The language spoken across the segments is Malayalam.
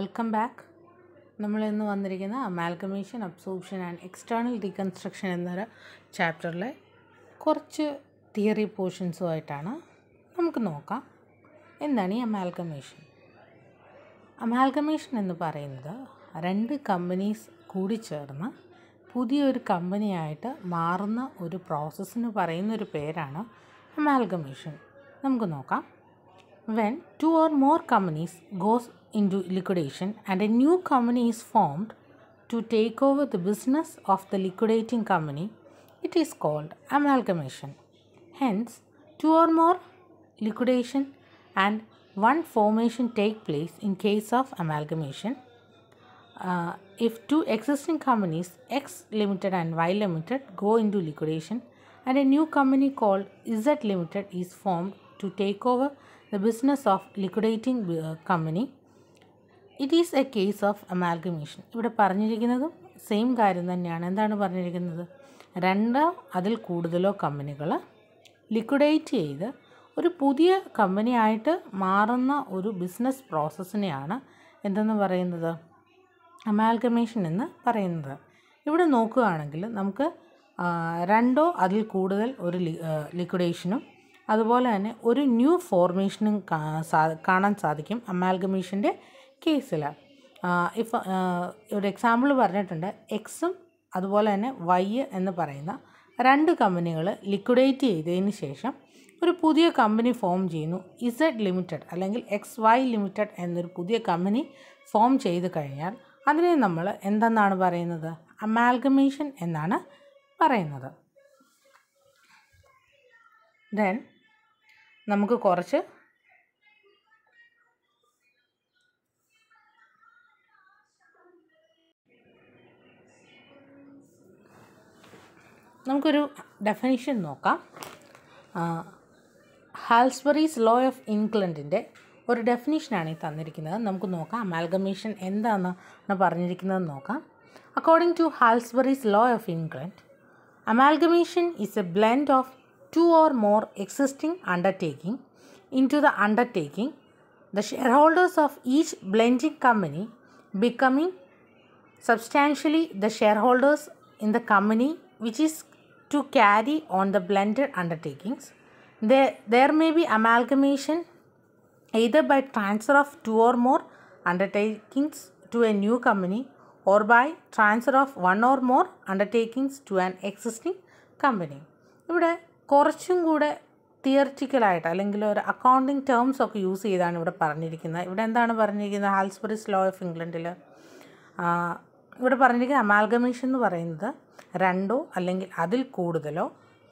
വെൽക്കം ബാക്ക് നമ്മൾ ഇന്ന് വന്നിരിക്കുന്ന amalgamation absorption and external reconstruction എന്നൊരു ചാപ്റ്ററിലെ കുറച്ച് തിയറി പോർഷൻസുമായിട്ടാണ് നമുക്ക് നോക്കാം എന്താണ് ഈ അമാൽഗമേഷൻ അമാൽഗമേഷൻ എന്ന് പറയുന്നത് രണ്ട് കമ്പനീസ് കൂടിച്ചേർന്ന് പുതിയൊരു കമ്പനിയായിട്ട് മാറുന്ന ഒരു പ്രോസസ്സിന് ഒരു പേരാണ് അമാൽഗമേഷൻ നമുക്ക് നോക്കാം when two or more companies goes into liquidation and a new company is formed to take over the business of the liquidating company, it is called amalgamation. Hence, two or more liquidation and one formation take place in case of amalgamation. Uh, if two existing companies X Limited and Y Limited go into liquidation and a new company called Z Limited is formed to take over the business of liquidating uh, company, it is a case of amalgamation ഇവിടെ പറഞ്ഞിരിക്കുന്നതും സെയിം കാര്യം തന്നെയാണ് എന്താണ് പറഞ്ഞിരിക്കുന്നത് രണ്ടോ അതിൽ കൂടുതലോ കമ്പനികൾ ലിക്വിഡേറ്റ് ചെയ്ത് ഒരു പുതിയ കമ്പനിയായിട്ട് മാറുന്ന ഒരു ബിസിനസ് പ്രോസസ്സിനെയാണ് എന്തെന്ന് പറയുന്നത് അമാൽഗമേഷൻ എന്ന് പറയുന്നത് ഇവിടെ നോക്കുകയാണെങ്കിൽ നമുക്ക് രണ്ടോ അതിൽ കൂടുതൽ ഒരു ലിക്വിഡേഷനും അതുപോലെ തന്നെ ഒരു ന്യൂ ഫോർമേഷനും കാണാൻ സാധിക്കും അമാൽഗമേഷൻ്റെ കേസിൽ ഇപ്പം ഒരു എക്സാമ്പിൾ പറഞ്ഞിട്ടുണ്ട് എക്സും അതുപോലെ തന്നെ വൈ എന്ന് പറയുന്ന രണ്ട് കമ്പനികൾ ലിക്വിഡേറ്റ് ചെയ്തതിന് ശേഷം ഒരു പുതിയ കമ്പനി ഫോം ചെയ്യുന്നു ഇസഡ് ലിമിറ്റഡ് അല്ലെങ്കിൽ എക്സ് വൈ ലിമിറ്റഡ് എന്നൊരു പുതിയ കമ്പനി ഫോം ചെയ്ത് കഴിഞ്ഞാൽ അതിനെ നമ്മൾ എന്തെന്നാണ് പറയുന്നത് അമാൽഗമേഷൻ എന്നാണ് പറയുന്നത് ദെൻ നമുക്ക് കുറച്ച് നമുക്കൊരു ഡെഫിനിഷൻ നോക്കാം ഹാൽസ്ബറീസ് ലോ ഓഫ് ഇംഗ്ലണ്ടിൻ്റെ ഒരു ഡെഫിനിഷനാണ് ഈ തന്നിരിക്കുന്നത് നമുക്ക് നോക്കാം അമാൽഗമേഷൻ എന്താണെന്ന് പറഞ്ഞിരിക്കുന്നത് നോക്കാം according to Halsbury's law of England amalgamation is a blend of two or more existing undertaking into the undertaking the shareholders of each blending company becoming substantially the shareholders in the company which is to carry on the blended undertakings there may may be amalgamation either by transfer of two or more undertakings to a new company or by transfer of one or more undertakings to an existing company. ഇവിടെ കുറച്ചും കൂടെ തിയറിറ്റിക്കലായിട്ട് അല്ലെങ്കിൽ ഒരു അക്കൗണ്ടിങ് ടേംസ് ഒക്കെ യൂസ് ചെയ്താണ് ഇവിടെ പറഞ്ഞിരിക്കുന്നത് ഇവിടെ എന്താണ് പറഞ്ഞിരിക്കുന്നത് ഹാൽസ്ബറിസ് ലോ ഓഫ് ഇംഗ്ലണ്ടിൽ ഇവിടെ പറഞ്ഞിരിക്കുന്ന അമാൽഗമേഷൻ എന്ന് പറയുന്നത് രണ്ടോ അല്ലെങ്കിൽ അതിൽ കൂടുതലോ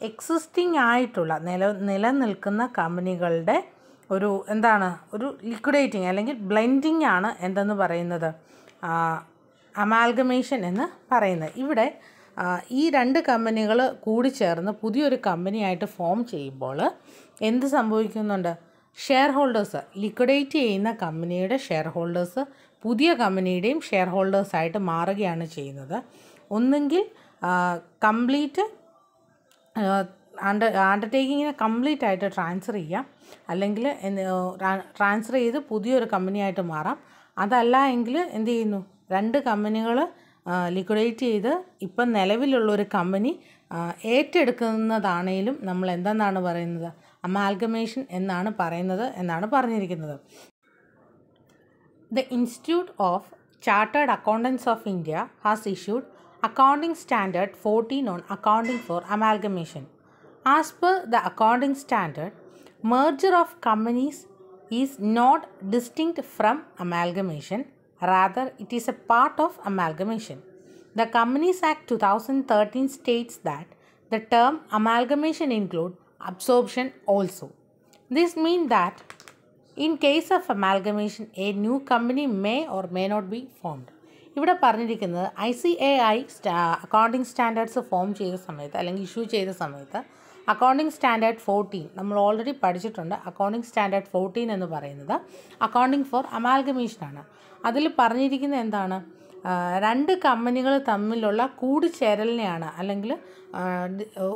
എക്സിസ്റ്റിംഗ് ആയിട്ടുള്ള നില നിലനിൽക്കുന്ന കമ്പനികളുടെ ഒരു എന്താണ് ഒരു ലിക്വിഡേറ്റിംഗ് അല്ലെങ്കിൽ ബ്ലെൻഡിങ് ആണ് എന്തെന്ന് പറയുന്നത് അമാൽഗമേഷൻ എന്ന് പറയുന്നത് ഇവിടെ ഈ രണ്ട് കമ്പനികൾ കൂടി ചേർന്ന് പുതിയൊരു കമ്പനിയായിട്ട് ഫോം ചെയ്യുമ്പോൾ എന്ത് സംഭവിക്കുന്നുണ്ട് ഷെയർ ഹോൾഡേഴ്സ് ലിക്വിഡേറ്റ് ചെയ്യുന്ന കമ്പനിയുടെ ഷെയർ ഹോൾഡേഴ്സ് പുതിയ കമ്പനിയുടെയും ഷെയർ ഹോൾഡേഴ്സായിട്ട് മാറുകയാണ് ചെയ്യുന്നത് ഒന്നെങ്കിൽ കംപ്ലീറ്റ് അണ്ടർ അണ്ടർടേക്കിങ്ങിനെ കംപ്ലീറ്റ് ആയിട്ട് ട്രാൻസ്ഫർ ചെയ്യാം അല്ലെങ്കിൽ ട്രാൻസ്ഫർ ചെയ്ത് പുതിയൊരു കമ്പനിയായിട്ട് മാറാം അതല്ല എങ്കിൽ എന്ത് ചെയ്യുന്നു രണ്ട് കമ്പനികൾ ലിക്വിഡേറ്റ് ചെയ്ത് ഇപ്പം നിലവിലുള്ള ഒരു കമ്പനി ഏറ്റെടുക്കുന്നതാണേലും നമ്മൾ എന്തെന്നാണ് പറയുന്നത് അമാൽഗമേഷൻ എന്നാണ് പറയുന്നത് എന്നാണ് പറഞ്ഞിരിക്കുന്നത് the Institute of Chartered Accountants of India has issued Accounting Standard 14 on accounting for amalgamation. As per the accounting standard, merger of companies is not distinct from amalgamation, rather, it is a part of amalgamation. The Companies Act 2013 states that the term amalgamation includes absorption also. This means that in case of amalgamation, a new company may or may not be formed. ഇവിടെ പറഞ്ഞിരിക്കുന്നത് ഐ സി എ ഐ സ്റ്റാ അക്കൗണ്ടിങ് സ്റ്റാൻഡേർഡ്സ് ഫോം ചെയ്ത സമയത്ത് അല്ലെങ്കിൽ ഇഷ്യൂ ചെയ്ത സമയത്ത് അക്കൗണ്ടിങ് സ്റ്റാൻഡേർഡ് ഫോർട്ടീൻ നമ്മൾ ഓൾറെഡി പഠിച്ചിട്ടുണ്ട് അക്കൗണ്ടിങ് സ്റ്റാൻഡേർഡ് ഫോർട്ടീൻ എന്ന് പറയുന്നത് അക്കൗണ്ടിങ് ഫോർ അമാൽഗമേഷനാണ് അതിൽ പറഞ്ഞിരിക്കുന്ന എന്താണ് രണ്ട് കമ്പനികൾ തമ്മിലുള്ള കൂടിച്ചേരലിനെയാണ് അല്ലെങ്കിൽ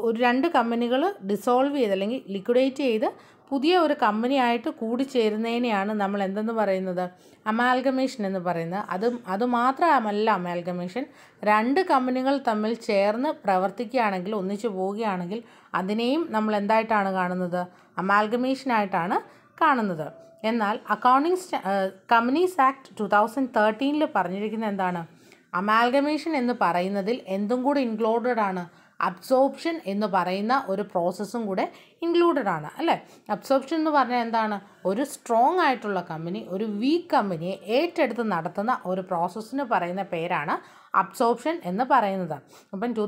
ഒരു രണ്ട് കമ്പനികൾ ഡിസോൾവ് ചെയ്ത് അല്ലെങ്കിൽ ലിക്വിഡേറ്റ് ചെയ്ത് പുതിയ ഒരു കമ്പനിയായിട്ട് കൂടിച്ചേരുന്നതിനെയാണ് നമ്മൾ എന്തെന്ന് പറയുന്നത് അമാൽഗമേഷൻ എന്ന് പറയുന്നത് അത് അതുമാത്രമല്ല അമാൽഗമേഷൻ രണ്ട് കമ്പനികൾ തമ്മിൽ ചേർന്ന് പ്രവർത്തിക്കുകയാണെങ്കിൽ ഒന്നിച്ചു പോവുകയാണെങ്കിൽ അതിനെയും നമ്മൾ എന്തായിട്ടാണ് കാണുന്നത് അമാൽഗമേഷനായിട്ടാണ് കാണുന്നത് എന്നാൽ accounting Companies Act two thousand തേർട്ടീനിൽ പറഞ്ഞിരിക്കുന്നത് എന്താണ് അമാൽഗമേഷൻ എന്ന് പറയുന്നതിൽ എന്തും കൂടി ഇൻക്ലൂഡഡ് ആണ് അബ്സോർപ്ഷൻ എന്ന് പറയുന്ന ഒരു പ്രോസസ്സും കൂടെ ഇൻക്ലൂഡഡ് ആണ് അല്ലേ അബ്സോർപ്ഷൻ എന്ന് പറഞ്ഞാൽ എന്താണ് ഒരു സ്ട്രോങ് ആയിട്ടുള്ള കമ്പനി ഒരു വീക്ക് കമ്പനിയെ ഏറ്റെടുത്ത് നടത്തുന്ന ഒരു പ്രോസസ്സിന് പറയുന്ന പേരാണ് അബ്സോർപ്ഷൻ എന്ന് പറയുന്നത് അപ്പം to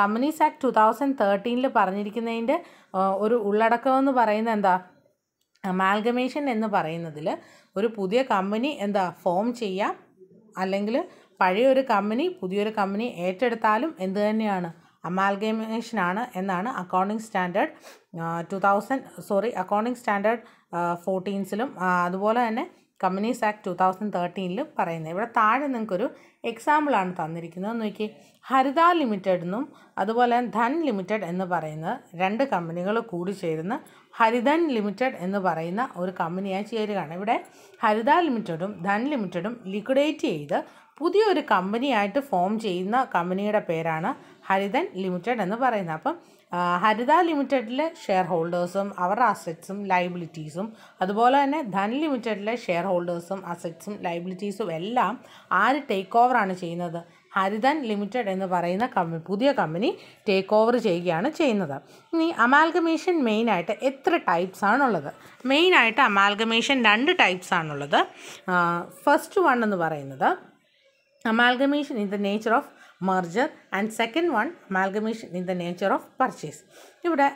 Companies Act two thousand തേർട്ടീനിൽ പറഞ്ഞിരിക്കുന്നതിൻ്റെ ഒരു ഉള്ളടക്കം എന്ന് പറയുന്നത് എന്താ മാൽഗമേഷൻ എന്ന് പറയുന്നതിൽ ഒരു പുതിയ കമ്പനി എന്താ ഫോം ചെയ്യാം അല്ലെങ്കിൽ പഴയൊരു കമ്പനി പുതിയൊരു കമ്പനി ഏറ്റെടുത്താലും എന്ത് തന്നെയാണ് അമാൽഗമേഷനാണ് എന്നാണ് accounting standard two thousand sorry accounting standard ഫോർട്ടീൻസിലും അതുപോലെ തന്നെ കമ്പനീസ് ആക്ട് ടു തൗസൻഡ് തേർട്ടീനിലും പറയുന്നത് ഇവിടെ താഴെ നിങ്ങൾക്കൊരു എക്സാമ്പിളാണ് തന്നിരിക്കുന്നത് നോക്കി ഹരിത ലിമിറ്റഡ് എന്നും അതുപോലെ ധൻ ലിമിറ്റഡ് എന്ന് പറയുന്ന രണ്ട് കമ്പനികൾ കൂടി ചേരുന്ന ഹരിതൻ ലിമിറ്റഡ് എന്ന് പറയുന്ന ഒരു കമ്പനിയായി ചേരുകയാണ് ഇവിടെ ഹരിത ലിമിറ്റഡും ധൻ ലിമിറ്റഡും ലിക്വിഡേറ്റ് ചെയ്ത് പുതിയൊരു കമ്പനിയായിട്ട് ഫോം ചെയ്യുന്ന കമ്പനിയുടെ പേരാണ് ഹരിതൻ ലിമിറ്റഡ് എന്ന് പറയുന്നത് അപ്പം ഹരിത ലിമിറ്റഡിലെ ഷെയർ ഹോൾഡേഴ്സും അവരുടെ അസറ്റ്സും ലൈബിലിറ്റീസും അതുപോലെ തന്നെ ധൻ ലിമിറ്റഡിലെ ഷെയർ ഹോൾഡേഴ്സും അസറ്റ്സും ലൈബിലിറ്റീസും എല്ലാം ആര് ടേക്ക് ഓവറാണ് ചെയ്യുന്നത് ഹരിതൻ ലിമിറ്റഡ് എന്ന് പറയുന്ന കമ്പനി പുതിയ കമ്പനി ടേക്ക് ഓവർ ചെയ്യുകയാണ് ചെയ്യുന്നത് ഇനി അമാൽഗമേഷൻ മെയിനായിട്ട് എത്ര ടൈപ്സ് ആണുള്ളത് മെയിനായിട്ട് അമാൽഗമേഷൻ രണ്ട് ടൈപ്സ് ആണുള്ളത് ഫസ്റ്റ് വൺ എന്ന് പറയുന്നത് amalgamation in the nature of merger and second one amalgamation in the nature of purchase ഇവിടെ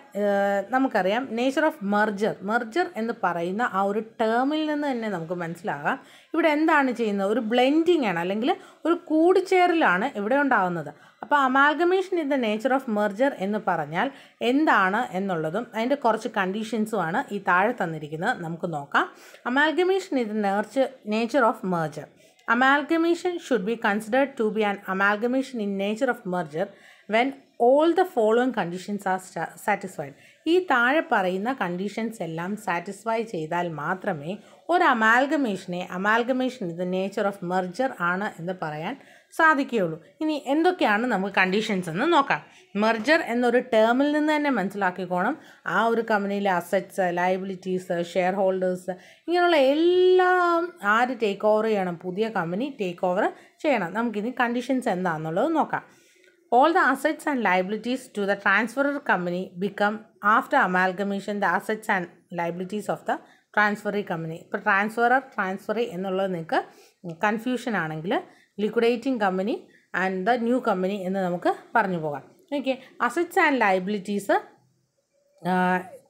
നമുക്കറിയാം നേച്ചർ ഓഫ് മർജർ മെർജർ എന്ന് പറയുന്ന ആ ഒരു ടേമിൽ നിന്ന് തന്നെ നമുക്ക് മനസ്സിലാകാം ഇവിടെ എന്താണ് ചെയ്യുന്നത് ഒരു ബ്ലെൻഡിങ് ആണ് അല്ലെങ്കിൽ ഒരു കൂടിച്ചേരലാണ് ഇവിടെ ഉണ്ടാകുന്നത് അപ്പോൾ amalgamation in the nature of merger എന്ന് പറഞ്ഞാൽ എന്താണ് എന്നുള്ളതും അതിൻ്റെ കുറച്ച് കണ്ടീഷൻസുമാണ് ഈ താഴെ തന്നിരിക്കുന്നത് നമുക്ക് നോക്കാം അമാൽഗമേഷൻ ഇൻ ദ നേർച്ച് nature of merger Amalgamation should be considered to be an amalgamation in nature of merger when all the following conditions are satisfied. ഈ താഴെ പറയുന്ന കണ്ടീഷൻസ് എല്ലാം സാറ്റിസ്ഫൈ ചെയ്താൽ മാത്രമേ ഒരു അമാൽഗമേഷനെ amalgamation in the nature of merger ആണ് എന്ന് പറയാൻ സാധിക്കുകയുള്ളൂ ഇനി എന്തൊക്കെയാണ് നമുക്ക് കണ്ടീഷൻസ് എന്ന് നോക്കാം മെർജർ എന്നൊരു ടേമിൽ നിന്ന് തന്നെ മനസ്സിലാക്കിക്കോണം ആ ഒരു കമ്പനിയിലെ അസറ്റ്സ് ലയബിലിറ്റീസ് ഷെയർ ഹോൾഡേഴ്സ് ഇങ്ങനെയുള്ള എല്ലാം ആര് ടേക്ക് ഓവർ ചെയ്യണം പുതിയ കമ്പനി ടേക്ക് ഓവർ ചെയ്യണം നമുക്കിനി കണ്ടീഷൻസ് എന്താണെന്നുള്ളത് നോക്കാം All the assets and liabilities to the transferor company become after amalgamation the assets and liabilities of the transferee company. ഇപ്പോൾ ട്രാൻസ്ഫറർ ട്രാൻസ്ഫറി എന്നുള്ളത് നിങ്ങൾക്ക് കൺഫ്യൂഷൻ ആണെങ്കിൽ liquidating company and the new company എന്ന് നമുക്ക് പറഞ്ഞു പോകാം okay assets and liabilities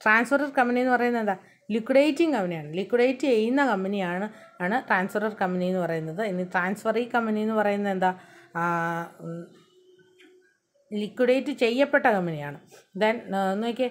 transfer company എന്ന് പറയുന്നത് എന്താ ലിക്വിഡേറ്റിംഗ് കമ്പനിയാണ് ലിക്വിഡേറ്റ് ചെയ്യുന്ന കമ്പനിയാണ് ആണ് ട്രാൻസ്ഫർ കമ്പനി എന്ന് പറയുന്നത് ഇനി ട്രാൻസ്ഫറി കമ്പനി എന്ന് പറയുന്നത് എന്താ ലിക്വിഡേറ്റ് ചെയ്യപ്പെട്ട കമ്പനിയാണ് ദെൻ uh, നോക്കിയേ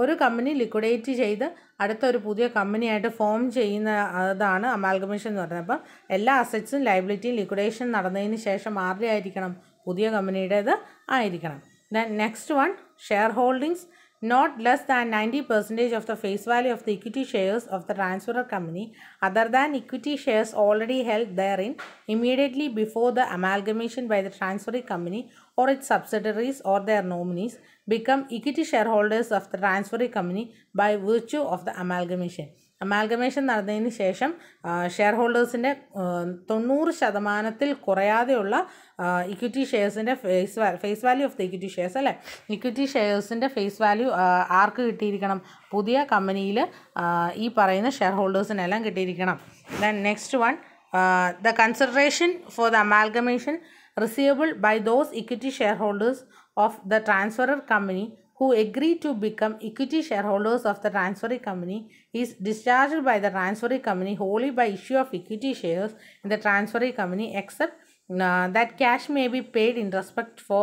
ഒരു കമ്പനി ലിക്വിഡേറ്റ് ചെയ്ത് അടുത്ത ഒരു പുതിയ കമ്പനിയായിട്ട് ഫോം ചെയ്യുന്ന അതാണ് അമാൽഗമേഷൻ എന്ന് പറയുന്നത് അപ്പം എല്ലാ അസറ്റ്സും ലൈബിലിറ്റിയും ലിക്വിഡേഷൻ നടന്നതിന് ശേഷം ആരുടെ ആയിരിക്കണം പുതിയ കമ്പനിയുടേത് ആയിരിക്കണം then next one shareholdings not less than 90% of the face value of the equity shares of the transferor company other than equity shares already held therein immediately before the amalgamation by the transferee company or its subsidiaries or their nominees become equity shareholders of the transferee company by virtue of the amalgamation. Amalgamation നടന്നതിന് ശേഷം ഷെയർ ഹോൾഡേഴ്സിൻ്റെ തൊണ്ണൂറ് ശതമാനത്തിൽ കുറയാതെയുള്ള ഇക്വിറ്റി ഷെയർസിൻ്റെ ഫേസ് വാ face value of the equity shares അല്ലേ ഇക്വിറ്റി ഷെയർസിൻ്റെ ഫേസ് വാല്യൂ ആർക്ക് കിട്ടിയിരിക്കണം പുതിയ കമ്പനിയിൽ ഈ പറയുന്ന ഷെയർ ഹോൾഡേഴ്സിനെല്ലാം കിട്ടിയിരിക്കണം then next one the consideration for the amalgamation receivable by those equity shareholders of the transferor company who agree to become equity shareholders of the transferee company is discharged by the transferee company wholly by issue of equity shares in the transferee company except that cash may be paid in respect for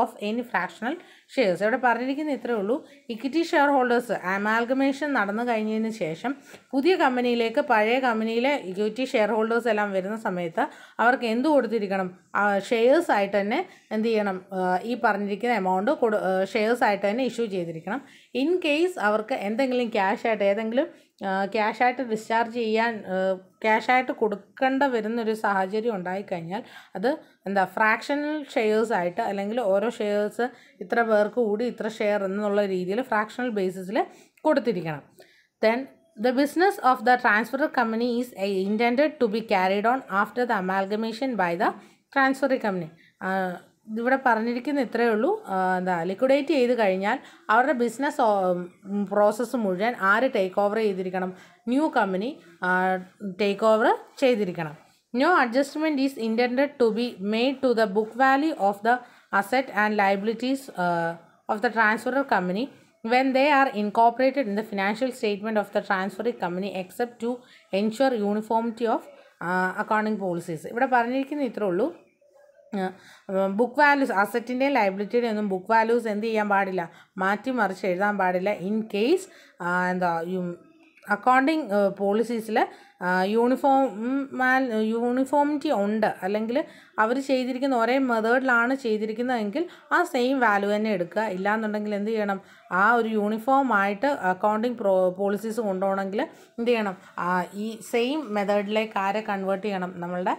of any fractional shares ഇവിടെ പറഞ്ഞിരിക്കുന്ന ഇത്രയേ ഉള്ളൂ ഇക്വിറ്റി ഷെയർ ഹോൾഡേഴ്സ് അമാൽഗമേഷൻ നടന്നു കഴിഞ്ഞതിന് ശേഷം പുതിയ കമ്പനിയിലേക്ക് പഴയ കമ്പനിയിലെ ഇക്വിറ്റി ഷെയർ ഹോൾഡേഴ്സ് എല്ലാം വരുന്ന സമയത്ത് അവർക്ക് എന്ത് കൊടുത്തിരിക്കണം ഷെയർസ് ആയിട്ട് തന്നെ എന്ത് ചെയ്യണം ഈ പറഞ്ഞിരിക്കുന്ന എമൗണ്ട് കൊടു ഷെയർസ് ആയിട്ട് തന്നെ ഇഷ്യൂ ചെയ്തിരിക്കണം ഇൻ കേസ് അവർക്ക് എന്തെങ്കിലും ക്യാഷ് ആയിട്ട് ഏതെങ്കിലും ക്യാഷായിട്ട് ഡിസ്ചാർജ് ചെയ്യാൻ ക്യാഷായിട്ട് കൊടുക്കേണ്ട വരുന്നൊരു സാഹചര്യം ഉണ്ടായിക്കഴിഞ്ഞാൽ അത് എന്താ ഫ്രാക്ഷണൽ ഷെയർസായിട്ട് ആയിട്ട് അല്ലെങ്കിൽ ഓരോ ഷെയർസ് ഇത്ര പേർക്ക് കൂടി ഇത്ര ഷെയർ എന്നുള്ള രീതിയിൽ ഫ്രാക്ഷണൽ ബേസിസിൽ കൊടുത്തിരിക്കണം then The business of the transferor company is intended to be carried on after the amalgamation by the transferee company. ഇവിടെ പറഞ്ഞിരിക്കുന്ന ഇത്രയേ ഉള്ളൂ എന്താ ലിക്വിഡേറ്റ് ചെയ്ത് കഴിഞ്ഞാൽ അവരുടെ ബിസിനസ് പ്രോസസ്സ് മുഴുവൻ ആര് ടേക്ക് ഓവർ ചെയ്തിരിക്കണം ന്യൂ കമ്പനി ടേക്ക് ഓവർ ചെയ്തിരിക്കണം new adjustment is intend to be made to the book value of the asset and liabilities of the transfer company when they are incorporated in the financial statement of the transferee company except to ensure uniformity of accounting accounting policies ഇവിടെ പറഞ്ഞിരിക്കുന്ന ഇത്രേ ഉള്ളൂ ബുക്ക് വാല്യൂസ് അസറ്റിൻ്റെയും ലൈബിലിറ്റിയുടെ ഒന്നും ബുക്ക് വാല്യൂസ് എന്ത് ചെയ്യാൻ പാടില്ല മാറ്റി മറിച്ച് എഴുതാൻ പാടില്ല ഇൻ കേസ് എന്താ അക്കൗണ്ടിങ് പോളിസീസിൽ യൂണിഫോം യൂണിഫോമിറ്റി ഉണ്ട് അല്ലെങ്കിൽ അവർ ചെയ്തിരിക്കുന്ന ഒരേ മെത്തേഡിലാണ് ചെയ്തിരിക്കുന്നതെങ്കിൽ ആ സെയിം വാല്യൂ തന്നെ എടുക്കുക ഇല്ലാന്നുണ്ടെങ്കിൽ എന്ത് ചെയ്യണം ആ ഒരു യൂണിഫോമായിട്ട് അക്കൗണ്ടിങ് പ്രോ പോളിസീസ് കൊണ്ടുപോകണമെങ്കിൽ എന്ത് ചെയ്യണം ഈ സെയിം മെത്തേഡിലേക്ക് ആരെ കൺവേർട്ട് ചെയ്യണം നമ്മളുടെ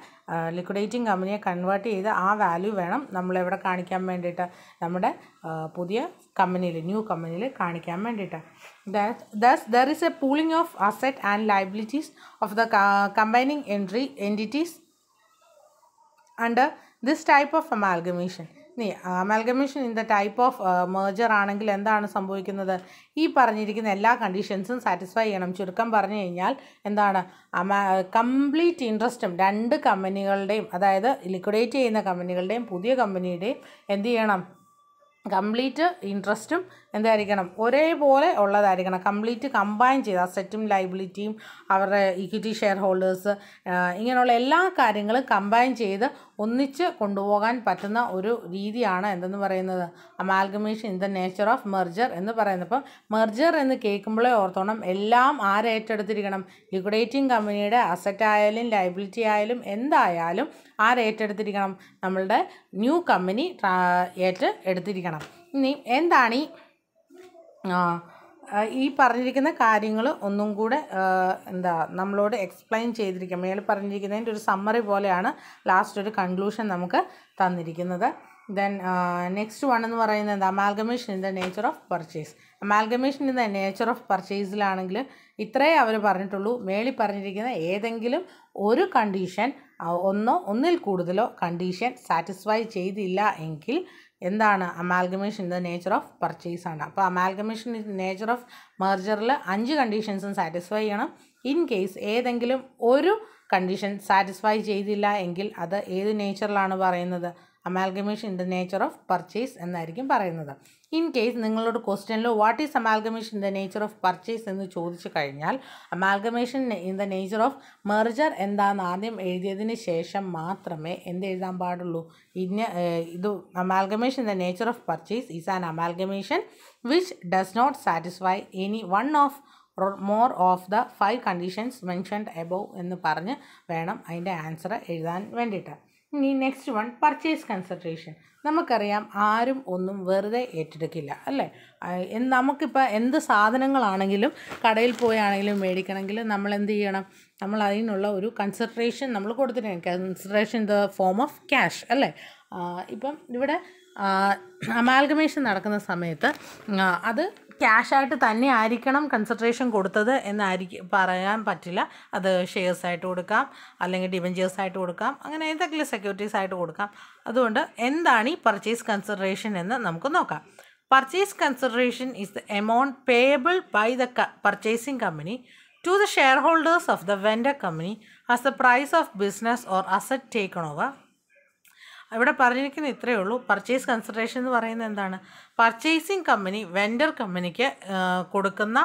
ലിക്വിഡേറ്റിംഗ് കമ്പനിയെ കൺവേർട്ട് ചെയ്ത് ആ വാല്യൂ വേണം നമ്മളെവിടെ കാണിക്കാൻ വേണ്ടിയിട്ട് നമ്മുടെ പുതിയ കമ്പനിയിൽ ന്യൂ കമ്പനിയിൽ കാണിക്കാൻ വേണ്ടിയിട്ട് thus there is a pooling of asset and liabilities of the combining entry entities under this type of amalgamation ഇനി amalgamation in the type of merger ആണെങ്കിൽ എന്താണ് സംഭവിക്കുന്നത് ഈ പറഞ്ഞിരിക്കുന്ന എല്ലാ കണ്ടീഷൻസും സാറ്റിസ്ഫൈ ചെയ്യണം ചുരുക്കം പറഞ്ഞു കഴിഞ്ഞാൽ എന്താണ് കംപ്ലീറ്റ് ഇൻട്രസ്റ്റും രണ്ട് കമ്പനികളുടെയും അതായത് ലിക്വിഡേറ്റ് ചെയ്യുന്ന കമ്പനികളുടെയും പുതിയ കമ്പനിയുടെയും എന്ത് ചെയ്യണം കംപ്ലീറ്റ് ഇൻട്രസ്റ്റും എന്തായിരിക്കണം ഒരേപോലെ ഉള്ളതായിരിക്കണം കംപ്ലീറ്റ് കമ്പൈൻ ചെയ്ത് അസറ്റും ലൈബിലിറ്റിയും അവരുടെ ഇക്വിറ്റി ഷെയർ ഹോൾഡേഴ്സ് ഇങ്ങനെയുള്ള എല്ലാ കാര്യങ്ങളും കമ്പൈൻ ചെയ്ത് ഒന്നിച്ച് കൊണ്ടുപോകാൻ പറ്റുന്ന ഒരു രീതിയാണ് എന്തെന്ന് പറയുന്നത് amalgamation in the nature of merger എന്ന് പറയുന്നത് അപ്പം മെർജർ എന്ന് കേൾക്കുമ്പോഴേ ഓർത്തോണം എല്ലാം ആരേറ്റെടുത്തിരിക്കണം ലിക്വിഡേറ്റിംഗ് കമ്പനിയുടെ അസറ്റ് ആയാലും ലൈബിലിറ്റി ആയാലും എന്തായാലും ആരേറ്റെടുത്തിരിക്കണം നമ്മളുടെ ന്യൂ കമ്പനി ഏറ്റ് എടുത്തിരിക്കണം ഇനി എന്താണ് ഈ ഈ പറഞ്ഞിരിക്കുന്ന കാര്യങ്ങൾ ഒന്നും കൂടെ എന്താ നമ്മളോട് എക്സ്പ്ലെയിൻ ചെയ്തിരിക്കാം മേളിൽ പറഞ്ഞിരിക്കുന്നതിൻ്റെ ഒരു സമ്മറി പോലെയാണ് ലാസ്റ്റ് ഒരു കൺക്ലൂഷൻ നമുക്ക് തന്നിരിക്കുന്നത് ദെൻ നെക്സ്റ്റ് വൺ എന്ന് പറയുന്നത് എന്താ amalgamation in the nature of purchase amalgamation in the nature of പർച്ചേസിലാണെങ്കിൽ ഇത്രയേ അവർ പറഞ്ഞിട്ടുള്ളൂ മേളിൽ പറഞ്ഞിരിക്കുന്ന ഏതെങ്കിലും ഒരു കണ്ടീഷൻ ഒന്നോ ഒന്നിൽ കൂടുതലോ കണ്ടീഷൻ സാറ്റിസ്ഫൈ ചെയ്തില്ല എങ്കിൽ എന്താണ് amalgamation in the nature of purchase ആണ് അപ്പോൾ അമാൽഗമേഷൻ ഇൻ നേച്ചർ ഓഫ് മെർജറിൽ അഞ്ച് കണ്ടീഷൻസും സാറ്റിസ്ഫൈ ചെയ്യണം ഇൻ കേസ് ഏതെങ്കിലും ഒരു കണ്ടീഷൻ സാറ്റിസ്ഫൈ ചെയ്തില്ല എങ്കിൽ അത് ഏത് നേച്ചറിലാണ് പറയുന്നത് amalgamation in the nature of purchase എന്നായിരിക്കും പറയുന്നത് ഇൻ കേസ് നിങ്ങളോട് ക്വസ്റ്റ്യനിൽ what is amalgamation in the nature of purchase എന്ന് ചോദിച്ചു കഴിഞ്ഞാൽ amalgamation in the nature of merger എന്താണെന്ന് ആദ്യം എഴുതിയതിന് ശേഷം മാത്രമേ എന്ത് എഴുതാൻ പാടുള്ളൂ ഇന്ന ഇത് amalgamation in the nature of purchase is an amalgamation which does not satisfy any one of more of the five conditions mentioned above എന്ന് പറഞ്ഞ് വേണം അതിൻ്റെ ആൻസർ എഴുതാൻ വേണ്ടിയിട്ട് ഇനി നെക്സ്റ്റ് വൺ പർച്ചേസ് കൺസൺട്രേഷൻ നമുക്കറിയാം ആരും ഒന്നും വെറുതെ ഏറ്റെടുക്കില്ല അല്ലേ നമുക്കിപ്പോൾ എന്ത് സാധനങ്ങളാണെങ്കിലും കടയിൽ പോയാണെങ്കിലും മേടിക്കണമെങ്കിൽ നമ്മൾ എന്ത് ചെയ്യണം നമ്മൾ അതിനുള്ള ഒരു കൺസൺട്രേഷൻ നമ്മൾ കൊടുത്തിട്ടുണ്ട് concentration in the form of cash അല്ലേ ഇപ്പം ഇവിടെ അമാൽഗമേഷൻ നടക്കുന്ന സമയത്ത് അത് ആയിട്ട് തന്നെ ആയിരിക്കണം കൺസിഡറേഷൻ കൊടുത്തത് എന്നായിരിക്കും പറയാൻ പറ്റില്ല അത് ആയിട്ട് കൊടുക്കാം അല്ലെങ്കിൽ ആയിട്ട് കൊടുക്കാം അങ്ങനെ ഏതെങ്കിലും ആയിട്ട് കൊടുക്കാം അതുകൊണ്ട് എന്താണ് ഈ പർച്ചേസ് കൺസിഡറേഷൻ എന്ന് നമുക്ക് നോക്കാം purchase consideration is the amount payable by the purchasing company to the shareholders of the vendor company as the price of business or asset taken over ഇവിടെ പറഞ്ഞിരിക്കുന്ന ഇത്രയേ ഉള്ളൂ പർച്ചേസ് കൺസിഡറേഷൻ എന്ന് പറയുന്നത് എന്താണ് പർച്ചേസിങ് കമ്പനി വെൻഡർ കമ്പനിക്ക് കൊടുക്കുന്ന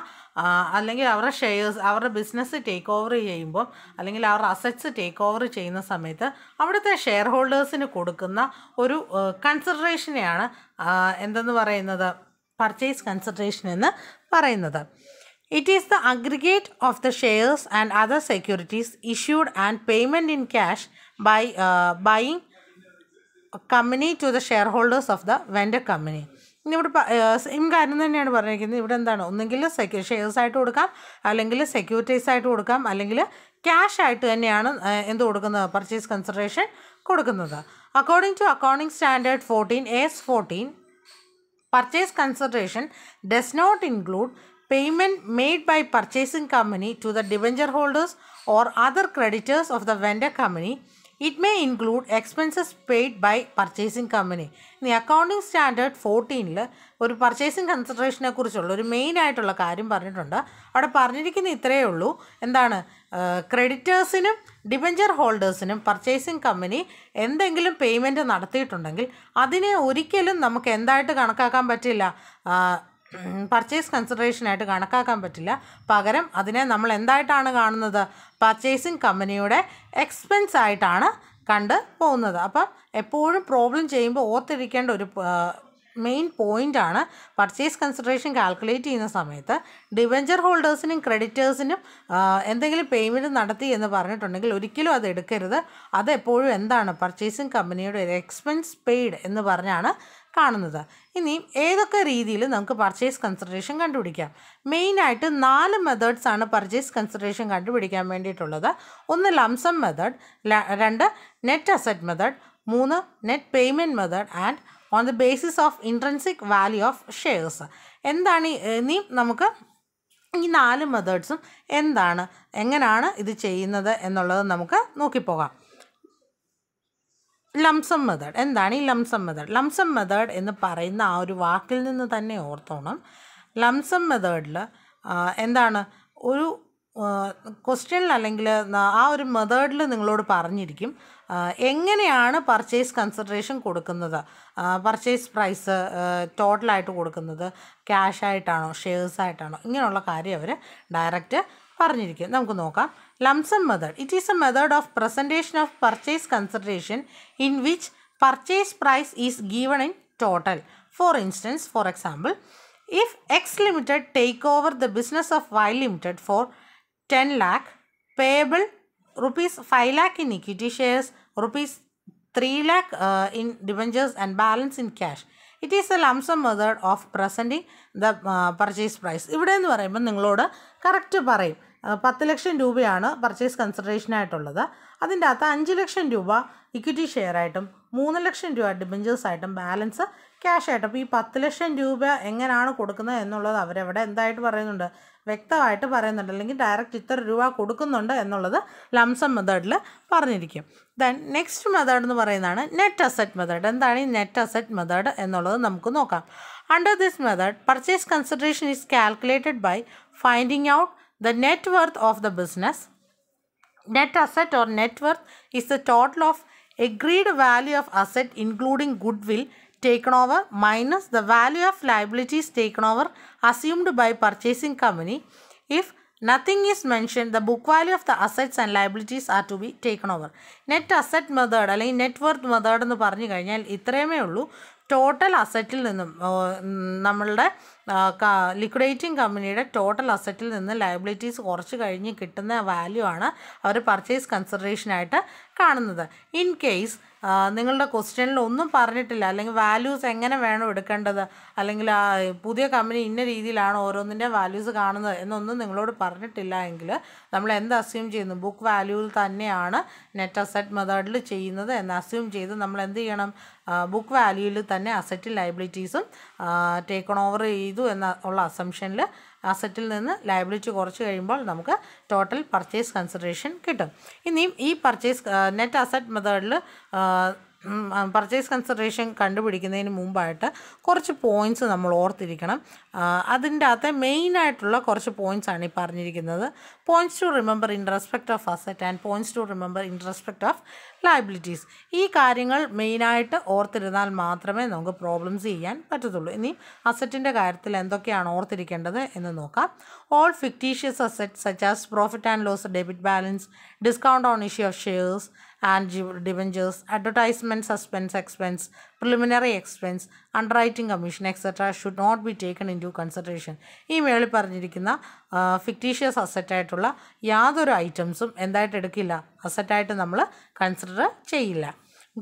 അല്ലെങ്കിൽ അവരുടെ ഷെയർസ് അവരുടെ ബിസിനസ് ടേക്ക് ഓവർ ചെയ്യുമ്പോൾ അല്ലെങ്കിൽ അവരുടെ അസറ്റ്സ് ടേക്ക് ഓവർ ചെയ്യുന്ന സമയത്ത് അവിടുത്തെ ഷെയർ ഹോൾഡേഴ്സിന് കൊടുക്കുന്ന ഒരു കൺസിഡറേഷനെയാണ് എന്തെന്ന് പറയുന്നത് പർച്ചേസ് കൺസിഡറേഷൻ എന്ന് പറയുന്നത് it is the aggregate of the shares and other securities issued and payment in cash by buying company to the shareholders of the vendor company ഇനി ഇവിടെ സെയിം കാര്യം തന്നെയാണ് പറഞ്ഞിരിക്കുന്നത് ഇവിടെ എന്താണ് ഒന്നെങ്കിൽ സെക്യൂ ഷെയർസ് ആയിട്ട് കൊടുക്കാം അല്ലെങ്കിൽ സെക്യൂരിറ്റീസ് ആയിട്ട് കൊടുക്കാം അല്ലെങ്കിൽ ക്യാഷ് ആയിട്ട് തന്നെയാണ് എന്ത് കൊടുക്കുന്നത് പർച്ചേസ് കൺസിഡറേഷൻ കൊടുക്കുന്നത് according to accounting standard fourteen S fourteen purchase consideration does not include payment made by purchasing company to the debenture holders or other creditors of the vendor company it may include expenses paid by purchasing company ഇനി അക്കൗണ്ടിങ് സ്റ്റാൻഡേർഡ് ഫോർട്ടീനിൽ ഒരു പർച്ചേസിങ് കൺസിഡറേഷനെ കുറിച്ചുള്ള ഒരു മെയിൻ ആയിട്ടുള്ള കാര്യം പറഞ്ഞിട്ടുണ്ട് അവിടെ പറഞ്ഞിരിക്കുന്ന ഇത്രയേ ഉള്ളൂ എന്താണ് ക്രെഡിറ്റേഴ്സിനും ഡിവെഞ്ചർ ഹോൾഡേഴ്സിനും പർച്ചേസിങ് കമ്പനി എന്തെങ്കിലും പേയ്മെൻറ്റ് നടത്തിയിട്ടുണ്ടെങ്കിൽ അതിനെ ഒരിക്കലും നമുക്ക് എന്തായിട്ട് കണക്കാക്കാൻ പറ്റില്ല പർച്ചേസ് കൺസിഡറേഷനായിട്ട് കണക്കാക്കാൻ പറ്റില്ല പകരം അതിനെ നമ്മൾ എന്തായിട്ടാണ് കാണുന്നത് പർച്ചേസിങ് കമ്പനിയുടെ എക്സ്പെൻസ് ആയിട്ടാണ് കണ്ട് പോകുന്നത് അപ്പം എപ്പോഴും പ്രോബ്ലം ചെയ്യുമ്പോൾ ഓർത്തിരിക്കേണ്ട ഒരു മെയിൻ പോയിൻ്റാണ് പർച്ചേസ് കൺസിഡറേഷൻ കാൽക്കുലേറ്റ് ചെയ്യുന്ന സമയത്ത് ഡിവെഞ്ചർ ഹോൾഡേഴ്സിനും ക്രെഡിറ്റേഴ്സിനും എന്തെങ്കിലും പേയ്മെൻറ്റ് നടത്തി എന്ന് പറഞ്ഞിട്ടുണ്ടെങ്കിൽ ഒരിക്കലും അത് എടുക്കരുത് അത് എപ്പോഴും എന്താണ് പർച്ചേസിങ് കമ്പനിയുടെ ഒരു എക്സ്പെൻസ് പെയ്ഡ് എന്ന് പറഞ്ഞാണ് കാണുന്നത് ഇനിയും ഏതൊക്കെ രീതിയിൽ നമുക്ക് പർച്ചേസ് കൺസിഡറേഷൻ കണ്ടുപിടിക്കാം മെയിനായിട്ട് നാല് മെത്തേഡ്സ് ആണ് പർച്ചേസ് കൺസിഡറേഷൻ കണ്ടുപിടിക്കാൻ വേണ്ടിയിട്ടുള്ളത് ഒന്ന് ലംസം മെത്തേഡ് രണ്ട് നെറ്റ് അസറ്റ് മെത്തേഡ് മൂന്ന് net payment method and on the basis of intrinsic value of shares എന്താണ് ഇനി നമുക്ക് ഈ നാല് മെത്തേഡ്സും എന്താണ് എങ്ങനെയാണ് ഇത് ചെയ്യുന്നത് എന്നുള്ളത് നമുക്ക് നോക്കിപ്പോകാം ലംസം മെത്തേഡ് എന്താണ് ഈ ലംസം മെത്തേഡ് ലംസം മെത്തേഡ് എന്ന് പറയുന്ന ആ ഒരു വാക്കിൽ നിന്ന് തന്നെ ഓർത്തോണം ലംസം മെത്തേഡിൽ എന്താണ് ഒരു ക്വസ്റ്റ്യനിൽ അല്ലെങ്കിൽ ആ ഒരു മെത്തേഡിൽ നിങ്ങളോട് പറഞ്ഞിരിക്കും എങ്ങനെയാണ് പർച്ചേസ് കൺസിഡറേഷൻ കൊടുക്കുന്നത് പർച്ചേസ് പ്രൈസ് ടോട്ടലായിട്ട് കൊടുക്കുന്നത് ക്യാഷ് ആയിട്ടാണോ ഷെയർസ് ആയിട്ടാണോ ഇങ്ങനെയുള്ള കാര്യം അവർ ഡയറക്റ്റ് പറഞ്ഞിരിക്കും നമുക്ക് നോക്കാം Lumpsum method. It is a method of presentation of purchase consideration in which purchase price is given in total. For instance, for example, if X Limited take over the business of Y Limited for 10 lakh, payable rupees 5 lakh in equity shares, rupees 3 lakh uh, in debentures and balance in cash. It is a lumpsum method of presenting the uh, purchase price. Price ഇവിടെ എന്ന് പറയുമ്പോൾ നിങ്ങളോട് കറക്റ്റ് പത്ത് ലക്ഷം രൂപയാണ് പർച്ചേസ് കൺസിഡറേഷനായിട്ടുള്ളത് അതിൻ്റെ അകത്ത് അഞ്ച് ലക്ഷം രൂപ ഇക്വിറ്റി ഷെയർ ആയിട്ടും മൂന്ന് ലക്ഷം രൂപ ഡിബഞ്ചേഴ്സ് ആയിട്ടും ബാലൻസ് ക്യാഷ് ആയിട്ടും ഈ പത്ത് ലക്ഷം രൂപ എങ്ങനെയാണ് കൊടുക്കുന്നത് എന്നുള്ളത് അവരവിടെ എന്തായിട്ട് പറയുന്നുണ്ട് വ്യക്തമായിട്ട് പറയുന്നുണ്ട് അല്ലെങ്കിൽ ഡയറക്റ്റ് ഇത്ര രൂപ കൊടുക്കുന്നുണ്ട് എന്നുള്ളത് ലംസം മെത്തേഡിൽ പറഞ്ഞിരിക്കും ദെൻ നെക്സ്റ്റ് മെത്തേഡ് എന്ന് പറയുന്നതാണ് നെറ്റ് അസറ്റ് മെത്തേഡ് എന്താണ് ഈ നെറ്റ് അസറ്റ് മെത്തേഡ് എന്നുള്ളത് നമുക്ക് നോക്കാം under this method purchase consideration is calculated by finding out The net worth of the business. Net asset or net worth is the total of agreed value of asset including goodwill taken over minus the value of liabilities taken over assumed by purchasing company. If nothing is mentioned, the book value of the assets and liabilities are to be taken over. Net asset method അല്ലെങ്കിൽ നെറ്റ് വർത്ത് മെത്തേഡ് എന്ന് പറഞ്ഞു കഴിഞ്ഞാൽ ഇത്രയുമേ ഉള്ളൂ ടോട്ടൽ അസറ്റിൽ നിന്നും നമ്മളുടെ ലിക്വിഡേറ്റിംഗ് കമ്പനിയുടെ ടോട്ടൽ അസറ്റിൽ നിന്ന് ലയബിലിറ്റീസ് കുറച്ച് കഴിഞ്ഞ് കിട്ടുന്ന വാല്യൂ ആണ് അവർ പർച്ചേസ് കൺസിഡറേഷനായിട്ട് കാണുന്നത് ഇൻ കേസ് നിങ്ങളുടെ ക്വസ്റ്റ്യനിൽ ഒന്നും പറഞ്ഞിട്ടില്ല അല്ലെങ്കിൽ വാല്യൂസ് എങ്ങനെ വേണം എടുക്കേണ്ടത് അല്ലെങ്കിൽ പുതിയ കമ്പനി ഇന്ന രീതിയിലാണ് ഓരോന്നിൻ്റെ വാല്യൂസ് കാണുന്നത് എന്നൊന്നും നിങ്ങളോട് പറഞ്ഞിട്ടില്ല എങ്കിൽ നമ്മൾ എന്ത് അസ്യൂം ചെയ്യുന്നു ബുക്ക് വാല്യൂവിൽ തന്നെയാണ് നെറ്റ് അസറ്റ് മെതേഡിൽ ചെയ്യുന്നത് എന്ന് അസ്യൂം ചെയ്ത് നമ്മൾ എന്ത് ചെയ്യണം ബുക്ക് വാല്യൂവിൽ തന്നെ അസറ്റ് ലൈബിലിറ്റീസും ടേക്കൺ ഓവർ ചെയ്തു എന്ന ഉള്ള അസംഷനിൽ അസറ്റിൽ നിന്ന് ലയബിലിറ്റി കുറച്ച് കഴിയുമ്പോൾ നമുക്ക് ടോട്ടൽ പർച്ചേസ് കൺസിഡറേഷൻ കിട്ടും ഇനിയും ഈ പർച്ചേസ് നെറ്റ് അസറ്റ് മെത്തേഡിൽ പർച്ചേസ് കൺസിഡറേഷൻ കണ്ടുപിടിക്കുന്നതിന് മുമ്പായിട്ട് കുറച്ച് പോയിൻറ്റ്സ് നമ്മൾ ഓർത്തിരിക്കണം അതിൻ്റെ അകത്തെ മെയിനായിട്ടുള്ള കുറച്ച് പോയിൻറ്റ്സ് ആണ് ഈ പറഞ്ഞിരിക്കുന്നത് points to remember in respect of asset and points to remember in respect of liabilities ഈ കാര്യങ്ങൾ മെയിനായിട്ട് ഓർത്തിരുന്നാൽ മാത്രമേ നമുക്ക് പ്രോബ്ലംസ് ചെയ്യാൻ പറ്റത്തുള്ളൂ ഇനി അസറ്റിൻ്റെ കാര്യത്തിൽ എന്തൊക്കെയാണ് ഓർത്തിരിക്കേണ്ടത് എന്ന് നോക്കാം all fictitious asset such as profit and loss debit balance discount on issue of shares and debentures advertisement suspense expense preliminary expense underwriting commission etcetera should not be taken into consideration ഈ മേളിൽ പറഞ്ഞിരിക്കുന്ന ഫിക്റ്റീഷ്യസ് അസറ്റായിട്ടുള്ള യാതൊരു ഐറ്റംസും എന്തായിട്ട് എടുക്കില്ല അസറ്റായിട്ട് നമ്മൾ കൺസിഡർ ചെയ്യില്ല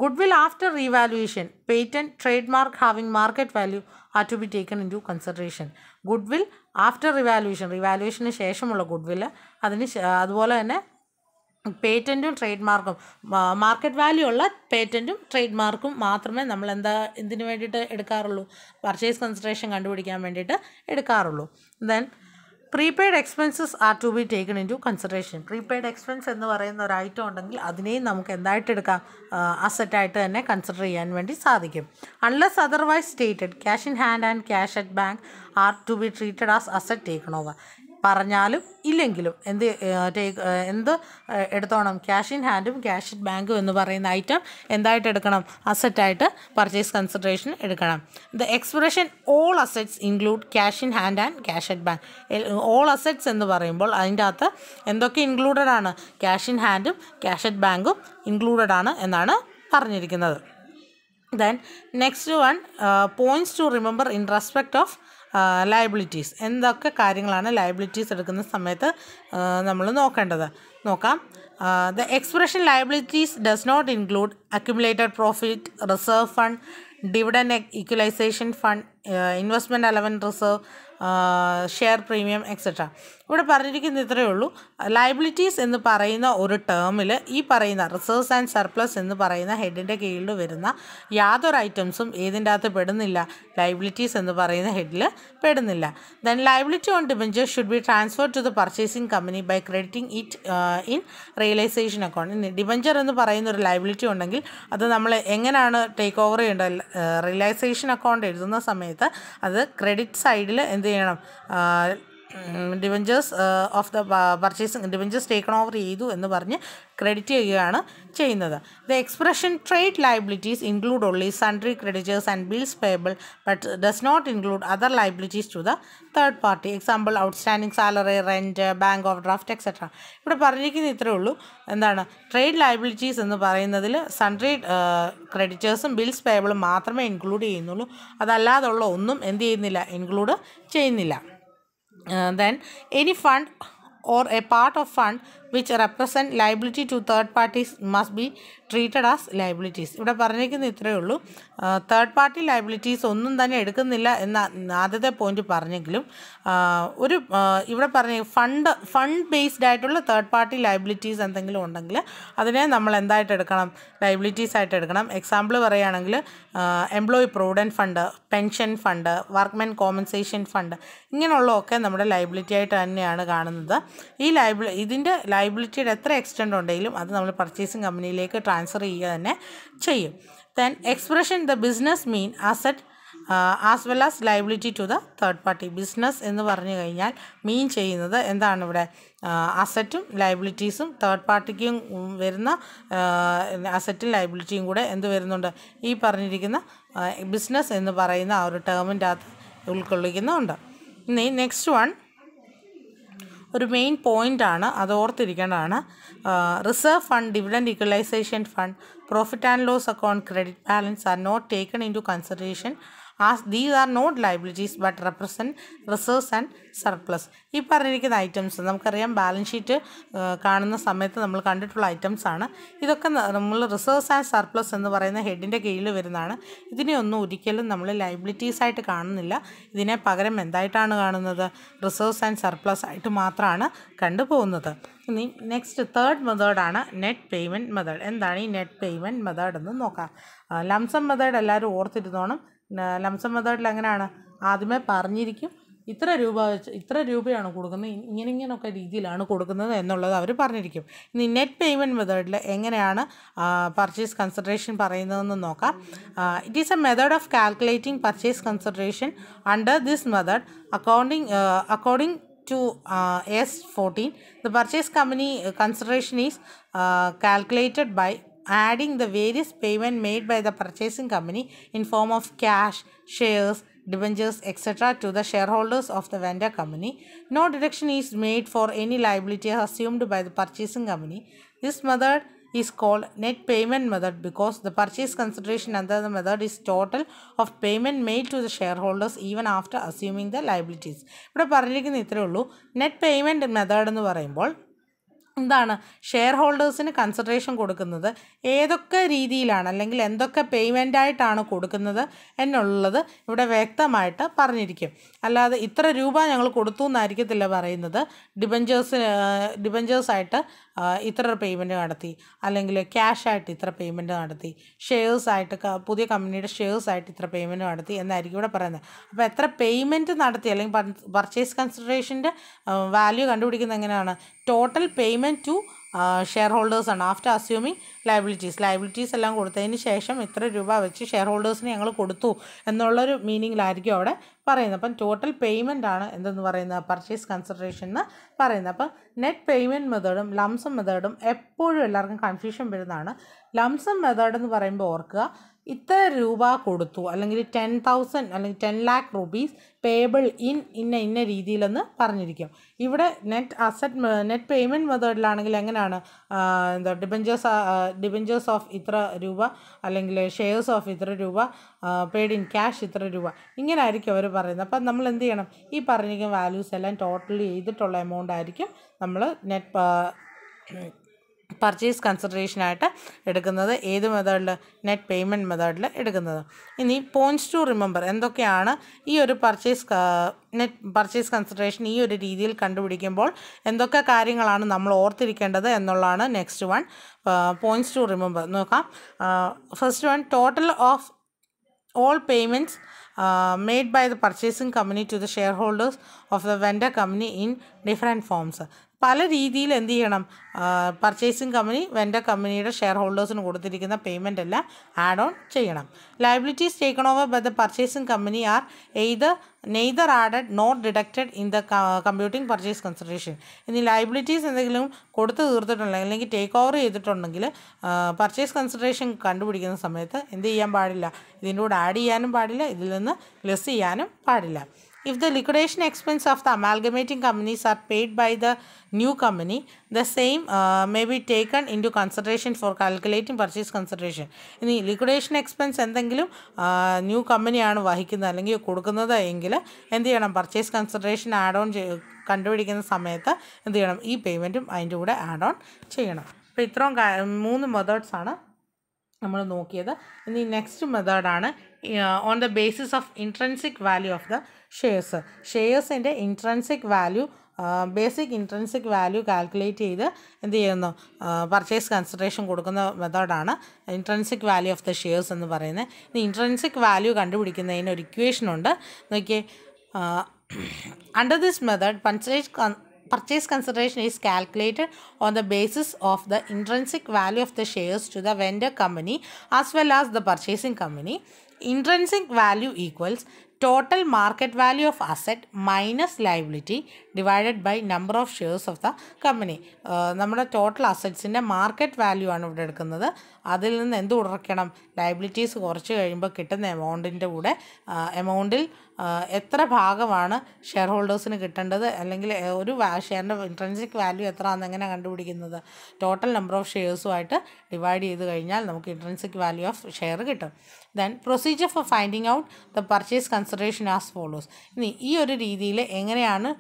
goodwill after revaluation patent trademark having market value are to be taken into consideration goodwill after revaluation റിവാലുവേഷന് ശേഷമുള്ള ഗുഡ് വില്ല് അതിന് അതുപോലെ തന്നെ പേറ്റൻറ്റും ട്രേഡ് മാർക്കും മാർക്കറ്റ് വാല്യൂ ഉള്ള പേറ്റൻറ്റും ട്രേഡ് മാർക്കും മാത്രമേ നമ്മൾ എന്താ ഇതിന് വേണ്ടിയിട്ട് എടുക്കാറുള്ളൂ പർച്ചേസ് കൺസിഡറേഷൻ കണ്ടുപിടിക്കാൻ വേണ്ടിയിട്ട് എടുക്കാറുള്ളൂ then prepaid expenses are to be taken into consideration prepaid expense എന്ന് പറയുന്ന ഒരു ഐറ്റം ഉണ്ടെങ്കിൽ അതിനെയും നമുക്ക് എന്തായിട്ട് എടുക്കാം അസെറ്റായിട്ട് തന്നെ കൺസിഡർ ചെയ്യാൻ വേണ്ടി സാധിക്കും unless otherwise stated cash in hand and cash at bank are to be treated as asset taken over പറഞ്ഞാലും ഇല്ലെങ്കിലും എന്ത് ടേക്ക് എന്ത് എടുത്തോണം ക്യാഷ് ഇൻ ഹാൻഡും ക്യാഷ് ഇൻ ബാങ്കും എന്ന് പറയുന്ന ഐറ്റം എന്തായിട്ട് എടുക്കണം അസെറ്റായിട്ട് പർച്ചേസ് കൺസിഡറേഷൻ എടുക്കണം the expression all assets include cash in hand and cash at bank all assets എന്ന് പറയുമ്പോൾ അതിൻ്റെ അകത്ത് എന്തൊക്കെ ഇൻക്ലൂഡഡ് ആണ് ക്യാഷ് ഇൻ ഹാൻഡും ക്യാഷ് അറ്റ് ബാങ്കും ഇൻക്ലൂഡഡ് ആണ് എന്നാണ് പറഞ്ഞിരിക്കുന്നത് then next one points to remember in respect of liabilities എന്തൊക്കെ കാര്യങ്ങളാണ് ലയബിലിറ്റീസ് എടുക്കുന്ന സമയത്ത് നമ്മൾ നോക്കേണ്ടത് നോക്കാം the expression liabilities does not include accumulated profit reserve fund dividend equalisation fund investment allowance reserve share premium etcetera ഇവിടെ പറഞ്ഞിരിക്കുന്നത് ഇത്രയേ ഉള്ളൂ ലൈബിലിറ്റീസ് എന്ന് പറയുന്ന ഒരു ടേമിൽ ഈ പറയുന്ന റിസേർവ്സ് ആൻഡ് സർപ്ലസ് എന്ന് പറയുന്ന ഹെഡിൻ്റെ കീഴിൽ വരുന്ന യാതൊരു ഐറ്റംസും ഏതിൻ്റെ അകത്ത് പെടുന്നില്ല ലൈബിലിറ്റീസ് എന്ന് പറയുന്ന ഹെഡിൽ പെടുന്നില്ല then liability on debenture should be transfer to the purchasing company by crediting it in realisation account debenture എന്ന് പറയുന്ന ഒരു ലൈബിലിറ്റി ഉണ്ടെങ്കിൽ അത് നമ്മൾ എങ്ങനെയാണ് ടേക്ക് ഓവർ ചെയ്യേണ്ടത് റിയലൈസേഷൻ അക്കൗണ്ട് uh, എഴുതുന്ന സമയത്ത് അത് ക്രെഡിറ്റ് സൈഡിൽ എന്ത് ചെയ്യണം debentures of the purchasing debentures taken over ചെയ്തു എന്ന് പറഞ്ഞ് ക്രെഡിറ്റ് ചെയ്യുകയാണ് ചെയ്യുന്നത് the expression trade liabilities include only sundry creditors and bills payable but does not include other liabilities to the third party example outstanding salary rent bank of draft etcetera ഇവിടെ പറഞ്ഞിരിക്കുന്ന ഇത്രയേ ഉള്ളൂ എന്താണ് ട്രേഡ് ലൈബിലിറ്റീസ് എന്ന് പറയുന്നതിൽ സൺട്രി ക്രെഡിറ്റേഴ്സും ബിൽസ് പേബിളും മാത്രമേ ഇൻക്ലൂഡ് ചെയ്യുന്നുള്ളൂ അതല്ലാതുള്ള ഒന്നും എന്ത് ചെയ്യുന്നില്ല ഇൻക്ലൂഡ് ചെയ്യുന്നില്ല Uh, then any fund or a part of fund which represent liability to third parties must be treated as liabilities ഇവിടെ പറഞ്ഞിരിക്കുന്ന ഇത്രയേ ഉള്ളൂ തേർഡ് പാർട്ടി ലൈബിലിറ്റീസ് ഒന്നും തന്നെ എടുക്കുന്നില്ല എന്ന ആദ്യത്തെ പോയിന്റ് പറഞ്ഞെങ്കിലും ഒരു ഇവിടെ പറഞ്ഞ ഫണ്ട് ഫണ്ട് ബേസ്ഡ് ആയിട്ടുള്ള തേർഡ് പാർട്ടി ലൈബിലിറ്റീസ് എന്തെങ്കിലും ഉണ്ടെങ്കിൽ അതിനെ നമ്മൾ എന്തായിട്ട് എടുക്കണം ലൈബിലിറ്റീസ് ആയിട്ട് എടുക്കണം എക്സാമ്പിൾ പറയുകയാണെങ്കിൽ employee provident fund pension fund workmen compensation fund ഇങ്ങനെയുള്ളതൊക്കെ നമ്മുടെ ലൈബിലിറ്റി ആയിട്ട് തന്നെയാണ് കാണുന്നത് ഈ ലൈബിലി ഇതിൻ്റെ ലയബിലിറ്റിയുടെ എത്ര എക്സ്റ്റെൻഡ് ഉണ്ടെങ്കിലും അത് നമ്മൾ പർച്ചേസിങ് കമ്പനിയിലേക്ക് ട്രാൻസ്ഫർ ചെയ്യുക തന്നെ ചെയ്യും then expression the business mean asset as well as liability to the third party business എന്ന് പറഞ്ഞു കഴിഞ്ഞാൽ മീൻ ചെയ്യുന്നത് എന്താണ് ഇവിടെ അസറ്റും ലൈബിലിറ്റീസും തേർഡ് പാർട്ടിക്കും വരുന്ന അസറ്റും uh, ലൈബിലിറ്റിയും കൂടെ എന്ത് വരുന്നുണ്ട് ഈ പറഞ്ഞിരിക്കുന്ന ബിസിനസ് uh, എന്ന് പറയുന്ന ആ ഒരു ടേമിൻ്റെ അകത്ത് ഉൾക്കൊള്ളിക്കുന്നുണ്ട് ഇനി നെക്സ്റ്റ് വൺ ഒരു മെയിൻ പോയിൻ്റ് ആണ് അത് ഓർത്തിരിക്കേണ്ടതാണ് reserve fund dividend equalisation fund profit and loss account credit balance are not taken into consideration as these are not liabilities but represent reserves and surplus ഈ പറഞ്ഞിരിക്കുന്ന ഐറ്റംസ് നമുക്കറിയാം ബാലൻസ് ഷീറ്റ് കാണുന്ന സമയത്ത് നമ്മൾ കണ്ടിട്ടുള്ള ഐറ്റംസ് ആണ് ഇതൊക്കെ നമ്മൾ റിസേർവ്സ് ആൻഡ് സർപ്ലസ് എന്ന് പറയുന്ന ഹെഡിൻ്റെ കീഴിൽ വരുന്നതാണ് ഇതിനെയൊന്നും ഒരിക്കലും നമ്മൾ ലൈബിലിറ്റീസ് ആയിട്ട് കാണുന്നില്ല ഇതിനെ പകരം എന്തായിട്ടാണ് കാണുന്നത് റിസേർവ്സ് ആൻഡ് സർപ്ലസ് ആയിട്ട് മാത്രമാണ് കണ്ടുപോകുന്നത് ഇനി നെക്സ്റ്റ് തേർഡ് മെത്തേഡാണ് നെറ്റ് പേയ്മെൻറ്റ് മെത്തേഡ് എന്താണ് ഈ നെറ്റ് പേയ്മെൻറ്റ് മെത്തേഡ് എന്ന് നോക്കാം ലംസം മെത്തേഡ് എല്ലാവരും ഓർത്തിരുന്നോണം ലംസം മെത്തേഡിൽ അങ്ങനെയാണ് ആദ്യമേ പറഞ്ഞിരിക്കും ഇത്ര രൂപ വെച്ച് ഇത്ര രൂപയാണ് കൊടുക്കുന്നത് ഇങ്ങനെ ഇങ്ങനെയൊക്കെ രീതിയിലാണ് കൊടുക്കുന്നത് എന്നുള്ളത് അവർ പറഞ്ഞിരിക്കും ഇനി നെറ്റ് പേയ്മെൻറ്റ് മെത്തേഡിൽ എങ്ങനെയാണ് പർച്ചേസ് കൺസിഡറേഷൻ പറയുന്നതെന്ന് നോക്കാം it is a method of calculating purchase consideration under this method accounting according to S fourteen the purchase company consideration is calculated by adding the various payment made by the purchasing company in form of cash, shares, debentures, etc. to the shareholders of the vendor company. No deduction is made for any liability assumed by the purchasing company. This method is called net payment method because the purchase consideration under the method is total of payment made to the shareholders even after assuming the liabilities. But പറഞ്ഞിരിക്കുന്ന ഇത്രയേ method നെറ്റ് പേയ്മെൻറ്റ് മെത്തേഡ് എന്താണ് ഷെയർ ഹോൾഡേഴ്സിന് കൺസിഡറേഷൻ കൊടുക്കുന്നത് ഏതൊക്കെ രീതിയിലാണ് അല്ലെങ്കിൽ എന്തൊക്കെ പേയ്മെൻ്റ് ആയിട്ടാണ് കൊടുക്കുന്നത് എന്നുള്ളത് ഇവിടെ വ്യക്തമായിട്ട് പറഞ്ഞിരിക്കും അല്ലാതെ ഇത്ര രൂപ ഞങ്ങൾ കൊടുത്തു എന്നായിരിക്കത്തില്ല പറയുന്നത് ഡിബഞ്ചേഴ്സ് ഡിബഞ്ചേഴ്സായിട്ട് ഇത്ര പേയ്മെൻറ്റ് നടത്തി അല്ലെങ്കിൽ ആയിട്ട് ഇത്ര പേയ്മെൻറ്റ് നടത്തി ആയിട്ട് പുതിയ കമ്പനിയുടെ ആയിട്ട് ഇത്ര പേയ്മെൻറ്റ് നടത്തി എന്നായിരിക്കും ഇവിടെ പറയുന്നത് അപ്പോൾ എത്ര പേയ്മെൻറ്റ് നടത്തി അല്ലെങ്കിൽ പർച്ചേസ് കൺസിഡറേഷൻ്റെ വാല്യൂ കണ്ടുപിടിക്കുന്നത് എങ്ങനെയാണ് ടോട്ടൽ പേയ്മെൻറ്റ് ടു ഷെയർ ഹോൾഡേഴ്സാണ് ആഫ്റ്റർ അസ്യൂമിങ് ലയബിലിറ്റീസ് ലയബിലിറ്റീസ് എല്ലാം കൊടുത്തതിന് ശേഷം ഇത്ര രൂപ വെച്ച് ഷെയർ ഹോൾഡേഴ്സിന് ഞങ്ങൾ കൊടുത്തു എന്നുള്ളൊരു മീനിങ്ങിലായിരിക്കും അവിടെ പറയുന്നത് അപ്പം ടോട്ടൽ പേയ്മെൻ്റ് ആണ് എന്തെന്ന് പറയുന്നത് പർച്ചേസ് കൺസിഡറേഷൻ എന്ന് പറയുന്നത് അപ്പം നെറ്റ് പേയ്മെൻറ്റ് മെത്തേഡും ലംസം മെത്തേഡും എപ്പോഴും എല്ലാവർക്കും കൺഫ്യൂഷൻ വരുന്നതാണ് ലംസം മെത്തേഡ് എന്ന് പറയുമ്പോൾ ഓർക്കുക ഇത്ര രൂപ കൊടുത്തു അല്ലെങ്കിൽ ടെൻ തൗസൻഡ് അല്ലെങ്കിൽ ten lakh rupees payable in ഇന്ന ഇന്ന രീതിയിലെന്ന് പറഞ്ഞിരിക്കും ഇവിടെ നെറ്റ് അസറ്റ് നെറ്റ് പേയ്മെൻറ്റ് മെത്തേഡിലാണെങ്കിൽ എങ്ങനെയാണ് എന്താ ഡിബഞ്ചേഴ്സ് ഡിബഞ്ചേഴ്സ് ഓഫ് ഇത്ര രൂപ അല്ലെങ്കിൽ ഷെയർസ് ഓഫ് ഇത്ര രൂപ പേഡ് ഇൻ ക്യാഷ് ഇത്ര രൂപ ഇങ്ങനെ ആയിരിക്കും അവർ പറയുന്നത് അപ്പം നമ്മൾ എന്ത് ചെയ്യണം ഈ പറഞ്ഞിരിക്കുന്ന വാല്യൂസ് എല്ലാം ടോട്ടലി ചെയ്തിട്ടുള്ള എമൗണ്ട് ആയിരിക്കും നമ്മൾ നെറ്റ് പർച്ചേസ് കൺസിഡറേഷനായിട്ട് എടുക്കുന്നത് ഏത് മെത്തേഡിൽ നെറ്റ് പേയ്മെൻറ്റ് മെത്തേഡിൽ എടുക്കുന്നത് ഇനി പോയിൻറ്റ്സ് ടു റിമെമ്പർ എന്തൊക്കെയാണ് ഈ ഒരു പർച്ചേസ് നെറ്റ് പർച്ചേസ് കൺസിഡറേഷൻ ഈ ഒരു രീതിയിൽ കണ്ടുപിടിക്കുമ്പോൾ എന്തൊക്കെ കാര്യങ്ങളാണ് നമ്മൾ ഓർത്തിരിക്കേണ്ടത് എന്നുള്ളതാണ് next one points to remember നോക്കാം first one total of all payments made made by the purchasing company to the shareholders of the vendor company in different forms പല രീതിയിൽ എന്ത് ചെയ്യണം പർച്ചേസിങ് കമ്പനി വെൻഡർ കമ്പനിയുടെ ഷെയർ ഹോൾഡേഴ്സിന് കൊടുത്തിരിക്കുന്ന പേയ്മെൻ്റ് എല്ലാം ആഡ് ഓൺ ചെയ്യണം liabilities taken over by the purchasing company are either neither added not deducted in the computing purchase consideration ഇനി ലയബിലിറ്റീസ് എന്തെങ്കിലും കൊടുത്തു തീർത്തിട്ടുണ്ടെങ്കിൽ അല്ലെങ്കിൽ ടേക്ക് ഓവർ ചെയ്തിട്ടുണ്ടെങ്കിൽ പർച്ചേസ് കൺസിഡറേഷൻ കണ്ടുപിടിക്കുന്ന സമയത്ത് എന്ത് ചെയ്യാൻ പാടില്ല ഇതിൻ്റെ കൂടെ ആഡ് ചെയ്യാനും പാടില്ല ഇതിൽ നിന്ന് ലെസ് ചെയ്യാനും പാടില്ല If the liquidation expense of the amalgamating companies are paid by the new company, the same uh, may be taken into consideration for calculating purchase consideration. ഇനി ലിക്വിഡേഷൻ എക്സ്പെൻസ് എന്തെങ്കിലും ന്യൂ കമ്പനിയാണ് വഹിക്കുന്നത് അല്ലെങ്കിൽ കൊടുക്കുന്നത് എങ്കിൽ എന്ത് ചെയ്യണം പർച്ചേസ് കൺസിഡറേഷൻ ആഡ് ഓൺ കണ്ടുപിടിക്കുന്ന സമയത്ത് എന്ത് ചെയ്യണം ഈ പേയ്മെൻറ്റും അതിൻ്റെ കൂടെ ആഡ് ഓൺ ചെയ്യണം അപ്പോൾ ഇത്രയും മൂന്ന് മെത്തേഡ്സാണ് നമ്മൾ നോക്കിയത് ഇനി നെക്സ്റ്റ് മെത്തേഡാണ് on the basis of intrinsic value of the shares ഷെയർസിൻ്റെ intrinsic value basic intrinsic value calculate ചെയ്ത് എന്ത് ചെയ്യുന്നു പർച്ചേസ് കൺസിഡറേഷൻ കൊടുക്കുന്ന മെത്തേഡാണ് intrinsic value of the shares എന്ന് പറയുന്നത് ഇൻട്രൻസിക് വാല്യൂ കണ്ടുപിടിക്കുന്നതിന് ഒരു ഇക്വേഷനുണ്ട് നോക്കിയേ under this method purchase consideration is calculated on the basis of the intrinsic value of the the to the the company as well as the the company intrinsic value equals total market value of asset minus liability divided by number of shares of the company നമ്മുടെ ടോട്ടൽ അസെറ്റ്സിൻ്റെ മാർക്കറ്റ് വാല്യൂ ആണ് ഇവിടെ എടുക്കുന്നത് അതിൽ നിന്ന് എന്ത് കുറയ്ക്കണം ലൈബിലിറ്റീസ് കുറച്ച് കഴിയുമ്പോൾ കിട്ടുന്ന എമൗണ്ടിൻ്റെ കൂടെ എമൗണ്ടിൽ എത്ര ഭാഗമാണ് ഷെയർ ഹോൾഡേഴ്സിന് കിട്ടേണ്ടത് അല്ലെങ്കിൽ ഒരു ഷെയറിൻ്റെ ഇൻട്രൻസിക് വാല്യൂ എത്ര ആണെന്ന് എങ്ങനെ കണ്ടുപിടിക്കുന്നത് ടോട്ടൽ നമ്പർ ഓഫ് ഷെയർസുമായിട്ട് ഡിവൈഡ് ചെയ്ത് കഴിഞ്ഞാൽ നമുക്ക് ഇൻട്രൻസിക് വാല്യൂ ഓഫ് ഷെയർ കിട്ടും then procedure for finding out the purchase consideration as follows ഇനി ഈ ഒരു രീതിയിൽ എങ്ങനെയാണ്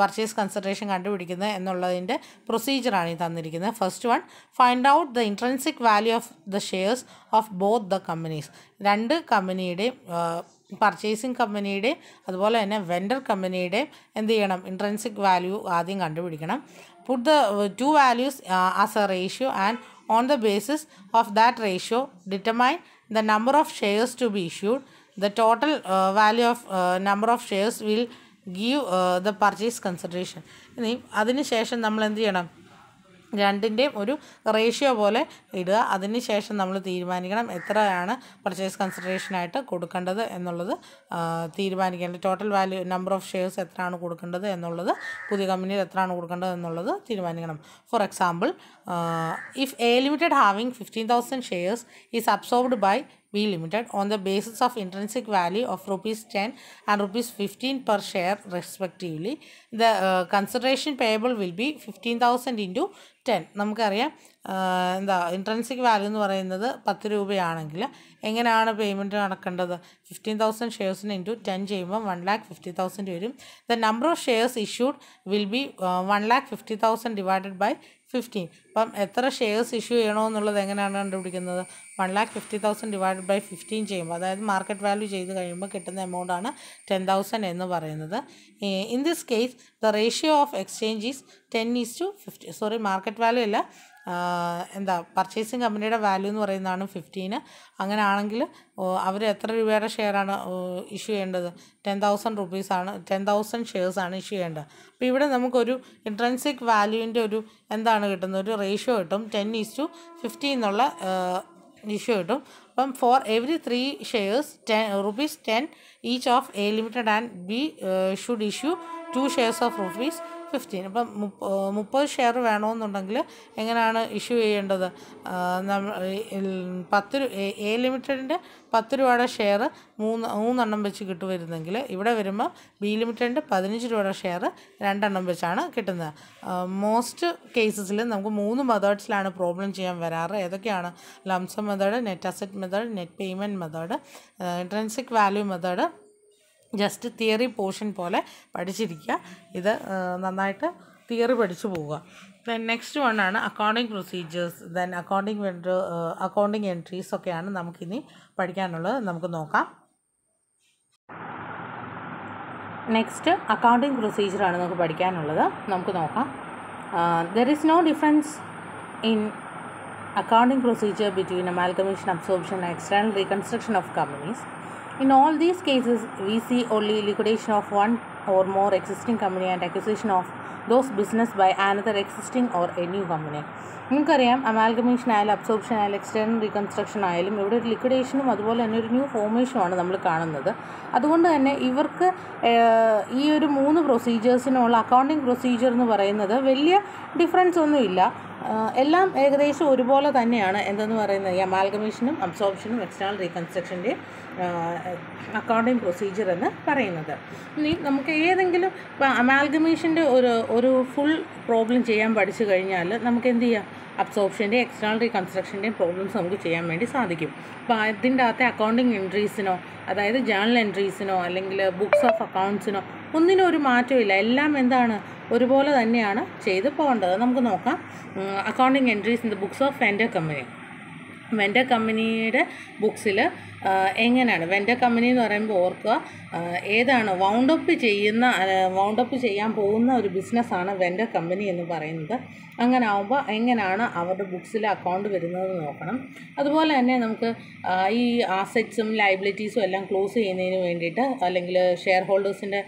പർച്ചേസ് കൺസിഡറേഷൻ കണ്ടുപിടിക്കുന്നത് എന്നുള്ളതിൻ്റെ പ്രൊസീജിയറാണ് ഈ തന്നിരിക്കുന്നത് first one find out the intrinsic value of the shares of both the companies രണ്ട് കമ്പനിയുടെയും പർച്ചേസിങ് കമ്പനിയുടെ അതുപോലെ തന്നെ വെൻഡർ കമ്പനിയുടെ എന്ത് ചെയ്യണം ഇൻട്രൻസിക് വാല്യൂ ആദ്യം കണ്ടുപിടിക്കണം put the two values as a ratio and on the basis of that ratio determine the number of shares to be issued the total value of number of shares will give the purchase consideration ഇനി അതിനുശേഷം നമ്മൾ എന്ത് ചെയ്യണം രണ്ടിൻ്റെയും ഒരു റേഷ്യോ പോലെ ഇടുക അതിന് ശേഷം നമ്മൾ തീരുമാനിക്കണം എത്രയാണ് പർച്ചേസ് കൺസിഡറേഷനായിട്ട് കൊടുക്കേണ്ടത് എന്നുള്ളത് തീരുമാനിക്കേണ്ടത് total value number of shares എത്രയാണ് കൊടുക്കേണ്ടത് എന്നുള്ളത് പുതിയ കമ്പനിയിൽ എത്രയാണ് കൊടുക്കേണ്ടത് എന്നുള്ളത് തീരുമാനിക്കണം for example if A limited having fifteen thousand shares is absorbed by B limited on the basis of intrinsic value of rupees ten and rupees fifteen per share respectively the consideration payable will be fifteen thousand into ten നമുക്കറിയാം എന്താ ഇൻട്രൻസിക് വാല്യൂ എന്ന് പറയുന്നത് പത്ത് രൂപയാണെങ്കിൽ എങ്ങനെയാണ് പേയ്മെൻറ്റ് നടക്കേണ്ടത് ഫിഫ്റ്റീൻ തൗസൻഡ് ഷെയർസിന് ഇൻറ്റു ടെൻ ചെയ്യുമ്പോൾ വൺ ലാക്ക് ഫിഫ്റ്റി തൗസൻഡ് വരും the number of shares issued will be one lakh fifty thousand divided by fifteen അപ്പം എത്ര ഷെയർസ് ഇഷ്യൂ ചെയ്യണമെന്നുള്ളത് എങ്ങനെയാണ് കണ്ടുപിടിക്കുന്നത് one lakh fifty thousand divided by fifteen ചെയ്യുമ്പോൾ അതായത് മാർക്കറ്റ് വാല്യൂ ചെയ്ത് കഴിയുമ്പോൾ കിട്ടുന്ന എമൗണ്ടാണ് ടെൻ തൗസൻഡ് എന്ന് പറയുന്നത് in this case the ratio of exchange is ten is to fifty sorry market market value അല്ല എന്താ പർച്ചേസിങ് കമ്പനിയുടെ വാല്യൂ എന്ന് പറയുന്നതാണ് ഫിഫ്റ്റീന് അങ്ങനെ ആണെങ്കിൽ അവർ എത്ര രൂപയുടെ ഷെയറാണ് ഇഷ്യൂ ചെയ്യേണ്ടത് ടെൻ തൗസൻഡ് റുപ്പീസാണ് ടെൻ തൗസൻഡ് ഷെയർസാണ് ഇഷ്യൂ ചെയ്യേണ്ടത് അപ്പോൾ ഇവിടെ നമുക്കൊരു ഇൻട്രൻസിക് വാല്യൂവിൻ്റെ ഒരു എന്താണ് കിട്ടുന്നത് ഒരു റേഷ്യോ കിട്ടും ടെൻ ഈസ് ടു ഫിഫ്റ്റീൻ എന്നുള്ള ഇഷ്യൂ കിട്ടും അപ്പം for every three shares ten rupees ten each of A limited and B should issue two shares of rupees fifteen അപ്പം മുപ്പത് ഷെയർ വേണമെന്നുണ്ടെങ്കിൽ എങ്ങനെയാണ് ഇഷ്യൂ ചെയ്യേണ്ടത് പത്ത് എ ലിമിറ്റഡിൻ്റെ പത്ത് രൂപയുടെ ഷെയർ മൂന്ന് മൂന്നെണ്ണം വെച്ച് കിട്ടുമായിരുന്നെങ്കിൽ ഇവിടെ വരുമ്പോൾ ബി ലിമിറ്റഡിൻ്റെ പതിനഞ്ച് രൂപയുടെ ഷെയർ രണ്ടെണ്ണം വെച്ചാണ് കിട്ടുന്നത് മോസ്റ്റ് കേസസിൽ നമുക്ക് മൂന്ന് മെതേഡ്സിലാണ് പ്രോബ്ലം ചെയ്യാൻ വരാറ് ഏതൊക്കെയാണ് lump sum method net asset method net payment method intrinsic value method just theory portion പോലെ പഠിച്ചിരിക്കുക ഇത് നന്നായിട്ട് തിയറി പഠിച്ചു പോവുക ദെൻ നെക്സ്റ്റ് വൺ ആണ് accounting procedures then accounting accounting entries ഒക്കെയാണ് നമുക്കിനി പഠിക്കാനുള്ളത് നമുക്ക് നോക്കാം നെക്സ്റ്റ് അക്കൗണ്ടിങ് പ്രൊസീജിയറാണ് നമുക്ക് പഠിക്കാനുള്ളത് നമുക്ക് നോക്കാം there is no difference in accounting procedure between a amalgamation absorption and external reconstruction of companies In all these cases, we see only liquidation of one or more existing company and acquisition of those business by another existing or a new company. നിങ്ങൾക്കറിയാം അമാൽഗമേഷൻ ആയാലും അബ്സോർപ്ഷൻ ആയാലും എക്സ്റ്റേണൽ റീകൺസ്ട്രക്ഷൻ ആയാലും ഇവിടെ ഒരു ലിക്വിഡേഷനും അതുപോലെ തന്നെ ഒരു ന്യൂ ഫോമേഷനുമാണ് നമ്മൾ കാണുന്നത് അതുകൊണ്ട് തന്നെ ഇവർക്ക് ഈ ഒരു മൂന്ന് പ്രൊസീജിയേഴ്സിനുള്ള അക്കൗണ്ടിങ് പ്രൊസീജിയർ എന്ന് പറയുന്നത് വലിയ ഡിഫറൻസ് ഒന്നുമില്ല എല്ലാം ഏകദേശം ഒരുപോലെ തന്നെയാണ് എന്തെന്ന് പറയുന്നത് ഈ അമാൽഗമേഷനും അബ്സോർപ്ഷനും എക്സ്റ്റേണൽ റീകൺസ്ട്രക്ഷൻ്റെ അക്കൗണ്ടിങ് പ്രൊസീജിയർ എന്ന് പറയുന്നത് ഇനി നമുക്ക് ഏതെങ്കിലും ഇപ്പം അമാൽഗമേഷൻ്റെ ഒരു ഒരു ഫുൾ പ്രോബ്ലം ചെയ്യാൻ പഠിച്ചു കഴിഞ്ഞാൽ നമുക്ക് എന്ത് ചെയ്യാം അബ്സോർപ്ഷൻ്റെ എക്സ്റ്റേണൽ റീകൺസ്ട്രക്ഷൻ്റെയും പ്രോബ്ലംസ് നമുക്ക് ചെയ്യാൻ വേണ്ടി സാധിക്കും അപ്പോൾ അതിൻ്റെ അകത്തെ അക്കൗണ്ടിങ് എൻട്രീസിനോ അതായത് ജേണൽ എൻട്രീസിനോ അല്ലെങ്കിൽ ബുക്സ് ഓഫ് അക്കൗണ്ട്സിനോ ഒന്നിനും ഒരു ഇല്ല എല്ലാം എന്താണ് ഒരുപോലെ തന്നെയാണ് ചെയ്ത് പോകേണ്ടത് നമുക്ക് നോക്കാം accounting entries in the books of എൻ്റെ കമ്പനി വെൻ്റർ കമ്പനിയുടെ ബുക്സിൽ എങ്ങനെയാണ് വെൻ്റർ കമ്പനി എന്ന് പറയുമ്പോൾ ഓർക്കുക ഏതാണ് വൗണ്ടപ്പ് ചെയ്യുന്ന വൗണ്ടപ്പ് ചെയ്യാൻ പോകുന്ന ഒരു ബിസിനസ്സാണ് വെൻ്റർ കമ്പനി എന്ന് പറയുന്നത് അങ്ങനെ ആവുമ്പോൾ എങ്ങനെയാണ് അവരുടെ ബുക്സിൽ അക്കൗണ്ട് വരുന്നത് നോക്കണം അതുപോലെ തന്നെ നമുക്ക് ഈ ആസെറ്റ്സും ലൈബിലിറ്റീസും എല്ലാം ക്ലോസ് ചെയ്യുന്നതിന് വേണ്ടിയിട്ട് അല്ലെങ്കിൽ ഷെയർ ഹോൾഡേഴ്സിൻ്റെ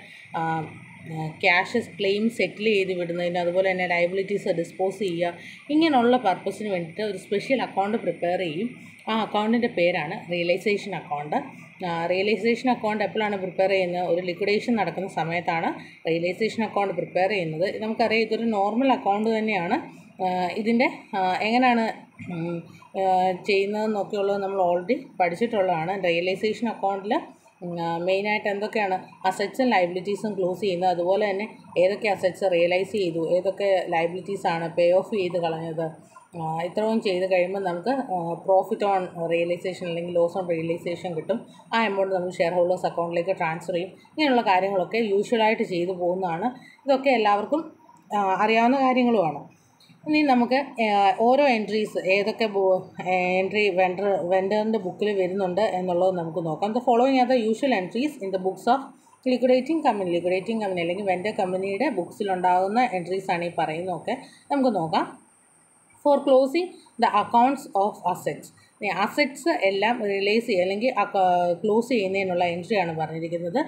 ക്യാഷ് ക്ലെയിം സെറ്റിൽ ചെയ്ത് വിടുന്നതിന് അതുപോലെ തന്നെ ലയബിലിറ്റീസ് ഡിസ്പോസ് ചെയ്യുക ഇങ്ങനെയുള്ള പർപ്പസിന് വേണ്ടിയിട്ട് ഒരു സ്പെഷ്യൽ അക്കൗണ്ട് പ്രിപ്പയർ ചെയ്യും ആ അക്കൗണ്ടിൻ്റെ പേരാണ് റിയലൈസേഷൻ അക്കൗണ്ട് റിയലൈസേഷൻ അക്കൗണ്ട് എപ്പോഴാണ് പ്രിപ്പയർ ചെയ്യുന്നത് ഒരു ലിക്വിഡേഷൻ നടക്കുന്ന സമയത്താണ് റിയലൈസേഷൻ അക്കൗണ്ട് പ്രിപ്പയർ ചെയ്യുന്നത് നമുക്കറിയാം ഇതൊരു നോർമൽ അക്കൗണ്ട് തന്നെയാണ് ഇതിൻ്റെ എങ്ങനെയാണ് ചെയ്യുന്നതെന്നൊക്കെയുള്ളത് നമ്മൾ ഓൾറെഡി പഠിച്ചിട്ടുള്ളതാണ് റിയലൈസേഷൻ അക്കൗണ്ടിൽ മെയിനായിട്ട് എന്തൊക്കെയാണ് അസറ്റ്സും ലൈബിലിറ്റീസും ക്ലോസ് ചെയ്യുന്നത് അതുപോലെ തന്നെ ഏതൊക്കെ അസറ്റ്സ് റിയലൈസ് ചെയ്തു ഏതൊക്കെ ലൈബിലിറ്റീസാണ് പേ ഓഫ് ചെയ്ത് കളഞ്ഞത് ഇത്രയും ചെയ്ത് കഴിയുമ്പോൾ നമുക്ക് പ്രോഫിറ്റ് ഓൺ റിയലൈസേഷൻ അല്ലെങ്കിൽ ലോസ് ഓൺ റിയലൈസേഷൻ കിട്ടും ആ എമൗണ്ട് നമുക്ക് ഷെയർ ഹോൾഡേഴ്സ് അക്കൗണ്ടിലേക്ക് ട്രാൻസ്ഫർ ചെയ്യും ഇങ്ങനെയുള്ള കാര്യങ്ങളൊക്കെ യൂഷ്വലായിട്ട് ചെയ്തു പോകുന്നതാണ് ഇതൊക്കെ എല്ലാവർക്കും അറിയാവുന്ന കാര്യങ്ങളുമാണ് ഇനി നമുക്ക് ഓരോ എൻട്രീസ് ഏതൊക്കെ എൻട്രി വെണ്ടർ വെൻഡറിൻ്റെ ബുക്കിൽ വരുന്നുണ്ട് എന്നുള്ളത് നമുക്ക് നോക്കാം the following are the usual entries in the books of liquidating company liquidating company അല്ലെങ്കിൽ വെൻഡർ കമ്പനിയുടെ ബുക്സിലുണ്ടാകുന്ന എൻട്രീസാണ് ഈ പറയുന്നതൊക്കെ നമുക്ക് നോക്കാം for closing the accounts of assets assets എല്ലാം റിയലൈസ് ചെയ്യുക അല്ലെങ്കിൽ ക്ലോസ് ചെയ്യുന്നതിനുള്ള എൻട്രിയാണ് പറഞ്ഞിരിക്കുന്നത്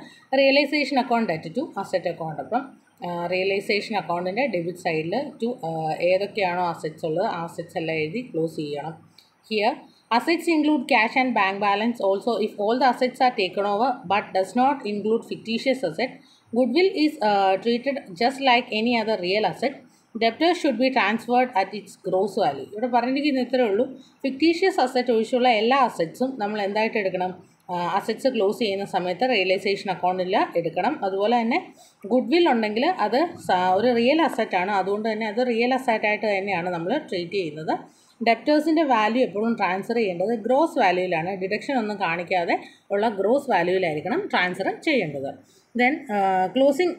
realisation account at to asset account അപ്പം റിയലൈസേഷൻ അക്കൗണ്ടിൻ്റെ ഡെബിറ്റ് സൈഡിൽ ടു ഏതൊക്കെയാണോ അസറ്റ്സ് ഉള്ളത് അസറ്റ്സ് എല്ലാം എഴുതി ക്ലോസ് ചെയ്യണം here assets include cash and bank balance also if all the assets are taken over but does not include fictitious asset goodwill is treated just like any other real asset debtors should be transferred at its gross value ഇവിടെ പറഞ്ഞിരിക്കുന്ന ഇത്രയേ ഉള്ളൂ ഫിക്റ്റീഷ്യസ് അസറ്റ് ഒഴിച്ചുള്ള എല്ലാ അസറ്റ്സും നമ്മൾ എന്തായിട്ട് എടുക്കണം അസെറ്റ്സ് ക്ലോസ് ചെയ്യുന്ന സമയത്ത് റിയലൈസേഷൻ അക്കൗണ്ടിൽ എടുക്കണം അതുപോലെ തന്നെ ഗുഡ് വിൽ ഉണ്ടെങ്കിൽ അത് ഒരു റിയൽ അസെറ്റാണ് അതുകൊണ്ട് തന്നെ അത് റിയൽ അസെറ്റായിട്ട് തന്നെയാണ് നമ്മൾ ട്രീറ്റ് ചെയ്യുന്നത് ഡെപ്റ്റേഴ്സിൻ്റെ വാല്യൂ എപ്പോഴും ട്രാൻസ്ഫർ ചെയ്യേണ്ടത് ഗ്രോസ് വാല്യൂയിലാണ് ഡിഡക്ഷൻ ഒന്നും കാണിക്കാതെ ഉള്ള ഗ്രോസ് വാല്യൂയിലായിരിക്കണം ട്രാൻസ്ഫർ ചെയ്യേണ്ടത് then closing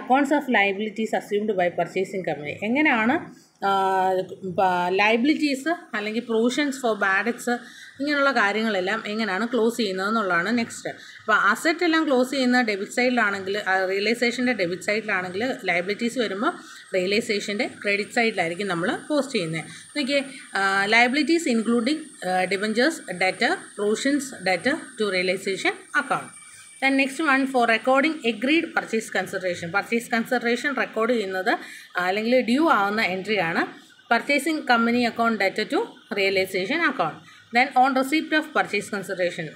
accounts of liabilities assumed by purchasing company എങ്ങനെയാണ് ലൈബിലിറ്റീസ് അല്ലെങ്കിൽ പ്രൊവിഷൻസ് ഫോർ ബാഡറ്റ്സ് ഇങ്ങനെയുള്ള കാര്യങ്ങളെല്ലാം എങ്ങനെയാണ് ക്ലോസ് ചെയ്യുന്നത് എന്നുള്ളതാണ് നെക്സ്റ്റ് അപ്പോൾ അസെറ്റ് എല്ലാം ക്ലോസ് ചെയ്യുന്ന ഡെബിറ്റ് സൈഡിലാണെങ്കിൽ റിയലൈസേഷൻ്റെ ഡെബിറ്റ് സൈഡിലാണെങ്കിൽ ലൈബിലിറ്റീസ് വരുമ്പോൾ റിയലൈസേഷൻ്റെ ക്രെഡിറ്റ് സൈഡിലായിരിക്കും നമ്മൾ പോസ്റ്റ് ചെയ്യുന്നത് നോക്കിയേ liabilities including debentures data provisions data to realisation account then next one for recording agreed purchase consideration purchase consideration record ചെയ്യുന്നത് അല്ലെങ്കിൽ ഡ്യൂ ആവുന്ന എൻട്രിയാണ് purchasing company account debt to realisation account then on receipt of purchase consideration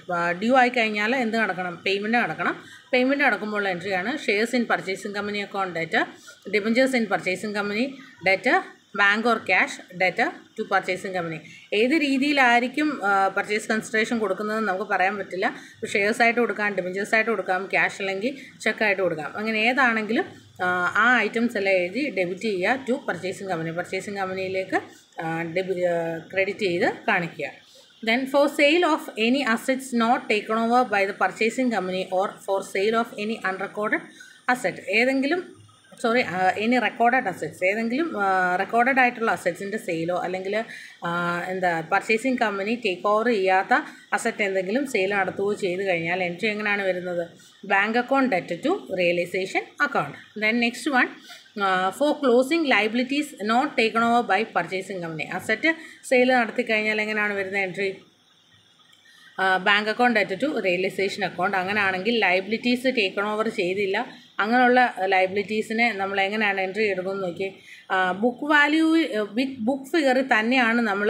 due ആയി കഴിഞ്ഞാൽ എന്ത് നടക്കണം പേയ്മെൻറ്റ് നടക്കണം പേയ്മെൻറ്റ് നടക്കുമ്പോൾ എൻട്രിയാണ് shares in purchasing company account debt debentures in purchasing company debt bank or cash debt to purchasing company ഏത് രീതിയിലായിരിക്കും പർച്ചേസ് കൺസിഡറേഷൻ കൊടുക്കുന്നതെന്ന് നമുക്ക് പറയാൻ പറ്റില്ല ഷെയർസ് ആയിട്ട് കൊടുക്കാം ഡിമിഞ്ചേഴ്സ് ആയിട്ട് കൊടുക്കാം ക്യാഷ് അല്ലെങ്കിൽ ചെക്കായിട്ട് കൊടുക്കാം അങ്ങനെ ഏതാണെങ്കിലും ആ ഐറ്റംസ് എല്ലാം എഴുതി ഡെബിറ്റ് ചെയ്യുക ടു പർച്ചേസിങ് കമ്പനി പർച്ചേസിങ് കമ്പനിയിലേക്ക് ഡെബി ക്രെഡിറ്റ് ചെയ്ത് കാണിക്കുക then for sale of any assets not taken over by the purchasing company or for sale of any unrecorded asset ഏതെങ്കിലും സോറി ഇനി റെക്കോർഡഡ് അസറ്റ്സ് ഏതെങ്കിലും റെക്കോർഡഡ് ആയിട്ടുള്ള അസെറ്റ്സിൻ്റെ സെയിലോ അല്ലെങ്കിൽ എന്താ പർച്ചേസിങ് കമ്പനി ടേക്ക് ഓവർ ചെയ്യാത്ത അസറ്റ് എന്തെങ്കിലും സെയിൽ നടത്തുകയോ ചെയ്തു കഴിഞ്ഞാൽ എൻട്രി എങ്ങനെയാണ് വരുന്നത് bank account debt to realisation account then next one for closing liabilities not taken over by purchasing company asset sale നടത്തി കഴിഞ്ഞാൽ എങ്ങനെയാണ് വരുന്ന entry bank account debt to realisation account അങ്ങനെയാണെങ്കിൽ ലൈബിലിറ്റീസ് ടേക്കൺ ഓവർ ചെയ്തില്ല അങ്ങനെയുള്ള ലൈബിലിറ്റീസിനെ നമ്മൾ എങ്ങനെയാണ് എൻട്രി എടുക്കുന്നത് നോക്കി ബുക്ക് വാല്യൂ വിത്ത് ബുക്ക് ഫിഗറിൽ തന്നെയാണ് നമ്മൾ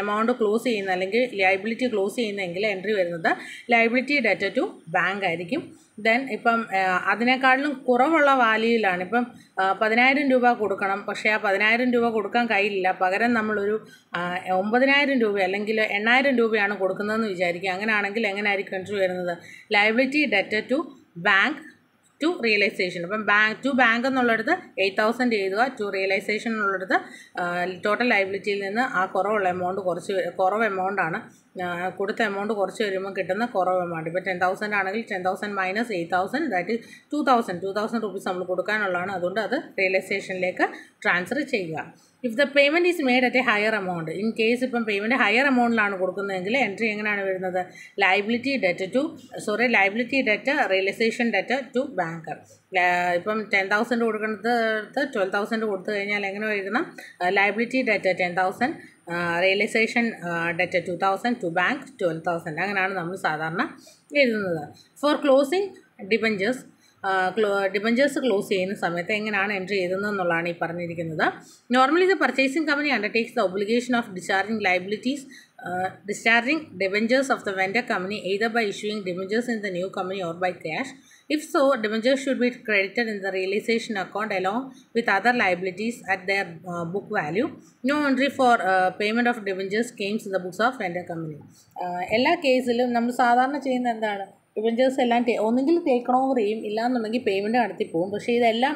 എമൗണ്ട് ക്ലോസ് ചെയ്യുന്നത് അല്ലെങ്കിൽ ലൈബിലിറ്റി ക്ലോസ് ചെയ്യുന്നതെങ്കിൽ എൻട്രി വരുന്നത് ലൈബിലിറ്റി ഡെറ്റ ടു ബാങ്ക് ആയിരിക്കും ദെൻ ഇപ്പം അതിനേക്കാളിലും കുറവുള്ള വാല്യൂയിലാണ് ഇപ്പം പതിനായിരം രൂപ കൊടുക്കണം പക്ഷേ ആ പതിനായിരം രൂപ കൊടുക്കാൻ കഴിയില്ല പകരം നമ്മളൊരു ഒമ്പതിനായിരം രൂപ അല്ലെങ്കിൽ എണ്ണായിരം രൂപയാണ് കൊടുക്കുന്നതെന്ന് വിചാരിക്കുക അങ്ങനെയാണെങ്കിൽ എങ്ങനെയായിരിക്കും എൻട്രി വരുന്നത് liability debt to bank to realisation അപ്പം ബാങ്ക് ടു ബാങ്ക് എന്നുള്ളടത്ത് എയ്റ്റ് തൗസൻഡ് എഴുതുക ടു റിയലൈസേഷൻ എന്നുള്ളടത്ത് ടോട്ടൽ ലൈബിലിറ്റിയിൽ നിന്ന് ആ കുറവുള്ള എമൗണ്ട് കുറച്ച് കുറവ് എമൗണ്ടാണ് കൊടുത്ത എമൗണ്ട് കുറച്ച് വരുമ്പോൾ കിട്ടുന്ന കുറവ് എമൗണ്ട് ഇപ്പോൾ ടെൻ തൗസൻഡ് ആണെങ്കിൽ ten thousand minus eight thousand that to thousand two thousand rupees നമ്മൾ കൊടുക്കാനുള്ളതാണ് അതുകൊണ്ട് അത് റിയലൈസേഷനിലേക്ക് ട്രാൻസ്ഫർ ചെയ്യുക if the payment is made at A higher amount in case ഇപ്പം പേയ്മെൻറ്റ് ഹയർ എമൗണ്ടിലാണ് കൊടുക്കുന്നതെങ്കിൽ എൻട്രി എങ്ങനെയാണ് വരുന്നത് liability debt to sorry liability debt realisation debt to banker ഇപ്പം ടെൻ തൗസൻഡ് കൊടുക്കുന്നത് ട്വൽവ് തൗസൻഡ് കൊടുത്തു കഴിഞ്ഞാൽ എങ്ങനെ വരുന്ന liability debt ten thousand realisation debt to thousand to bank twelve thousand അങ്ങനെയാണ് നമ്മൾ സാധാരണ എഴുതുന്നത് for closing debentures debentures close ചെയ്യുന്ന സമയത്ത് എങ്ങനെയാണ് എൻട്രി ചെയ്തതെന്നുള്ളതാണ് എന്നുള്ളതാണ് ഈ പറഞ്ഞിരിക്കുന്നത് normally the purchasing company undertakes the obligation of discharging liabilities discharging debentures of the vendor company either by issuing debentures in the new company or by cash If so, debenture should be credited in the realization account along with other liabilities at their uh, book value. No entry for uh, payment of debentures came in the books of lender company. Uh, എല്ലാ കേസിലും നമ്മൾ സാധാരണ ചെയ്യുന്ന എന്താണ് ഡിബഞ്ചേഴ്സ് എല്ലാം ഒന്നുകിൽ ടേക്ക് ഓവർ ചെയ്യും ഇല്ലാന്നുണ്ടെങ്കിൽ പേയ്മെൻറ്റ് നടത്തിപ്പോവും പക്ഷേ ഇതെല്ലാം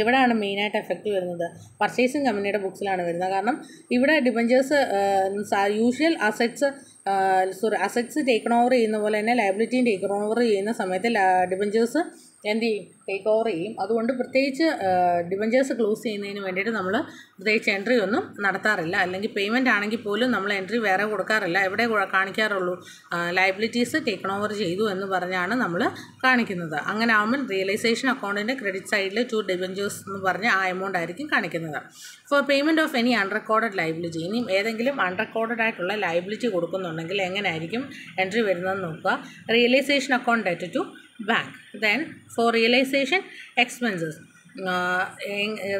എവിടെയാണ് മെയിനായിട്ട് എഫക്റ്റ് വരുന്നത് പർച്ചേസിങ് കമ്പനിയുടെ ബുക്സിലാണ് വരുന്നത് കാരണം ഇവിടെ debentures usual assets sorry assets taken over ചെയ്യുന്ന പോലെ തന്നെ ലയബിലിറ്റിയും ടേക്കൺ ഓവർ ചെയ്യുന്ന സമയത്ത് ഡിബഞ്ചേഴ്സ് എന്ത് ചെയ്യും ടേക്ക് ഓവർ ചെയ്യും അതുകൊണ്ട് പ്രത്യേകിച്ച് ഡിവഞ്ചേഴ്സ് ക്ലോസ് ചെയ്യുന്നതിന് വേണ്ടിയിട്ട് നമ്മൾ പ്രത്യേകിച്ച് എൻട്രി ഒന്നും നടത്താറില്ല അല്ലെങ്കിൽ പേയ്മെൻ്റ് ആണെങ്കിൽ പോലും നമ്മൾ എൻട്രി വേറെ കൊടുക്കാറില്ല എവിടെ കാണിക്കാറുള്ളൂ ലയബിലിറ്റീസ് ടേക്കൺ ഓവർ ചെയ്തു എന്ന് പറഞ്ഞാണ് നമ്മൾ കാണിക്കുന്നത് അങ്ങനെ ആകുമ്പോൾ റിയലൈസേഷൻ അക്കൗണ്ടിൻ്റെ ക്രെഡിറ്റ് സൈഡിൽ ടു ഡിവഞ്ചേഴ്സ് എന്ന് പറഞ്ഞ ആ എമൗണ്ട് ആയിരിക്കും കാണിക്കുന്നത് for payment of any unrecorded liability ഇനിയും ഏതെങ്കിലും അൺറെക്കോർഡഡ് ആയിട്ടുള്ള ലൈബിലിറ്റി കൊടുക്കുന്നുണ്ടെങ്കിൽ എങ്ങനെയായിരിക്കും എൻട്രി വരുന്നതെന്ന് നോക്കുക realisation account debt to back then for realization expenses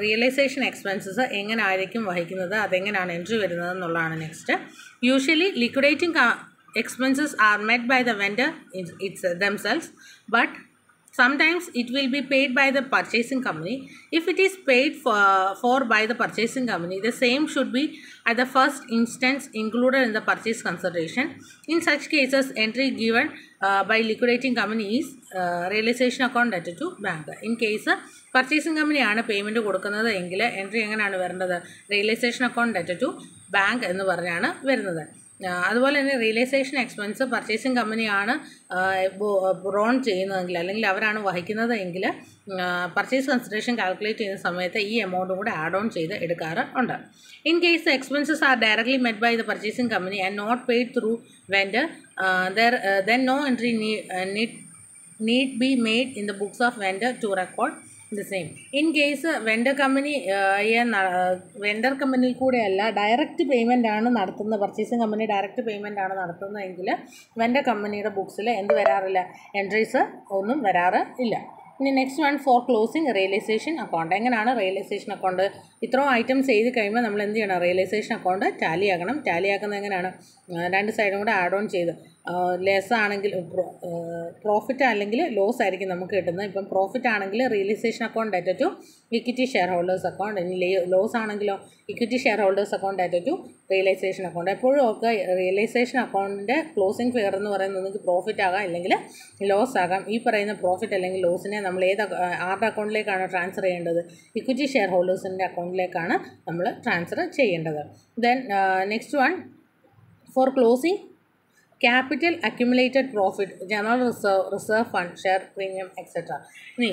realisation expenses എങ്ങനെ ആയിരിക്കും വഹിക്കുന്നത് അതെങ്ങനെയാണ് എൻട്രി വരുന്നത് എന്നുള്ളതാണ് next usually liquidating expenses are met by the vendor its themselves but Sometimes it will be paid by the purchasing company. If it is paid for, for by the purchasing company, the same should be at the first instance included in the purchase consideration. In such cases, entry given uh, by liquidating company is uh, realization account debited to bank. In case purchasing company payment payment കൊടുക്കുന്നത് entry എൻട്രി എങ്ങനെയാണ് വരേണ്ടത് realisation account at to bank എന്ന് പറഞ്ഞാണ് വരുന്നത് അതുപോലെ തന്നെ റിയലൈസേഷൻ എക്സ്പെൻസ് പർച്ചേസിങ് കമ്പനിയാണ് റോൺ ചെയ്യുന്നതെങ്കിൽ അല്ലെങ്കിൽ അവരാണ് വഹിക്കുന്നത് എങ്കിൽ പർച്ചേസ് കൺസിഡറേഷൻ കാൽക്കുലേറ്റ് ചെയ്യുന്ന സമയത്ത് ഈ എമൗണ്ടും കൂടെ ആഡ് ഓൺ ചെയ്ത് എടുക്കാറ് ഉണ്ട് in case expenses are directly met by the purchasing company and not paid through vendor there then no entry need be made in the books of vendor to record the same in case vendor company vendor കമ്പനിയിൽ കൂടെയല്ല ഡയറക്റ്റ് പേയ്മെൻ്റ് ആണ് നടത്തുന്ന പർച്ചേസിങ് കമ്പനി ഡയറക്റ്റ് പേയ്മെൻ്റ് ആണ് നടത്തുന്നതെങ്കിൽ വെണ്ടർ കമ്പനിയുടെ ബുക്സിൽ എന്ത് വരാറില്ല എൻട്രീസ് ഒന്നും വരാറ് ഇല്ല ഇനി next one for closing realisation account എങ്ങനെയാണ് റിയലൈസേഷൻ അക്കൗണ്ട് ഇത്രയും ഐറ്റംസ് ചെയ്ത് കഴിയുമ്പോൾ നമ്മൾ എന്ത് ചെയ്യണം റിയലൈസേഷൻ അക്കൗണ്ട് ടാലിയാക്കണം ടാലിയാക്കുന്നത് എങ്ങനെയാണ് രണ്ട് സൈഡും കൂടെ ആഡ് ഓൺ ചെയ്ത് ലെസ്സാണെങ്കിൽ പ്രോഫിറ്റ് അല്ലെങ്കിൽ ലോസ് ആയിരിക്കും നമുക്ക് കിട്ടുന്നത് ഇപ്പം പ്രോഫിറ്റ് ആണെങ്കിൽ realisation account at to equity shareholders account ഇനി ലോസ് ആണെങ്കിലോ equity shareholders account at to realisation account എപ്പോഴും ഒക്കെ റിയലൈസേഷൻ അക്കൗണ്ടിൻ്റെ ക്ലോസിംഗ് ഫെയർ എന്ന് പറയുന്നത് നിങ്ങൾക്ക് പ്രോഫിറ്റ് ആകാം അല്ലെങ്കിൽ ലോസ് ആകാം ഈ പറയുന്ന പ്രോഫിറ്റ് അല്ലെങ്കിൽ ലോസിനെ നമ്മൾ ഏത് ആരുടെ അക്കൗണ്ടിലേക്കാണ് ട്രാൻസ്ഫർ ചെയ്യേണ്ടത് ഇക്വിറ്റി ഷെയർ ഹോൾഡേഴ്സിൻ്റെ അക്കൗണ്ടിലേക്കാണ് നമ്മൾ ട്രാൻസ്ഫർ ചെയ്യേണ്ടത് then next one for closing capital accumulated profit general reserve reserve fund share premium etcetera ഇനി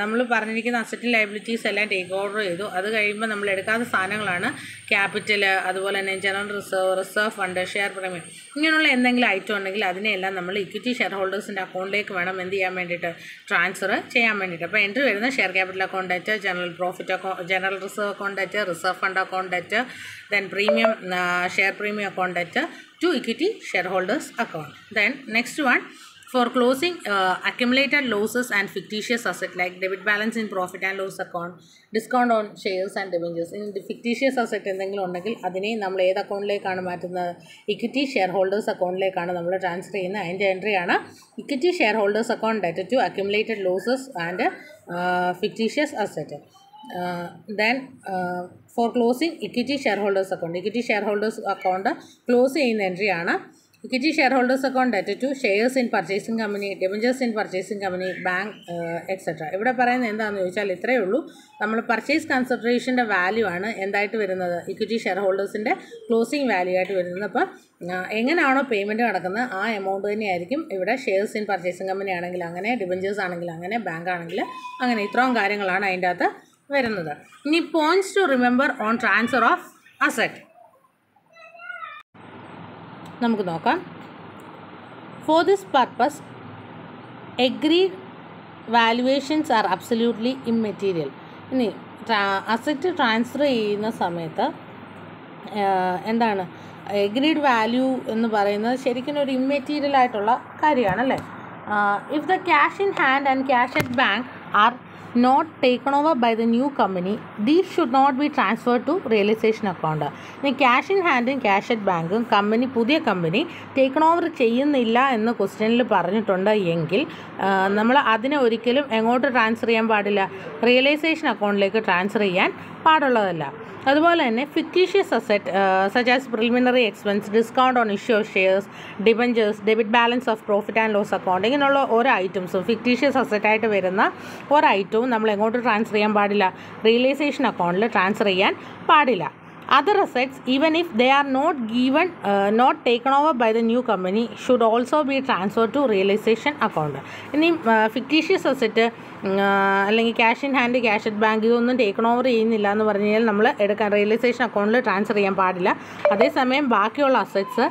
നമ്മൾ പറഞ്ഞിരിക്കുന്ന അസറ്റ് ലൈബിലിറ്റീസ് എല്ലാം ടേക്ക് ഓർഡർ ചെയ്തു അത് കഴിയുമ്പോൾ നമ്മൾ എടുക്കാത്ത സാധനങ്ങളാണ് ക്യാപിറ്റൽ അതുപോലെ തന്നെ general reserve reserve fund share premium ഇങ്ങനെയുള്ള എന്തെങ്കിലും ഐറ്റം ഉണ്ടെങ്കിൽ അതിനെയെല്ലാം നമ്മൾ ഇക്വിറ്റി ഷെയർ ഹോൾഡേഴ്സിൻ്റെ അക്കൗണ്ടിലേക്ക് വേണം എന്ത് ചെയ്യാൻ വേണ്ടിയിട്ട് ട്രാൻസ്ഫർ ചെയ്യാൻ വേണ്ടിയിട്ട് അപ്പോൾ എൻട്രി വരുന്ന share capital account at general profit account general reserve account at reserve fund account at then premium share premium account at to equity shareholders account then next one for closing uh, accumulated losses and fictitious asset like debit balance in profit and loss account discount on shares and debentures in the fictitious asset endengil undengil adine nammal ed account lek aanu maatuna equity shareholders account lek aanu nammal transfer cheyina ayinte entry aanu equity shareholders account debit to accumulated losses and uh, fictitious asset then for closing equity shareholders account equity shareholders account close ചെയ്യുന്ന എൻട്രി ആണ് equity shareholders account debt to shares in purchasing company debentures in purchasing company bank etcetera ഇവിടെ പറയുന്നത് എന്താണെന്ന് ചോദിച്ചാൽ ഇത്രയേ ഉള്ളൂ നമ്മൾ പർച്ചേസ് കൺസിഡറേഷൻ്റെ വാല്യൂ ആണ് എന്തായിട്ട് വരുന്നത് ഇക്വിറ്റി ഷെയർ ഹോൾഡേഴ്സിൻ്റെ ക്ലോസിങ് വാല്യൂ ആയിട്ട് വരുന്നത് അപ്പോൾ uh, എങ്ങനെയാണോ പേയ്മെൻറ്റ് നടക്കുന്നത് ആ എമൗണ്ട് തന്നെയായിരിക്കും ഇവിടെ ഷെയർസ് ഇൻ പർച്ചേസിംഗ് കമ്പനി ആണെങ്കിൽ അങ്ങനെ ഡിബഞ്ചേഴ്സ് ആണെങ്കിൽ അങ്ങനെ ബാങ്ക് ആണെങ്കിൽ അങ്ങനെ ഇത്രയും കാര്യങ്ങളാണ് അതിൻ്റെ അകത്ത് വരുന്നത് ഇനി points to remember on transfer of asset നമുക്ക് നോക്കാം for this purpose agree valuations are absolutely immaterial ഇനി അസറ്റ് ട്രാൻസ്ഫർ ചെയ്യുന്ന സമയത്ത് എന്താണ് എഗ്രീഡ് വാല്യൂ എന്ന് പറയുന്നത് ശരിക്കും ഒരു ഇമ്മെറ്റീരിയൽ ആയിട്ടുള്ള കാര്യമാണ് അല്ലേ if the cash in hand and cash at bank are not taken over by the new company, these should not be transferred to realization account. ഇനി ക്യാഷ് ഇൻ ഹാൻഡും ക്യാഷ് അറ്റ് ബാങ്കും കമ്പനി പുതിയ കമ്പനി ടേക്കൺ ഓവർ ചെയ്യുന്നില്ല എന്ന് ക്വസ്റ്റ്യനിൽ പറഞ്ഞിട്ടുണ്ട് എങ്കിൽ നമ്മൾ അതിനെ ഒരിക്കലും എങ്ങോട്ട് ട്രാൻസ്ഫർ ചെയ്യാൻ പാടില്ല റിയലൈസേഷൻ അക്കൗണ്ടിലേക്ക് ട്രാൻസ്ഫർ ചെയ്യാൻ പാടുള്ളതല്ല അതുപോലെ തന്നെ fictitious asset such as preliminary expense discount on issue of shares debentures debit balance of profit and loss account ഇങ്ങനെയുള്ള ഓരോ ഐറ്റംസും ഫിക്റ്റീഷ്യസ് അസെറ്റായിട്ട് വരുന്ന ഓരോ ഐറ്റവും നമ്മൾ എങ്ങോട്ട് ട്രാൻസ്ഫർ ചെയ്യാൻ പാടില്ല റിയലൈസേഷൻ അക്കൗണ്ടിൽ ട്രാൻസ്ഫർ ചെയ്യാൻ പാടില്ല other assets even if they are not given not taken over by the new company should also be transfer to realisation account ഇനി ഫിക്റ്റീഷ്യസ് അസെറ്റ് അല്ലെങ്കിൽ cash in hand cash at bank ഇതൊന്നും ടേക്ക് ഓവർ ചെയ്യുന്നില്ല എന്ന് പറഞ്ഞു കഴിഞ്ഞാൽ നമ്മൾ എടുക്കാൻ റിയലൈസേഷൻ അക്കൗണ്ടിൽ ട്രാൻസ്ഫർ ചെയ്യാൻ പാടില്ല അതേസമയം ബാക്കിയുള്ള അസറ്റ്സ്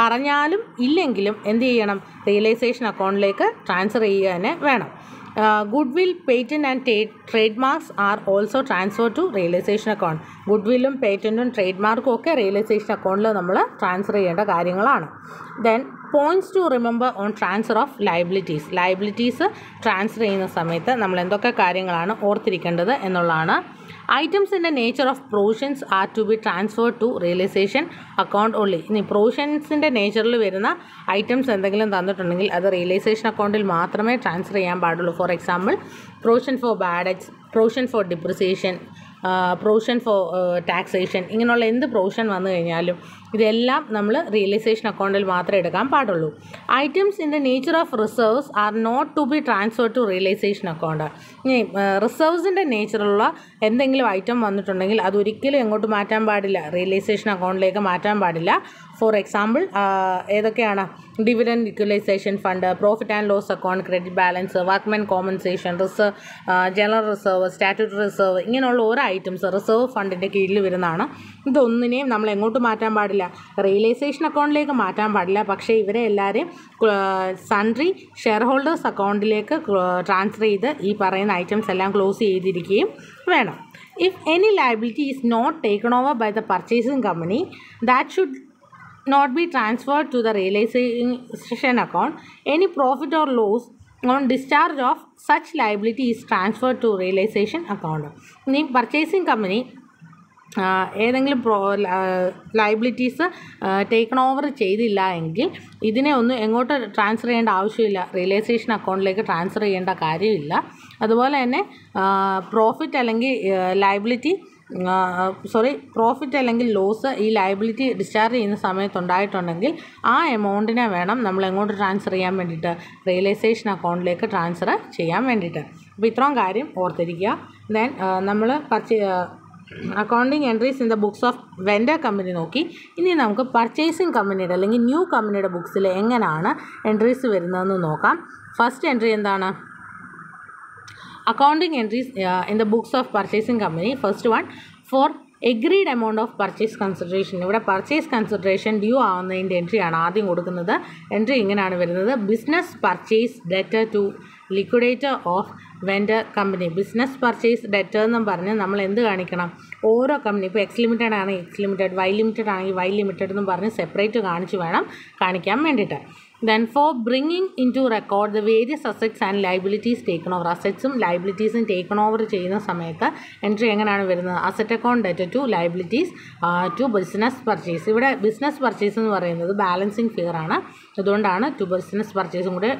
പറഞ്ഞാലും ഇല്ലെങ്കിലും എന്ത് ചെയ്യണം റിയലൈസേഷൻ അക്കൗണ്ടിലേക്ക് ട്രാൻസ്ഫർ ചെയ്യുക തന്നെ വേണം goodwill patent and trade marks are also transfer to realisation account ഗുഡ്വില്ലും പേറ്റൻറ്റും ട്രേഡ് മാർക്കും ഒക്കെ റിയലൈസേഷൻ അക്കൗണ്ടിൽ നമ്മൾ ട്രാൻസ്ഫർ ചെയ്യേണ്ട കാര്യങ്ങളാണ് then points to remember on transfer of liabilities liabilities transfer ചെയ്യുന്ന സമയത്ത് നമ്മൾ എന്തൊക്കെ കാര്യങ്ങളാണ് ഓർത്തിരിക്കേണ്ടത് എന്നുള്ളതാണ് items in the nature of provisions are to be transferred to realization account only ഇനി പ്രൊവിഷൻസിൻ്റെ നേച്ചറിൽ വരുന്ന ഐറ്റംസ് എന്തെങ്കിലും തന്നിട്ടുണ്ടെങ്കിൽ അത് റിയലൈസേഷൻ അക്കൗണ്ടിൽ മാത്രമേ ട്രാൻസ്ഫർ ചെയ്യാൻ പാടുള്ളൂ for example provision for bad ex provision for depreciation provision for taxation ഇങ്ങനെയുള്ള എന്ത് പ്രൊവിഷൻ വന്നു കഴിഞ്ഞാലും ഇതെല്ലാം നമ്മൾ റിയലൈസേഷൻ അക്കൗണ്ടിൽ മാത്രമേ എടുക്കാൻ പാടുള്ളൂ items in the nature of reserves are not to be transfer to realisation account ഇനി റിസർവ്സിൻ്റെ നേച്ചറിലുള്ള എന്തെങ്കിലും ഐറ്റം വന്നിട്ടുണ്ടെങ്കിൽ അതൊരിക്കലും എങ്ങോട്ട് മാറ്റാൻ പാടില്ല റിയലൈസേഷൻ അക്കൗണ്ടിലേക്ക് മാറ്റാൻ പാടില്ല ഫോർ എക്സാമ്പിൾ ഏതൊക്കെയാണ് dividend equalisation fund profit and loss account credit balance workmen compensation reserve general reserve statutory reserve ഇങ്ങനെയുള്ള ഓരോ ഐറ്റംസ് റിസർവ് ഫണ്ടിൻ്റെ കീഴിൽ വരുന്നതാണ് ഇതൊന്നിനെയും നമ്മൾ എങ്ങോട്ട് മാറ്റാൻ പാടില്ല റിയലൈസേഷൻ അക്കൗണ്ടിലേക്ക് മാറ്റാൻ പാടില്ല പക്ഷേ ഇവരെ എല്ലാവരെയും സൺട്രി ഷെയർ ഹോൾഡേഴ്സ് അക്കൗണ്ടിലേക്ക് ട്രാൻസ്ഫർ ചെയ്ത് ഈ പറയുന്ന ഐറ്റംസ് എല്ലാം ക്ലോസ് ചെയ്തിരിക്കുകയും വേണം if any liability is not taken over by the purchasing company that should not be transferred to the realization account. Any profit or loss on discharge of such liability is transferred to realization account. ni purchasing company ഏതെങ്കിലും പ്രോ ലൈബിലിറ്റീസ് ടേക്കൺ ഓവർ ചെയ്തില്ല എങ്കിൽ ഇതിനെ ഒന്നും എങ്ങോട്ട് ട്രാൻസ്ഫർ ചെയ്യേണ്ട ആവശ്യമില്ല റിയലൈസേഷൻ അക്കൗണ്ടിലേക്ക് ട്രാൻസ്ഫർ ചെയ്യേണ്ട കാര്യമില്ല അതുപോലെ തന്നെ പ്രോഫിറ്റ് അല്ലെങ്കിൽ ലൈബിലിറ്റി സോറി പ്രോഫിറ്റ് അല്ലെങ്കിൽ ലോസ് ഈ ലയബിലിറ്റി ഡിസ്ചാർജ് ചെയ്യുന്ന സമയത്തുണ്ടായിട്ടുണ്ടെങ്കിൽ ആ എമൗണ്ടിനെ വേണം നമ്മൾ എങ്ങോട്ട് ട്രാൻസ്ഫർ ചെയ്യാൻ വേണ്ടിയിട്ട് റിയലൈസേഷൻ അക്കൗണ്ടിലേക്ക് ട്രാൻസ്ഫർ ചെയ്യാൻ വേണ്ടിയിട്ട് അപ്പോൾ ഇത്രയും കാര്യം ഓർത്തിരിക്കുക ദെൻ നമ്മൾ പർച്ചേ accounting entries in the books of vendor company നോക്കി ഇനി നമുക്ക് പർച്ചേസിങ് കമ്പനിയുടെ അല്ലെങ്കിൽ ന്യൂ കമ്പനിയുടെ ബുക്സിൽ എങ്ങനെയാണ് എൻട്രീസ് വരുന്നതെന്ന് നോക്കാം ഫസ്റ്റ് എൻട്രി എന്താണ് accounting entries in the books of of purchasing company. First one, for agreed amount of purchase consideration ഇവിടെ പർച്ചേസ് കൺസിഡറേഷൻ ഡ്യൂ ആവുന്നതിൻ്റെ എൻട്രിയാണ് ആദ്യം കൊടുക്കുന്നത് എൻട്രി ഇങ്ങനെയാണ് വരുന്നത് business purchase debtor to liquidator of vendor company business purchase debtor എന്നും പറഞ്ഞ് നമ്മൾ എന്ത് കാണിക്കണം ഓരോ കമ്പനി ഇപ്പോൾ എക്സ് ലിമിറ്റഡ് ആണെങ്കിൽ എക്സ് ലിമിറ്റഡ് വൈ ലിമിറ്റഡ് ആണെങ്കിൽ വൈ ലിമിറ്റഡ് എന്നും പറഞ്ഞ് സെപ്പറേറ്റ് കാണിച്ച് വേണം കാണിക്കാൻ വേണ്ടിയിട്ട് then for bringing in to record the various assets and liabilities taken over അസെറ്റ്സും ലൈബിലിറ്റീസും ടേക്കൺ ഓവർ ചെയ്യുന്ന സമയത്ത് എൻട്രി എങ്ങനെയാണ് വരുന്നത് asset account debt to liabilities to business purchase ഇവിടെ ബിസിനസ് പർച്ചേസ് എന്ന് പറയുന്നത് ബാലൻസിങ് ഫിഗർ ആണ് അതുകൊണ്ടാണ് ടു ബിസിനസ് പർച്ചേസും കൂടെ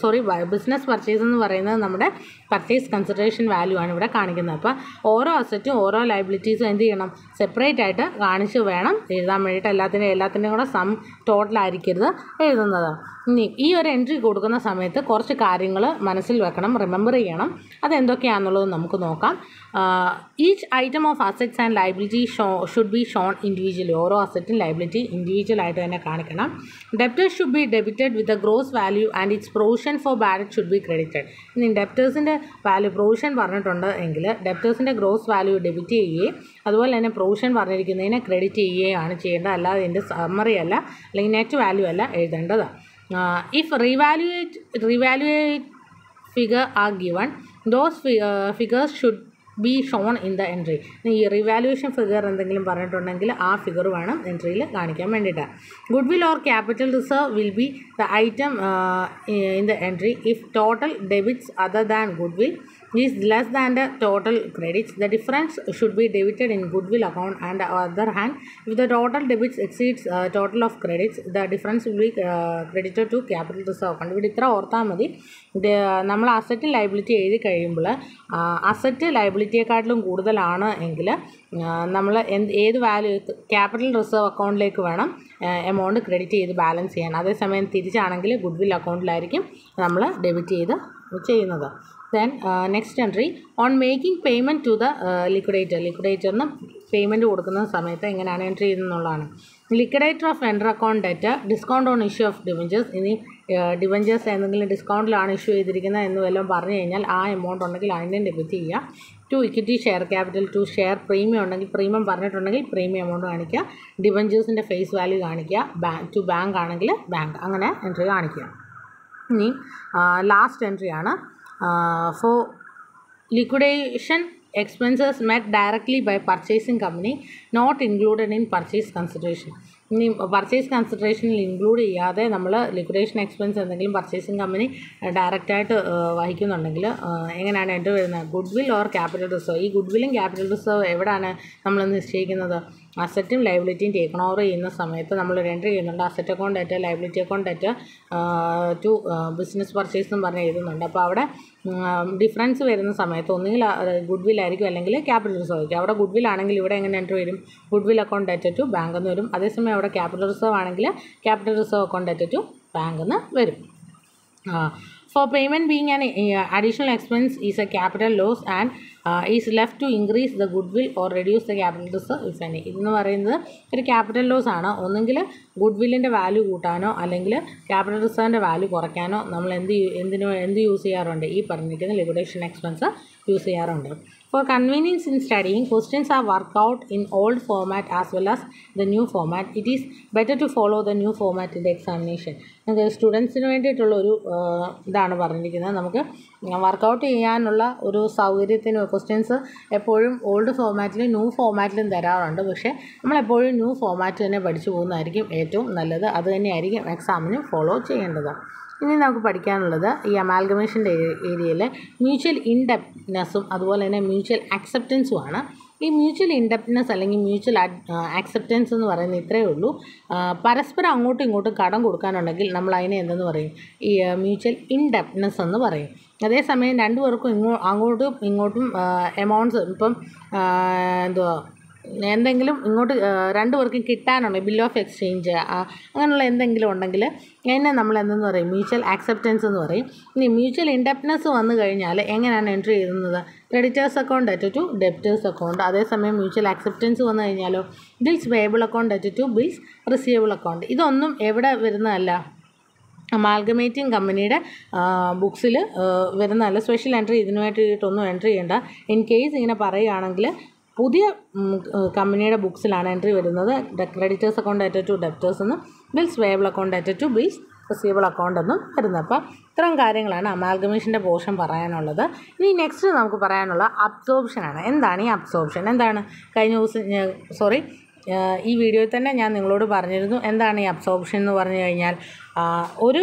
സോറി ബിസിനസ് പർച്ചേസ് എന്ന് പറയുന്നത് നമ്മുടെ പർച്ചേസ് കൺസിഡറേഷൻ വാല്യൂ ആണ് ഇവിടെ കാണിക്കുന്നത് അപ്പോൾ ഓരോ അസറ്റും ഓരോ ലൈബിലിറ്റീസും എന്ത് ചെയ്യണം സെപ്പറേറ്റ് ആയിട്ട് കാണിച്ച് വേണം എഴുതാൻ വേണ്ടിയിട്ട് എല്ലാത്തിൻ്റെയും എല്ലാത്തിൻ്റെയും കൂടെ സം ടോട്ടലായിരിക്കരുത് എഴുതുന്നത് ഇനി ഈ ഒരു എൻട്രി കൊടുക്കുന്ന സമയത്ത് കുറച്ച് കാര്യങ്ങൾ മനസ്സിൽ വെക്കണം റിമെമ്പർ ചെയ്യണം അതെന്തൊക്കെയാണെന്നുള്ളത് നമുക്ക് നോക്കാം each item of assets and liability show should be shown individually ഓരോ അസറ്റും ലൈബിലിറ്റി ഇൻഡിവിജ്വൽ ആയിട്ട് തന്നെ കാണിക്കണം debtors should be debited with a gross value and its provision for bad should be credited ഇനി ഡെപ്റ്റേഴ്സിൻ്റെ വാല്യൂ പ്രൊവിഷൻ പറഞ്ഞിട്ടുണ്ട് എങ്കിൽ ഡെപ്റ്റേഴ്സിൻ്റെ ഗ്രോസ് വാല്യൂ ഡെബിറ്റ് ചെയ്യുകയും അതുപോലെ തന്നെ പ്രൊവിഷൻ പറഞ്ഞിരിക്കുന്നതിനെ ക്രെഡിറ്റ് ചെയ്യുകയാണ് ചെയ്യേണ്ടത് അല്ലാതെ ഇതിൻ്റെ സമ്മറി അല്ല അല്ലെങ്കിൽ നെറ്റ് വാല്യൂ അല്ല എഴുതേണ്ടത് if revaluate revaluate figure are given those figures should be shown in the entry ഈ റിവാലുവേഷൻ ഫിഗർ എന്തെങ്കിലും പറഞ്ഞിട്ടുണ്ടെങ്കിൽ ആ ഫിഗർ വേണം എൻട്രിയിൽ കാണിക്കാൻ വേണ്ടിയിട്ട് goodwill or capital reserve will be the item in the entry if total debits other than goodwill is less than the total credits, the difference should be debited in goodwill account and on the other hand, if the total debits exceeds uh, total of credits, the difference will be uh, credited to capital reserve account. ഇവിടെ ഇത്ര ഓർത്താൽ മതി നമ്മൾ അസറ്റ് ലൈബിലിറ്റി എഴുതി കഴിയുമ്പോൾ അസറ്റ് ലൈബിലിറ്റിയെക്കാട്ടിലും കൂടുതലാണ് എങ്കിൽ നമ്മൾ എന്ത് ഏത് വാല്യൂ ക്യാപിറ്റൽ റിസർവ് അക്കൗണ്ടിലേക്ക് വേണം എമൗണ്ട് ക്രെഡിറ്റ് ചെയ്ത് ബാലൻസ് ചെയ്യാൻ അതേസമയം തിരിച്ചാണെങ്കിൽ ഗുഡ്വിൽ അക്കൗണ്ടിലായിരിക്കും നമ്മൾ ഡെബിറ്റ് ചെയ്ത് ചെയ്യുന്നത് then next entry on making payment to the liquidator ലിക്വിഡേറ്ററിന് പേയ്മെൻറ്റ് കൊടുക്കുന്ന സമയത്ത് എങ്ങനെയാണ് എൻട്രി ചെയ്യുന്നതെന്നുള്ളതാണ് liquidator of vendor account data discount on issue of debentures ഇനി ഡിവഞ്ചേഴ്സ് എന്തെങ്കിലും ഡിസ്കൗണ്ടിലാണ് ഇഷ്യൂ ചെയ്തിരിക്കുന്നത് എന്ന് വല്ലതും പറഞ്ഞു കഴിഞ്ഞാൽ ആ എമൗണ്ട് ഉണ്ടെങ്കിൽ അതിൻ്റെ ഡെബിറ്റ് ചെയ്യുക to equity share capital to share premium ഉണ്ടെങ്കിൽ പ്രീമിയം പറഞ്ഞിട്ടുണ്ടെങ്കിൽ പ്രീമിയം എമൗണ്ട് കാണിക്കുക ഡിവഞ്ചേഴ്സിൻ്റെ ഫേസ് വാല്യൂ കാണിക്കുക ബാങ്ക് ടു ബാങ്ക് ആണെങ്കിൽ ബാങ്ക് അങ്ങനെ എൻട്രി കാണിക്കുക ഇനി ലാസ്റ്റ് uh, എൻട്രിയാണ് for liquidation expenses met directly by purchasing company not included in purchase consideration ഇനി പർച്ചേസ് കൺസിഡറേഷനിൽ ഇൻക്ലൂഡ് ചെയ്യാതെ നമ്മൾ ലിക്വിഡേഷൻ എക്സ്പെൻസ് എന്തെങ്കിലും പർച്ചേസിങ് കമ്പനി ഡയറക്റ്റായിട്ട് വഹിക്കുന്നുണ്ടെങ്കിൽ എങ്ങനെയാണ് എൻ്റെ വരുന്നത് goodwill or capital reserve ഈ ഗുഡ് വില്ലും ക്യാപിറ്റൽ റിസർവ് എവിടെയാണ് നമ്മൾ നിശ്ചയിക്കുന്നത് അസറ്റും ലൈബിലിറ്റിയും ടേക്കൺ ഓവർ ചെയ്യുന്ന സമയത്ത് നമ്മൾ എൻട്രി ചെയ്യുന്നുണ്ട് asset account at liability account at to business purchase എന്ന് പറഞ്ഞ് എഴുതുന്നുണ്ട് അപ്പോൾ അവിടെ ഡിഫറൻസ് വരുന്ന സമയത്ത് ഒന്നുകിൽ ഗുഡ് വിൽ ആയിരിക്കും അല്ലെങ്കിൽ ക്യാപിറ്റൽ റിസർവ് ആയിരിക്കും അവിടെ ഗുഡ് വിൽ ആണെങ്കിൽ ഇവിടെ എങ്ങനെ എൻട്രി വരും goodwill account at to bank എന്ന് വരും അതേസമയം അവിടെ ക്യാപിറ്റൽ റിസർവ് ആണെങ്കിൽ capital reserve account at to bank എന്ന് വരും for payment being an additional expense is a capital loss and is left to increase the goodwill or reduce the capital reserve if any ഇതെന്ന് പറയുന്നത് ഒരു ക്യാപിറ്റൽ ലോസ് ആണ് ഒന്നെങ്കിൽ ഗുഡ് വില്ലിൻ്റെ വാല്യൂ കൂട്ടാനോ അല്ലെങ്കിൽ ക്യാപിറ്റൽ റിസർവിൻ്റെ വാല്യൂ കുറയ്ക്കാനോ നമ്മൾ എന്ത് എന്തിനോ എന്ത് യൂസ് ചെയ്യാറുണ്ട് ഈ പറഞ്ഞിരിക്കുന്ന ലിക്വിഡേഷൻ എക്സ്പെൻസ് യൂസ് ചെയ്യാറുണ്ട് for convenience in studying, questions are worked out in old format as well as the new format. It is better to follow the new format in the examination. നമുക്ക് സ്റ്റുഡൻസിന് വേണ്ടിയിട്ടുള്ള ഒരു ഇതാണ് പറഞ്ഞിരിക്കുന്നത് നമുക്ക് വർക്കൗട്ട് ചെയ്യാനുള്ള ഒരു സൗകര്യത്തിന് ക്വസ്റ്റ്യൻസ് എപ്പോഴും ഓൾഡ് ഫോമാറ്റിലും ന്യൂ ഫോമാറ്റിലും തരാറുണ്ട് പക്ഷേ നമ്മളെപ്പോഴും ന്യൂ ഫോമാറ്റ് തന്നെ പഠിച്ചു പോകുന്നതായിരിക്കും ഏറ്റവും നല്ലത് അതുതന്നെയായിരിക്കും എക്സാമിന് ഫോളോ ചെയ്യേണ്ടത് ഇനി നമുക്ക് പഠിക്കാനുള്ളത് ഈ അമാൽഗമേഷൻ്റെ ഏരിയയിലെ മ്യൂച്വൽ ഇൻഡെപ്റ്റ്നെസ്സും അതുപോലെ തന്നെ മ്യൂച്വൽ അക്സെപ്റ്റൻസുമാണ് ഈ മ്യൂച്വൽ ഇൻഡെപ്റ്റ്നെസ് അല്ലെങ്കിൽ മ്യൂച്വൽ ആക്സെപ്റ്റൻസ് എന്ന് പറയുന്നത് ഇത്രയേ ഉള്ളൂ പരസ്പരം അങ്ങോട്ടും ഇങ്ങോട്ടും കടം കൊടുക്കാനുണ്ടെങ്കിൽ നമ്മൾ അതിനെ എന്തെന്ന് പറയും ഈ മ്യൂച്വൽ ഇൻഡെപ്റ്റ്നെസ് എന്ന് പറയും അതേസമയം രണ്ടുപേർക്കും ഇങ്ങോ അങ്ങോട്ടും ഇങ്ങോട്ടും എമൗണ്ട്സ് ഇപ്പം എന്തുവാ എന്തെങ്കിലും ഇങ്ങോട്ട് രണ്ട് പേർക്കും കിട്ടാനുള്ള ബിൽ ഓഫ് എക്സ്ചേഞ്ച് അങ്ങനെയുള്ള എന്തെങ്കിലും ഉണ്ടെങ്കിൽ എന്നെ നമ്മൾ എന്തെന്ന് പറയും മ്യൂച്വൽ ആക്സെപ്റ്റൻസ് എന്ന് പറയും ഇനി മ്യൂച്വൽ ഇൻഡെപ്റ്റ്നസ് വന്നു കഴിഞ്ഞാൽ എങ്ങനെയാണ് എൻട്രി ചെയ്യുന്നത് creditors account at to debtors account അതേസമയം മ്യൂച്വൽ ആക്സെപ്റ്റൻസ് വന്നു കഴിഞ്ഞാലോ bills payable account at to bills receivable account ഇതൊന്നും എവിടെ വരുന്നതല്ല മാൽഗമേറ്റിംഗ് കമ്പനിയുടെ ബുക്സിൽ വരുന്നതല്ല സ്പെഷ്യൽ എൻട്രി ഇതിനുമായിട്ട് ഇതിനായിട്ടൊന്നും എൻട്രി ചെയ്യേണ്ട ഇൻ കേസ് ഇങ്ങനെ പറയുകയാണെങ്കിൽ പുതിയ കമ്പനിയുടെ ബുക്സിലാണ് എൻട്രി വരുന്നത് creditors account at to debtors എന്നും bills payable account at to bills receivable account എന്നും വരുന്നത് അപ്പോൾ ഇത്തരം കാര്യങ്ങളാണ് അമാൽഗമേഷൻ്റെ പോർഷൻ പറയാനുള്ളത് ഇനി നെക്സ്റ്റ് നമുക്ക് പറയാനുള്ള അബ്സോർപ്ഷനാണ് എന്താണ് ഈ അബ്സോർപ്ഷൻ എന്താണ് കഴിഞ്ഞ ദിവസം സോറി ഈ വീഡിയോയിൽ തന്നെ ഞാൻ നിങ്ങളോട് പറഞ്ഞിരുന്നു എന്താണ് ഈ അബ്സോർപ്ഷൻ എന്ന് പറഞ്ഞു കഴിഞ്ഞാൽ ഒരു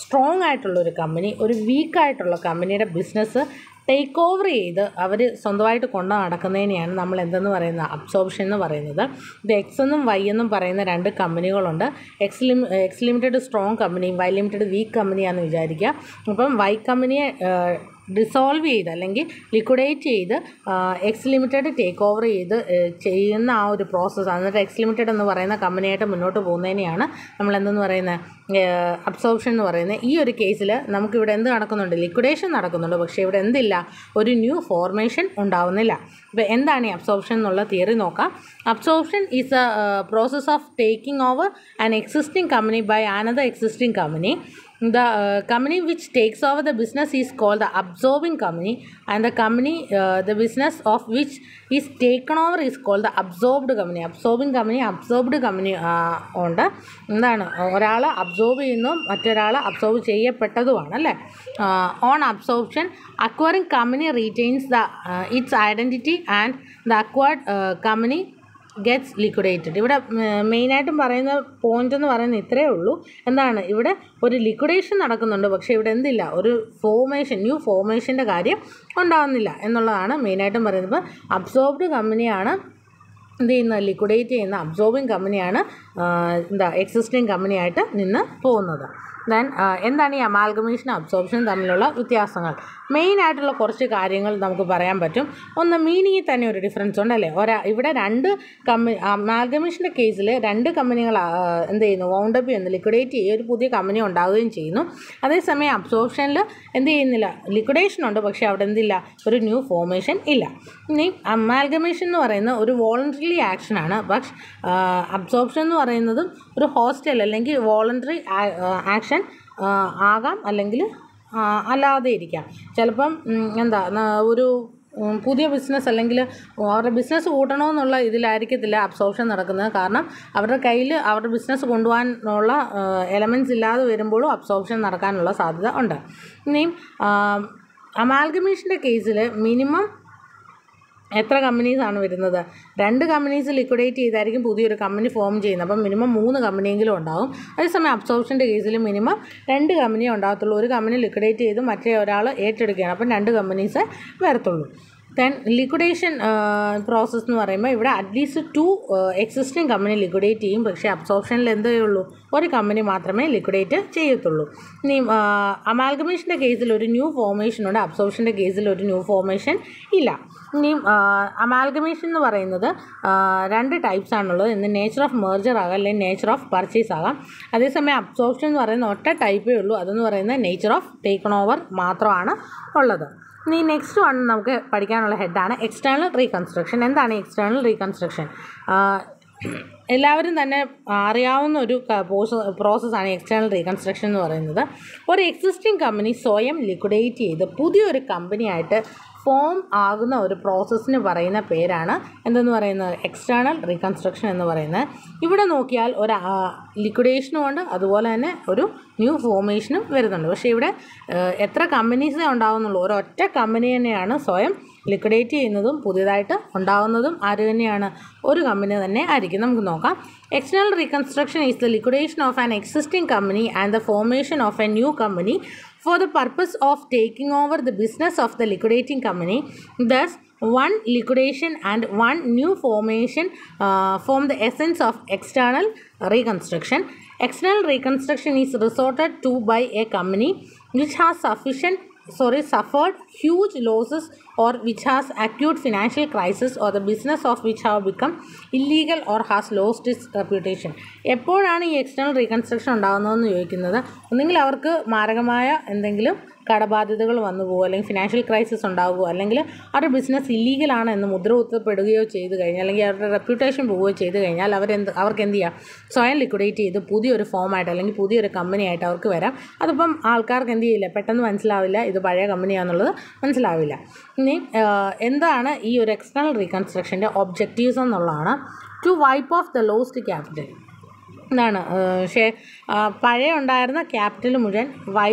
സ്ട്രോങ് ആയിട്ടുള്ള ഒരു കമ്പനി ഒരു വീക്കായിട്ടുള്ള കമ്പനിയുടെ ബിസിനസ് ടേക്ക് ഓവർ ചെയ്ത് അവർ സ്വന്തമായിട്ട് കൊണ്ടു നടക്കുന്നതിനെയാണ് നമ്മൾ എന്തെന്ന് പറയുന്നത് അബ്സോർപ്ഷൻ എന്ന് പറയുന്നത് ഇത് എക്സ് എന്നും വൈ എന്നും പറയുന്ന രണ്ട് കമ്പനികളുണ്ട് എക്സ് ലിം എക്സ് ലിമിറ്റഡ് സ്ട്രോങ് കമ്പനിയും വൈ ലിമിറ്റഡ് വീക്ക് കമ്പനിയാണെന്ന് വിചാരിക്കുക അപ്പം വൈ കമ്പനിയെ ഡിസോൾവ് ചെയ്ത് അല്ലെങ്കിൽ ലിക്വിഡേറ്റ് ചെയ്ത് എക്സ് ലിമിറ്റഡ് ടേക്ക് ഓവർ ചെയ്ത് ചെയ്യുന്ന ആ ഒരു പ്രോസസ്സ് എന്നിട്ട് എക്സ് ലിമിറ്റഡ് എന്ന് പറയുന്ന കമ്പനിയായിട്ട് മുന്നോട്ട് പോകുന്നതിനെയാണ് നമ്മൾ എന്തെന്ന് പറയുന്നത് അബ്സോർപ്ഷൻ എന്ന് പറയുന്നത് ഈ ഒരു കേസിൽ നമുക്കിവിടെ എന്ത് നടക്കുന്നുണ്ട് ലിക്വിഡേഷൻ നടക്കുന്നുണ്ട് പക്ഷേ ഇവിടെ എന്തില്ല ഒരു ന്യൂ ഫോർമേഷൻ ഉണ്ടാവുന്നില്ല ഇപ്പോൾ എന്താണ് ഈ അബ്സോർപ്ഷൻ എന്നുള്ള തിയറി നോക്കാം absorption is a process of taking over an existing company by another existing company the company which takes over the business is called the absorbing company and the company the business of which is taken over is called the absorbed company absorbing company absorbed company ഉണ്ട് എന്താണ് ഒരാൾ അബ്സോർബ് ചെയ്യുന്നു മറ്റൊരാൾ അബ്സോർബ് ചെയ്യപ്പെട്ടതുമാണ് അല്ലേ on absorption acquiring company retains the its identity and the acquired company gets liquidated ഇവിടെ മെയിനായിട്ടും പറയുന്ന പോയിന്റ് എന്ന് പറയുന്നത് ഇത്രയേ ഉള്ളൂ എന്താണ് ഇവിടെ ഒരു ലിക്വിഡേഷൻ നടക്കുന്നുണ്ട് പക്ഷേ ഇവിടെ എന്തില്ല ഒരു ഫോമേഷൻ ന്യൂ ഫോമേഷൻ്റെ കാര്യം ഉണ്ടാകുന്നില്ല എന്നുള്ളതാണ് മെയിനായിട്ടും പറയുന്നത് അബ്സോർബ്ഡ് കമ്പനിയാണ് എന്ത് ചെയ്യുന്ന ലിക്വിഡേറ്റ് ചെയ്യുന്ന അബ്സോർബിങ് കമ്പനിയാണ് എന്താ എക്സിസ്റ്റിംഗ് കമ്പനിയായിട്ട് നിന്ന് പോകുന്നത് ദെൻ എന്താണ് ഈ അമാൽഗമേഷനും അബ്സോർപ്ഷൻ തമ്മിലുള്ള വ്യത്യാസങ്ങൾ മെയിനായിട്ടുള്ള കുറച്ച് കാര്യങ്ങൾ നമുക്ക് പറയാൻ പറ്റും ഒന്ന് മീനിങ്ങിൽ തന്നെ ഒരു ഡിഫറൻസ് അല്ലേ ഒരാ ഇവിടെ രണ്ട് കമ്പനി മാൽഗമേഷൻ്റെ കേസിൽ രണ്ട് കമ്പനികൾ എന്ത് ചെയ്യുന്നു വൗണ്ടപ്പ് ചെയ്യുന്നു ലിക്വിഡേറ്റ് ചെയ്യുക ഒരു പുതിയ കമ്പനി ഉണ്ടാവുകയും ചെയ്യുന്നു അതേസമയം അബ്സോർപ്ഷനിൽ എന്ത് ചെയ്യുന്നില്ല ലിക്വിഡേഷൻ ഉണ്ട് പക്ഷേ അവിടെ എന്തില്ല ഒരു ന്യൂ ഫോർമേഷൻ ഇല്ല ഇനി മാൽഗമേഷൻ എന്ന് പറയുന്ന ഒരു വോളണ്ടറി ആക്ഷനാണ് പക്ഷ് അബ്സോർപ്ഷൻ എന്ന് പറയുന്നതും ഒരു ഹോസ്റ്റൽ അല്ലെങ്കിൽ വോളണ്ടറി ആക്ഷൻ ആകാം അല്ലെങ്കിൽ അല്ലാതെ ഇരിക്കാം ചിലപ്പം എന്താ ഒരു പുതിയ ബിസിനസ് അല്ലെങ്കിൽ അവരുടെ ബിസിനസ് കൂട്ടണമെന്നുള്ള ഇതിലായിരിക്കത്തില്ല അബ്സോർപ്ഷൻ നടക്കുന്നത് കാരണം അവരുടെ കയ്യിൽ അവരുടെ ബിസിനസ് കൊണ്ടുപോകാനുള്ള എലമെൻറ്റ്സ് ഇല്ലാതെ വരുമ്പോഴും അബ്സോർപ്ഷൻ നടക്കാനുള്ള സാധ്യത ഉണ്ട് ഇനിയും അമാൽഗമേഷൻ്റെ കേസിൽ മിനിമം എത്ര കമ്പനീസാണ് വരുന്നത് രണ്ട് കമ്പനീസ് ലിക്വിഡേറ്റ് ചെയ്തായിരിക്കും പുതിയൊരു കമ്പനി ഫോം ചെയ്യുന്നത് അപ്പം മിനിമം മൂന്ന് കമ്പനിയെങ്കിലും ഉണ്ടാകും അതേസമയം അബ്സോർപ്ഷൻ്റെ കേസിൽ മിനിമം രണ്ട് കമ്പനിയെ ഉണ്ടാകത്തുള്ളൂ ഒരു കമ്പനി ലിക്വിഡേറ്റ് ചെയ്ത് മറ്റേ ഒരാൾ ഏറ്റെടുക്കുകയാണ് അപ്പം രണ്ട് കമ്പനീസ് വരത്തുള്ളൂ ദെൻ ലിക്വിഡേഷൻ പ്രോസസ്സ് എന്ന് പറയുമ്പോൾ ഇവിടെ at least two existing company liquidate ചെയ്യും പക്ഷേ അബ്സോർപ്ഷനിൽ എന്തേ ഉള്ളൂ ഒരു കമ്പനി മാത്രമേ ലിക്വിഡേറ്റ് ചെയ്യത്തുള്ളൂ ഇനി അമാൽഗമേഷൻ്റെ കേസിൽ ഒരു ന്യൂ ഫോർമേഷൻ ഉണ്ട് അബ്സോർപ്ഷൻ്റെ കേസിൽ ഒരു ന്യൂ ഫോർമേഷൻ ഇല്ല അമാൽസിനെയും അമാൽഗമേഷൻ എന്ന് പറയുന്നത് രണ്ട് ടൈപ്സ് ആണുള്ളത് ഇന്ന് നേച്ചർ ഓഫ് മെർജർ ആകാം അല്ലെങ്കിൽ നേച്ചർ ഓഫ് പർച്ചേസ് ആകാം അതേസമയം അബ്സോർപ്ഷൻ എന്ന് പറയുന്ന ഒറ്റ ടൈപ്പേ ഉള്ളൂ അതെന്ന് പറയുന്നത് നേച്ചർ ഓഫ് ടേക്കൺ ഓവർ മാത്രമാണ് ഉള്ളത് ഇനി നെക്സ്റ്റ് വൺ നമുക്ക് പഠിക്കാനുള്ള ഹെഡാണ് എക്സ്റ്റേണൽ റീകൺസ്ട്രക്ഷൻ എന്താണ് എക്സ്റ്റേണൽ റീകൺസ്ട്രക്ഷൻ എല്ലാവരും തന്നെ അറിയാവുന്ന ഒരു പ്രോസസ്സാണ് എക്സ്റ്റേണൽ റീകൺസ്ട്രക്ഷൻ എന്ന് പറയുന്നത് ഒരു എക്സിസ്റ്റിംഗ് കമ്പനി സ്വയം ലിക്വിഡേറ്റ് ചെയ്ത് പുതിയൊരു കമ്പനിയായിട്ട് ഫോം ആകുന്ന ഒരു പ്രോസസ്സിന് പറയുന്ന പേരാണ് എന്തെന്ന് പറയുന്നത് എക്സ്റ്റേണൽ റീകൺസ്ട്രക്ഷൻ എന്ന് പറയുന്നത് ഇവിടെ നോക്കിയാൽ ഒരു ലിക്വിഡേഷനും ഉണ്ട് അതുപോലെ തന്നെ ഒരു ന്യൂ ഫോമേഷനും വരുന്നുണ്ട് പക്ഷേ ഇവിടെ എത്ര കമ്പനീസേ ഉണ്ടാകുന്നുള്ളൂ ഒരൊറ്റ കമ്പനി തന്നെയാണ് സ്വയം ലിക്വിഡേറ്റ് ചെയ്യുന്നതും പുതിയതായിട്ട് ഉണ്ടാവുന്നതും ആര് തന്നെയാണ് ഒരു കമ്പനി തന്നെ ആയിരിക്കും നമുക്ക് നോക്കാം external reconstruction is the liquidation of an existing company and the formation of a new company for the purpose of taking over the business of the liquidating company. Thus, one liquidation and one new formation uh, form the essence of external reconstruction. External reconstruction is resorted to by a company which has sufficient sorry suffered huge losses or which has acute financial crisis or the business of which have become illegal or has lost is reputation എപ്പോഴാണ് ഈ എക്സ്റ്റേണൽ റീകൺസ്ട്രക്ഷൻ ഉണ്ടാകുന്നതെന്ന് ചോദിക്കുന്നത് ഒന്നുകിൽ അവർക്ക് മാരകമായ എന്തെങ്കിലും കടബാധ്യതകൾ വന്നു പോകുമോ അല്ലെങ്കിൽ ഫിനാൻഷ്യൽ ക്രൈസിസ് ഉണ്ടാവുകയോ അല്ലെങ്കിൽ അവരുടെ ബിസിനസ് ഇല്ലീഗലാണ് എന്ന് മുദ്രകുത്തപ്പെടുകയോ ചെയ്തു കഴിഞ്ഞാൽ അല്ലെങ്കിൽ അവരുടെ റെപ്യൂട്ടേഷൻ പോവുകയോ ചെയ്തു കഴിഞ്ഞാൽ അവരെന്ത് അവർക്ക് എന്ത് ചെയ്യാം സ്വയം ലിക്വിഡേറ്റ് ചെയ്ത് പുതിയൊരു ഫോമായിട്ട് അല്ലെങ്കിൽ പുതിയൊരു കമ്പനിയായിട്ട് അവർക്ക് വരാം അതിപ്പം ആൾക്കാർക്ക് എന്ത് ചെയ്യില്ല പെട്ടെന്ന് മനസ്സിലാവില്ല ഇത് പഴയ കമ്പനിയാണെന്നുള്ളത് മനസ്സിലാവില്ല ഇനി എന്താണ് ഈ ഒരു എക്സ്റ്റേണൽ റീകൺസ്ട്രക്ഷൻ്റെ ഒബ്ജക്റ്റീവ്സ് എന്നുള്ളതാണ് to wipe off the lost capital എന്താണ് പഴയ ഉണ്ടായിരുന്ന ക്യാപിറ്റൽ മുഴുവൻ വൈ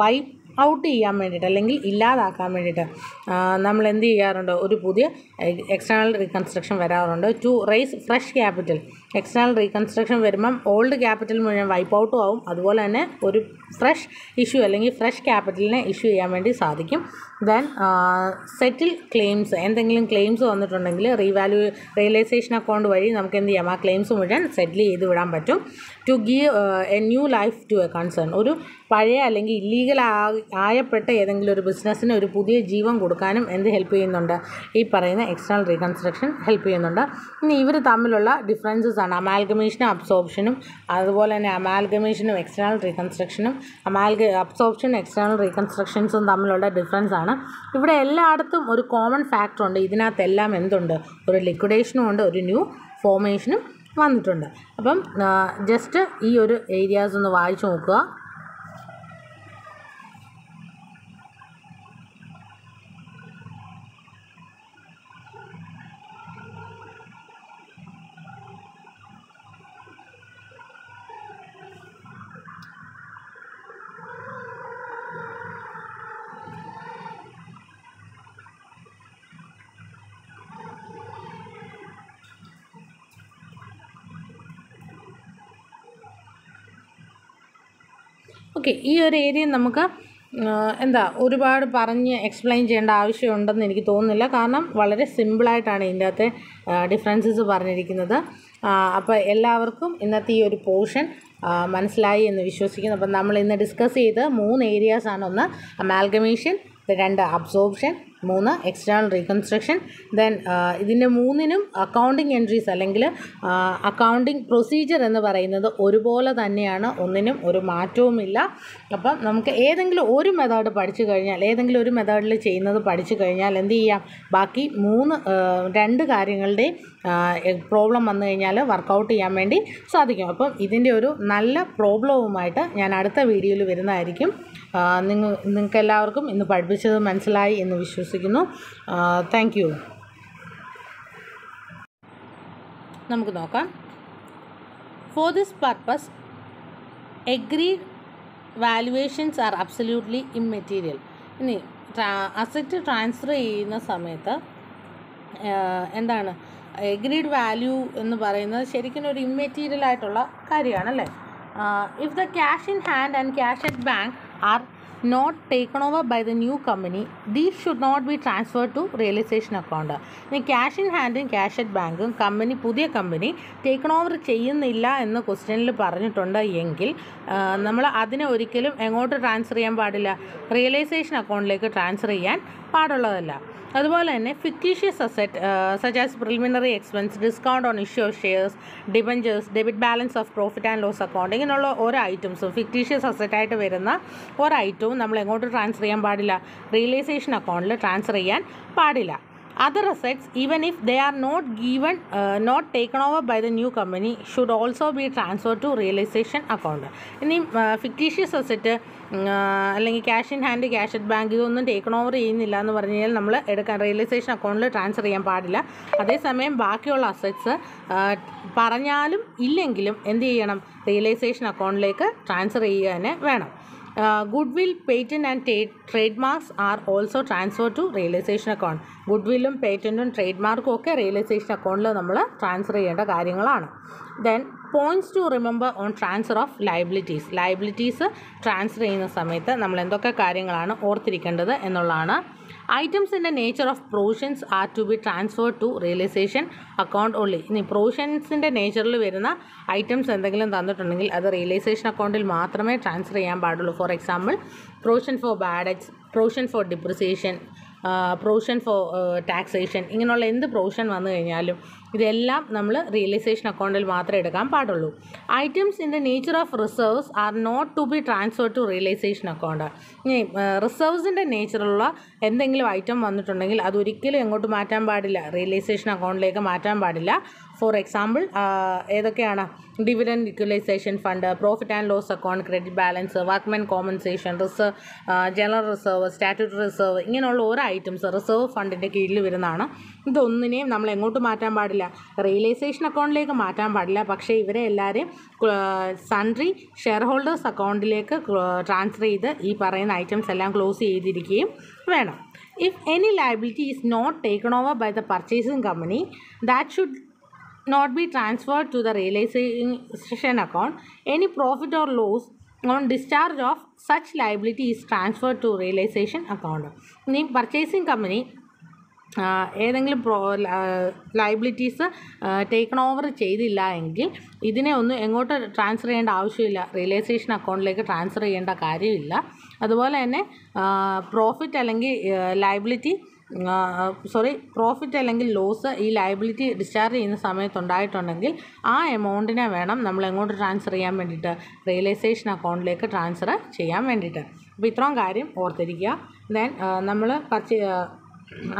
വൈപ്പ് ഔട്ട് ചെയ്യാൻ വേണ്ടിയിട്ട് അല്ലെങ്കിൽ ഇല്ലാതാക്കാൻ വേണ്ടിയിട്ട് നമ്മൾ എന്ത് ചെയ്യാറുണ്ട് ഒരു പുതിയ എക്സ്റ്റേണൽ റീകൺസ്ട്രക്ഷൻ വരാറുണ്ട് to raise fresh capital external reconstruction വരുമ്പം ഓൾഡ് ക്യാപിറ്റൽ മുഴുവൻ വൈപ്പ് ഔട്ടും ആവും അതുപോലെ തന്നെ ഒരു ഫ്രഷ് ഇഷ്യൂ അല്ലെങ്കിൽ ഫ്രഷ് ക്യാപിറ്റലിനെ ഇഷ്യൂ ചെയ്യാൻ വേണ്ടി സാധിക്കും ദെൻ സെറ്റിൽ ക്ലെയിംസ് എന്തെങ്കിലും ക്ലെയിംസ് വന്നിട്ടുണ്ടെങ്കിൽ റീവാല്യൂ റിയലൈസേഷൻ അക്കൗണ്ട് വഴി നമുക്ക് എന്ത് ചെയ്യാം ആ ക്ലെയിംസ് മുഴുവൻ സെറ്റിൽ ചെയ്ത് വിടാൻ പറ്റും to give a new life to a concern ഒരു പഴയ അല്ലെങ്കിൽ ഇല്ലീഗൽ ആയപ്പെട്ട ഏതെങ്കിലും ഒരു ബിസിനസ്സിന് ഒരു പുതിയ ജീവൻ കൊടുക്കാനും എന്ത് ഹെൽപ്പ് ചെയ്യുന്നുണ്ട് ഈ പറയുന്ന എക്സ്റ്റേണൽ റീകൺസ്ട്രക്ഷൻ ഹെൽപ്പ് ചെയ്യുന്നുണ്ട് ഇനി ഇവർ തമ്മിലുള്ള ഡിഫറൻസസ് ആണ് അമാൽഗമേഷനും അബ്സോർപ്ഷനും അതുപോലെ തന്നെ അമാൽഗമേഷനും എക്സ്റ്റേണൽ റീകൺസ്ട്രക്ഷനും അമാൽഗ അബ്സോർപ്ഷൻ എക്സ്റ്റേണൽ റീകൺസ്ട്രക്ഷൻസും തമ്മിലുള്ള ഡിഫറൻസ് ആണ് ആണ് ഇവിടെ എല്ലായിടത്തും ഒരു കോമൺ ഫാക്ടർ ഉണ്ട് ഇതിനകത്തെല്ലാം എന്തുണ്ട് ഒരു ലിക്വിഡേഷനും ഉണ്ട് ഒരു ന്യൂ ഫോമേഷനും വന്നിട്ടുണ്ട് അപ്പം ജസ്റ്റ് ഈ ഒരു ഏരിയാസ് ഒന്ന് വായിച്ചു നോക്കുക ഓക്കെ ഈ ഒരു ഏരിയ നമുക്ക് എന്താ ഒരുപാട് പറഞ്ഞ് എക്സ്പ്ലെയിൻ ചെയ്യേണ്ട ആവശ്യമുണ്ടെന്ന് എനിക്ക് തോന്നുന്നില്ല കാരണം വളരെ സിമ്പിളായിട്ടാണ് ഇതിൻ്റെ അകത്തെ ഡിഫറൻസസ് പറഞ്ഞിരിക്കുന്നത് അപ്പോൾ എല്ലാവർക്കും ഇന്നത്തെ ഈ ഒരു പോർഷൻ മനസ്സിലായി എന്ന് വിശ്വസിക്കുന്നു അപ്പം നമ്മൾ ഇന്ന് ഡിസ്കസ് ചെയ്ത് മൂന്ന് ഏരിയാസാണ് ഒന്ന് അമാൽഗമേഷൻ രണ്ട് അബ്സോർപ്ഷൻ മൂന്ന് എക്സ്റ്റേണൽ റീകൺസ്ട്രക്ഷൻ ദെൻ ഇതിൻ്റെ മൂന്നിനും അക്കൗണ്ടിങ് എൻട്രീസ് അല്ലെങ്കിൽ അക്കൗണ്ടിങ് പ്രൊസീജിയർ എന്ന് പറയുന്നത് ഒരുപോലെ തന്നെയാണ് ഒന്നിനും ഒരു മാറ്റവുമില്ല അപ്പം നമുക്ക് ഏതെങ്കിലും ഒരു മെത്തേഡ് പഠിച്ചു കഴിഞ്ഞാൽ ഏതെങ്കിലും ഒരു മെത്തേഡിൽ ചെയ്യുന്നത് പഠിച്ചു കഴിഞ്ഞാൽ എന്ത് ചെയ്യാം ബാക്കി മൂന്ന് രണ്ട് കാര്യങ്ങളുടെയും പ്രോബ്ലം വന്നു കഴിഞ്ഞാൽ വർക്കൗട്ട് ചെയ്യാൻ വേണ്ടി സാധിക്കും അപ്പം ഇതിൻ്റെ ഒരു നല്ല പ്രോബ്ലവുമായിട്ട് ഞാൻ അടുത്ത വീഡിയോയിൽ വരുന്നതായിരിക്കും നിങ്ങൾ നിങ്ങൾക്ക് എല്ലാവർക്കും ഇന്ന് പഠിപ്പിച്ചത് മനസ്സിലായി എന്ന് വിശ്വസിക്കുന്നു താങ്ക് നമുക്ക് നോക്കാം for this purpose agree valuations are absolutely immaterial ഇനി അസറ്റ് ട്രാൻസ്ഫർ ചെയ്യുന്ന സമയത്ത് എന്താണ് എഗ്രീഡ് വാല്യൂ എന്ന് പറയുന്നത് ശരിക്കും ഒരു ഇമ്മെറ്റീരിയൽ ആയിട്ടുള്ള കാര്യമാണല്ലേ if the cash in hand and cash at bank are not taken over by the new company these should not be transfer to realisation account ഇനി ക്യാഷ് ഇൻ ഹാൻഡും ക്യാഷ് അറ്റ് ബാങ്കും കമ്പനി പുതിയ കമ്പനി ടേക്കൺ ഓവർ ചെയ്യുന്നില്ല എന്ന് ക്വസ്റ്റ്യനിൽ പറഞ്ഞിട്ടുണ്ട് എങ്കിൽ നമ്മൾ അതിനെ ഒരിക്കലും എങ്ങോട്ട് ട്രാൻസ്ഫർ ചെയ്യാൻ പാടില്ല റിയലൈസേഷൻ അക്കൗണ്ടിലേക്ക് ട്രാൻസ്ഫർ ചെയ്യാൻ പാടുള്ളതല്ല അതുപോലെ തന്നെ fictitious asset such as preliminary expense discount on issue of shares debentures debit balance of profit and loss account ഇങ്ങനെയുള്ള ഓരോ ഐറ്റംസും ഫിക്റ്റീഷ്യസ് അസെറ്റായിട്ട് വരുന്ന ഓരോ ഐറ്റവും നമ്മൾ എങ്ങോട്ട് ട്രാൻസ്ഫർ ചെയ്യാൻ പാടില്ല റിയലൈസേഷൻ അക്കൗണ്ടിൽ ട്രാൻസ്ഫർ ചെയ്യാൻ പാടില്ല other assets even if they are not given not taken over by the new company should also be transfer to realisation account ഇനി ഫിക്റ്റീഷ്യസ് അസെറ്റ് അല്ലെങ്കിൽ cash in hand cash at bank ഇതൊന്നും ടേക്കൺ ഓവർ ചെയ്യുന്നില്ല എന്ന് പറഞ്ഞു കഴിഞ്ഞാൽ നമ്മൾ എടുക്കാൻ റിയലൈസേഷൻ അക്കൗണ്ടിൽ ട്രാൻസ്ഫർ ചെയ്യാൻ പാടില്ല അതേസമയം ബാക്കിയുള്ള അസറ്റ്സ് പറഞ്ഞാലും ഇല്ലെങ്കിലും എന്ത് ചെയ്യണം റിയലൈസേഷൻ അക്കൗണ്ടിലേക്ക് ട്രാൻസ്ഫർ ചെയ്യുക തന്നെ വേണം goodwill patent and trade marks are also transfer to realisation account ഗുഡ് വില്ലും പേറ്റൻറ്റും ട്രേഡ് മാർക്കും ഒക്കെ റിയലൈസേഷൻ അക്കൗണ്ടിൽ നമ്മൾ ട്രാൻസ്ഫർ ചെയ്യേണ്ട കാര്യങ്ങളാണ് then points to remember on transfer of liabilities liabilities transfer ചെയ്യുന്ന സമയത്ത് നമ്മൾ എന്തൊക്കെ കാര്യങ്ങളാണ് ഓർത്തിരിക്കേണ്ടത് എന്നുള്ളതാണ് items in the nature of provisions are to be transfer to realisation account only ഇനി പ്രൊവിഷൻസിൻ്റെ നേച്ചറിൽ വരുന്ന ഐറ്റംസ് എന്തെങ്കിലും തന്നിട്ടുണ്ടെങ്കിൽ അത് റിയലൈസേഷൻ അക്കൗണ്ടിൽ മാത്രമേ ട്രാൻസ്ഫർ ചെയ്യാൻ പാടുള്ളൂ for example provision for bad debts provision for depreciation provision for taxation ഇങ്ങനെയുള്ള എന്ത് പ്രൊവിഷൻ വന്നു കഴിഞ്ഞാലും ഇതെല്ലാം നമ്മൾ റിയലൈസേഷൻ അക്കൗണ്ടിൽ മാത്രമേ എടുക്കാൻ പാടുള്ളൂ items in the nature of reserves are not to be transfer to realisation account ഇനി റിസർവ്സിൻ്റെ നേച്ചറുള്ള എന്തെങ്കിലും ഐറ്റം വന്നിട്ടുണ്ടെങ്കിൽ അതൊരിക്കലും എങ്ങോട്ട് മാറ്റാൻ പാടില്ല റിയലൈസേഷൻ അക്കൗണ്ടിലേക്ക് മാറ്റാൻ പാടില്ല ഫോർ എക്സാമ്പിൾ ഏതൊക്കെയാണ് dividend equalisation fund profit and loss account credit balance workmen compensation reserve general reserve statutory reserve ഇങ്ങനെയുള്ള ഓരോ ഐറ്റംസ് റിസർവ് ഫണ്ടിൻ്റെ കീഴിൽ വരുന്നതാണ് ഇതൊന്നിനെയും നമ്മൾ എങ്ങോട്ട് മാറ്റാൻ പാടില്ല റിയലൈസേഷൻ അക്കൗണ്ടിലേക്ക് മാറ്റാൻ പാടില്ല പക്ഷേ ഇവരെ എല്ലാവരെയും സൺട്രി ഷെയർ ഹോൾഡേഴ്സ് അക്കൗണ്ടിലേക്ക് ട്രാൻസ്ഫർ ചെയ്ത് ഈ പറയുന്ന ഐറ്റംസ് എല്ലാം ക്ലോസ് ചെയ്തിരിക്കുകയും വേണം if any liability is not taken over by the purchasing company that should not be transferred to the realization account. Any profit or loss on discharge of such liability is transferred to realization account. ഇനി പർച്ചേസിംഗ് കമ്പനി ഏതെങ്കിലും പ്രോ ലൈബിലിറ്റീസ് ടേക്കൺ ഓവർ ചെയ്തില്ല എങ്കിൽ ഇതിനെ ഒന്ന് എങ്ങോട്ട് ട്രാൻസ്ഫർ ചെയ്യേണ്ട ആവശ്യമില്ല റിയലൈസേഷൻ അക്കൗണ്ടിലേക്ക് ട്രാൻസ്ഫർ ചെയ്യേണ്ട കാര്യമില്ല അതുപോലെ തന്നെ പ്രോഫിറ്റ് അല്ലെങ്കിൽ ലൈബിലിറ്റി സോറി പ്രോഫിറ്റ് അല്ലെങ്കിൽ ലോസ് ഈ ലയബിലിറ്റി ഡിസ്ചാർജ് ചെയ്യുന്ന സമയത്തുണ്ടായിട്ടുണ്ടെങ്കിൽ ആ എമൗണ്ടിനെ വേണം നമ്മൾ എങ്ങോട്ട് ട്രാൻസ്ഫർ ചെയ്യാൻ വേണ്ടിയിട്ട് റിയലൈസേഷൻ അക്കൗണ്ടിലേക്ക് ട്രാൻസ്ഫർ ചെയ്യാൻ വേണ്ടിയിട്ട് അപ്പോൾ ഇത്രയും കാര്യം ഓർത്തിരിക്കുക ദെൻ നമ്മൾ പർച്ചേ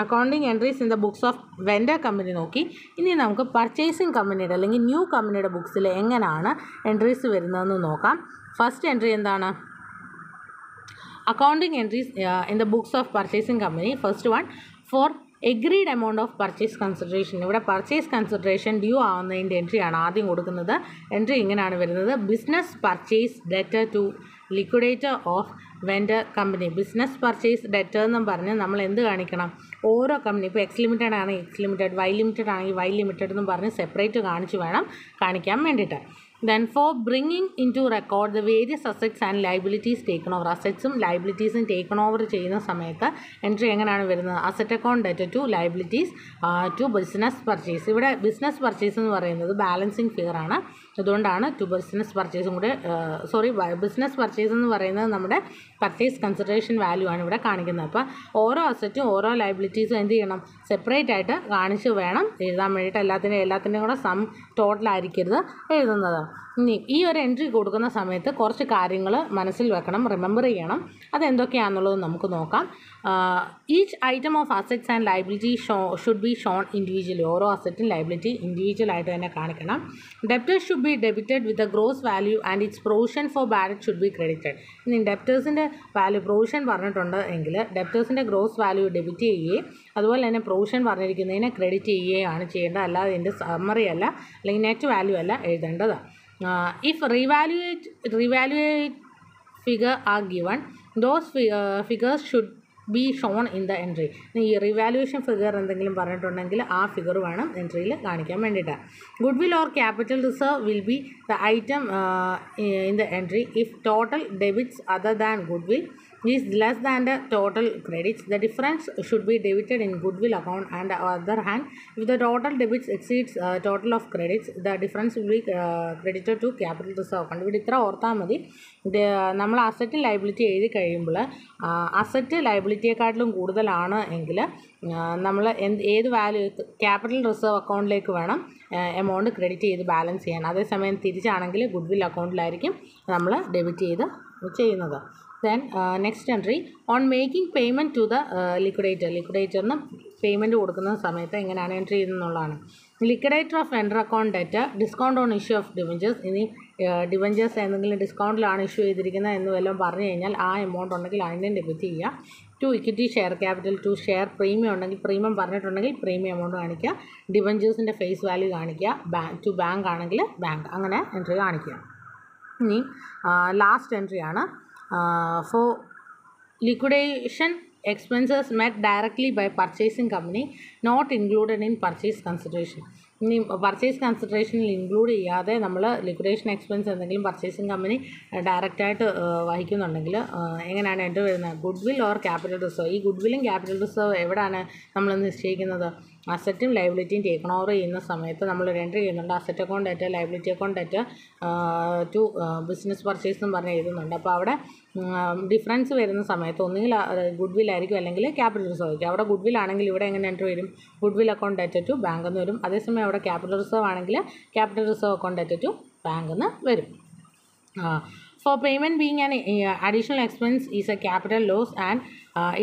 accounting entries in the books of vendor company നോക്കി ഇനി നമുക്ക് പർച്ചേസിങ് കമ്പനിയുടെ അല്ലെങ്കിൽ ന്യൂ കമ്പനിയുടെ ബുക്സിൽ എങ്ങനെയാണ് എൻട്രീസ് വരുന്നതെന്ന് നോക്കാം ഫസ്റ്റ് എൻട്രി എന്താണ് accounting entries in the books of purchasing purchasing company. First one, for agreed amount of purchase consideration ഇവിടെ പർച്ചേസ് കൺസിഡറേഷൻ ഡ്യൂ ആവുന്നതിൻ്റെ എൻട്രിയാണ് ആദ്യം കൊടുക്കുന്നത് എൻട്രി ഇങ്ങനെയാണ് വരുന്നത് business purchase debtor to liquidator of vendor company business purchase debtor എന്നും പറഞ്ഞ് നമ്മൾ എന്ത് കാണിക്കണം ഓരോ കമ്പനി ഇപ്പോൾ എക്സ് ലിമിറ്റഡ് ആണെങ്കിൽ എക്സ് ലിമിറ്റഡ് വൈ ലിമിറ്റഡ് ആണെങ്കിൽ വൈ ലിമിറ്റഡ് എന്നും പറഞ്ഞ് സെപ്പറേറ്റ് കാണിച്ച് വേണം കാണിക്കാൻ വേണ്ടിയിട്ട് then for bringing in to record the various assets and liabilities taken over അസെറ്റ്സും ലൈബിലിറ്റീസും ടേക്കൺ ഓവർ ചെയ്യുന്ന സമയത്ത് എൻട്രി എങ്ങനെയാണ് വരുന്നത് asset account debt to liabilities to business purchase ഇവിടെ ബിസിനസ് പർച്ചേസ് എന്ന് പറയുന്നത് ബാലൻസിങ് ഫിയർ ആണ് അതുകൊണ്ടാണ് ടു ബിസിനസ് പർച്ചേസും കൂടെ സോറി ബിസിനസ് പർച്ചേസ് എന്ന് പറയുന്നത് നമ്മുടെ പർച്ചേസ് കൺസിഡറേഷൻ വാല്യൂ ആണ് ഇവിടെ കാണിക്കുന്നത് അപ്പോൾ ഓരോ അസറ്റും ഓരോ ലൈബിലിറ്റീസും എന്ത് ചെയ്യണം സെപ്പറേറ്റ് ആയിട്ട് കാണിച്ച് വേണം എഴുതാൻ വേണ്ടിയിട്ട് എല്ലാത്തിൻ്റെയും എല്ലാത്തിൻ്റെയും കൂടെ സം ടോട്ടലായിരിക്കരുത് എഴുതുന്നത് ഈ ഒരു എൻട്രി കൊടുക്കുന്ന സമയത്ത് കുറച്ച് കാര്യങ്ങൾ മനസ്സിൽ വെക്കണം റിമെമ്പർ ചെയ്യണം അതെന്തൊക്കെയാണെന്നുള്ളത് നമുക്ക് നോക്കാം each item of assets and liability show should be shown individually ഓരോ അസറ്റും ലൈബിലിറ്റി ഇൻഡിവിജ്വൽ ആയിട്ട് തന്നെ കാണിക്കണം debtors should be debited with a gross value and its provision for ballot should be credited ഇനി ഡെപ്റ്റേഴ്സിൻ്റെ വാല്യൂ പ്രൊവിഷൻ പറഞ്ഞിട്ടുണ്ട് എങ്കിൽ ഡെപ്റ്റേഴ്സിൻ്റെ ഗ്രോസ് വാല്യൂ ഡെബിറ്റ് ചെയ്യുകയും അതുപോലെ തന്നെ പ്രൊവിഷൻ പറഞ്ഞിരിക്കുന്നതിനെ ക്രെഡിറ്റ് ചെയ്യുകയാണ് ചെയ്യേണ്ടത് അല്ലാതെ ഇതിൻ്റെ സമ്മറി അല്ല അല്ലെങ്കിൽ നെറ്റ് വാല്യൂ അല്ല എഴുതേണ്ടത് if revaluate revaluate figure are given those uh, figures should be shown in the entry ഈ റിവാലുവേഷൻ ഫിഗർ എന്തെങ്കിലും പറഞ്ഞിട്ടുണ്ടെങ്കിൽ ആ ഫിഗർ വേണം എൻട്രിയിൽ കാണിക്കാൻ വേണ്ടിയിട്ട് goodwill or capital reserve will be the item in the entry if total debits other than goodwill is less than the total credits, the difference should be debited in goodwill account. And on the other hand, if the total debits exceeds uh, total of credits, the difference will be uh, credited to capital reserve fund. ഇവിടെ ഇത്ര ഓർത്താൽ മതി നമ്മൾ അസറ്റ് ലൈബിലിറ്റി എഴുതി കഴിയുമ്പോൾ അസറ്റ് ലൈബിലിറ്റിയെക്കാട്ടിലും കൂടുതലാണ് എങ്കിൽ നമ്മൾ എന്ത് ഏത് വാല്യൂ ക്യാപിറ്റൽ റിസർവ് അക്കൗണ്ടിലേക്ക് വേണം എമൗണ്ട് ക്രെഡിറ്റ് ചെയ്ത് ബാലൻസ് ചെയ്യാൻ അതേസമയം തിരിച്ചാണെങ്കിൽ ഗുഡ്വിൽ അക്കൗണ്ടിലായിരിക്കും നമ്മൾ ഡെബിറ്റ് ചെയ്ത് ചെയ്യുന്നത് then next entry on making payment to the liquidator ലിക്വിഡേറ്ററിന് പേയ്മെൻറ്റ് കൊടുക്കുന്ന സമയത്ത് എങ്ങനെയാണ് എൻട്രി ചെയ്യുന്നതെന്നുള്ളതാണ് liquidator of vendor account data discount on issue of debentures ഇനി ഡിവഞ്ചേഴ്സ് എന്തെങ്കിലും ഡിസ്കൗണ്ടിലാണ് ഇഷ്യൂ ചെയ്തിരിക്കുന്നത് എന്ന് വല്ലതും പറഞ്ഞു കഴിഞ്ഞാൽ ആ എമൗണ്ട് ഉണ്ടെങ്കിൽ അതിൻ്റെ ഡെബിറ്റ് ചെയ്യുക to equity share capital to share premium ഉണ്ടെങ്കിൽ പ്രീമിയം പറഞ്ഞിട്ടുണ്ടെങ്കിൽ പ്രീമിയം എമൗണ്ട് കാണിക്കുക ഡിവഞ്ചേഴ്സിൻ്റെ ഫേസ് വാല്യൂ കാണിക്കുക ബാങ്ക് ടു ബാങ്ക് ആണെങ്കിൽ ബാങ്ക് അങ്ങനെ എൻട്രി കാണിക്കുക ഇനി ലാസ്റ്റ് uh, എൻട്രിയാണ് for liquidation expenses met directly by purchasing company not included in purchase consideration ഇനി പർച്ചേസ് കൺസിഡറേഷനിൽ ഇൻക്ലൂഡ് ചെയ്യാതെ നമ്മൾ ലിക്വിഡേഷൻ എക്സ്പെൻസ് എന്തെങ്കിലും പർച്ചേസിങ് കമ്പനി ഡയറക്റ്റായിട്ട് വഹിക്കുന്നുണ്ടെങ്കിൽ എങ്ങനെയാണ് എൻ്റെ വരുന്നത് goodwill or capital reserve ഈ ഗുഡ് വില്ലും ക്യാപിറ്റൽ റിസർവ് എവിടെയാണ് നമ്മൾ നിശ്ചയിക്കുന്നത് അസറ്റും ലൈബിലിറ്റിയും ടേക്കൺ ഓവർ ചെയ്യുന്ന സമയത്ത് നമ്മൾ രണ്ട് ചെയ്യുന്നുണ്ട് asset account at liability account at to business purchase എന്ന് പറഞ്ഞ് എഴുതുന്നുണ്ട് അപ്പോൾ അവിടെ ഡിഫറൻസ് വരുന്ന സമയത്ത് ഒന്നുകിൽ ഗുഡ് വിൽ ആയിരിക്കും അല്ലെങ്കിൽ ക്യാപിറ്റൽ റിസർവ് ആയിരിക്കും അവിടെ ഗുഡ് വിൽ ആണെങ്കിൽ ഇവിടെ എങ്ങനെ എൻട്രി വരും goodwill account at to bank എന്ന് വരും അതേസമയം അവിടെ ക്യാപിറ്റൽ റിസർവ് ആണെങ്കിൽ capital reserve account at to bank എന്ന് വരും for payment being an additional expense is a capital loss and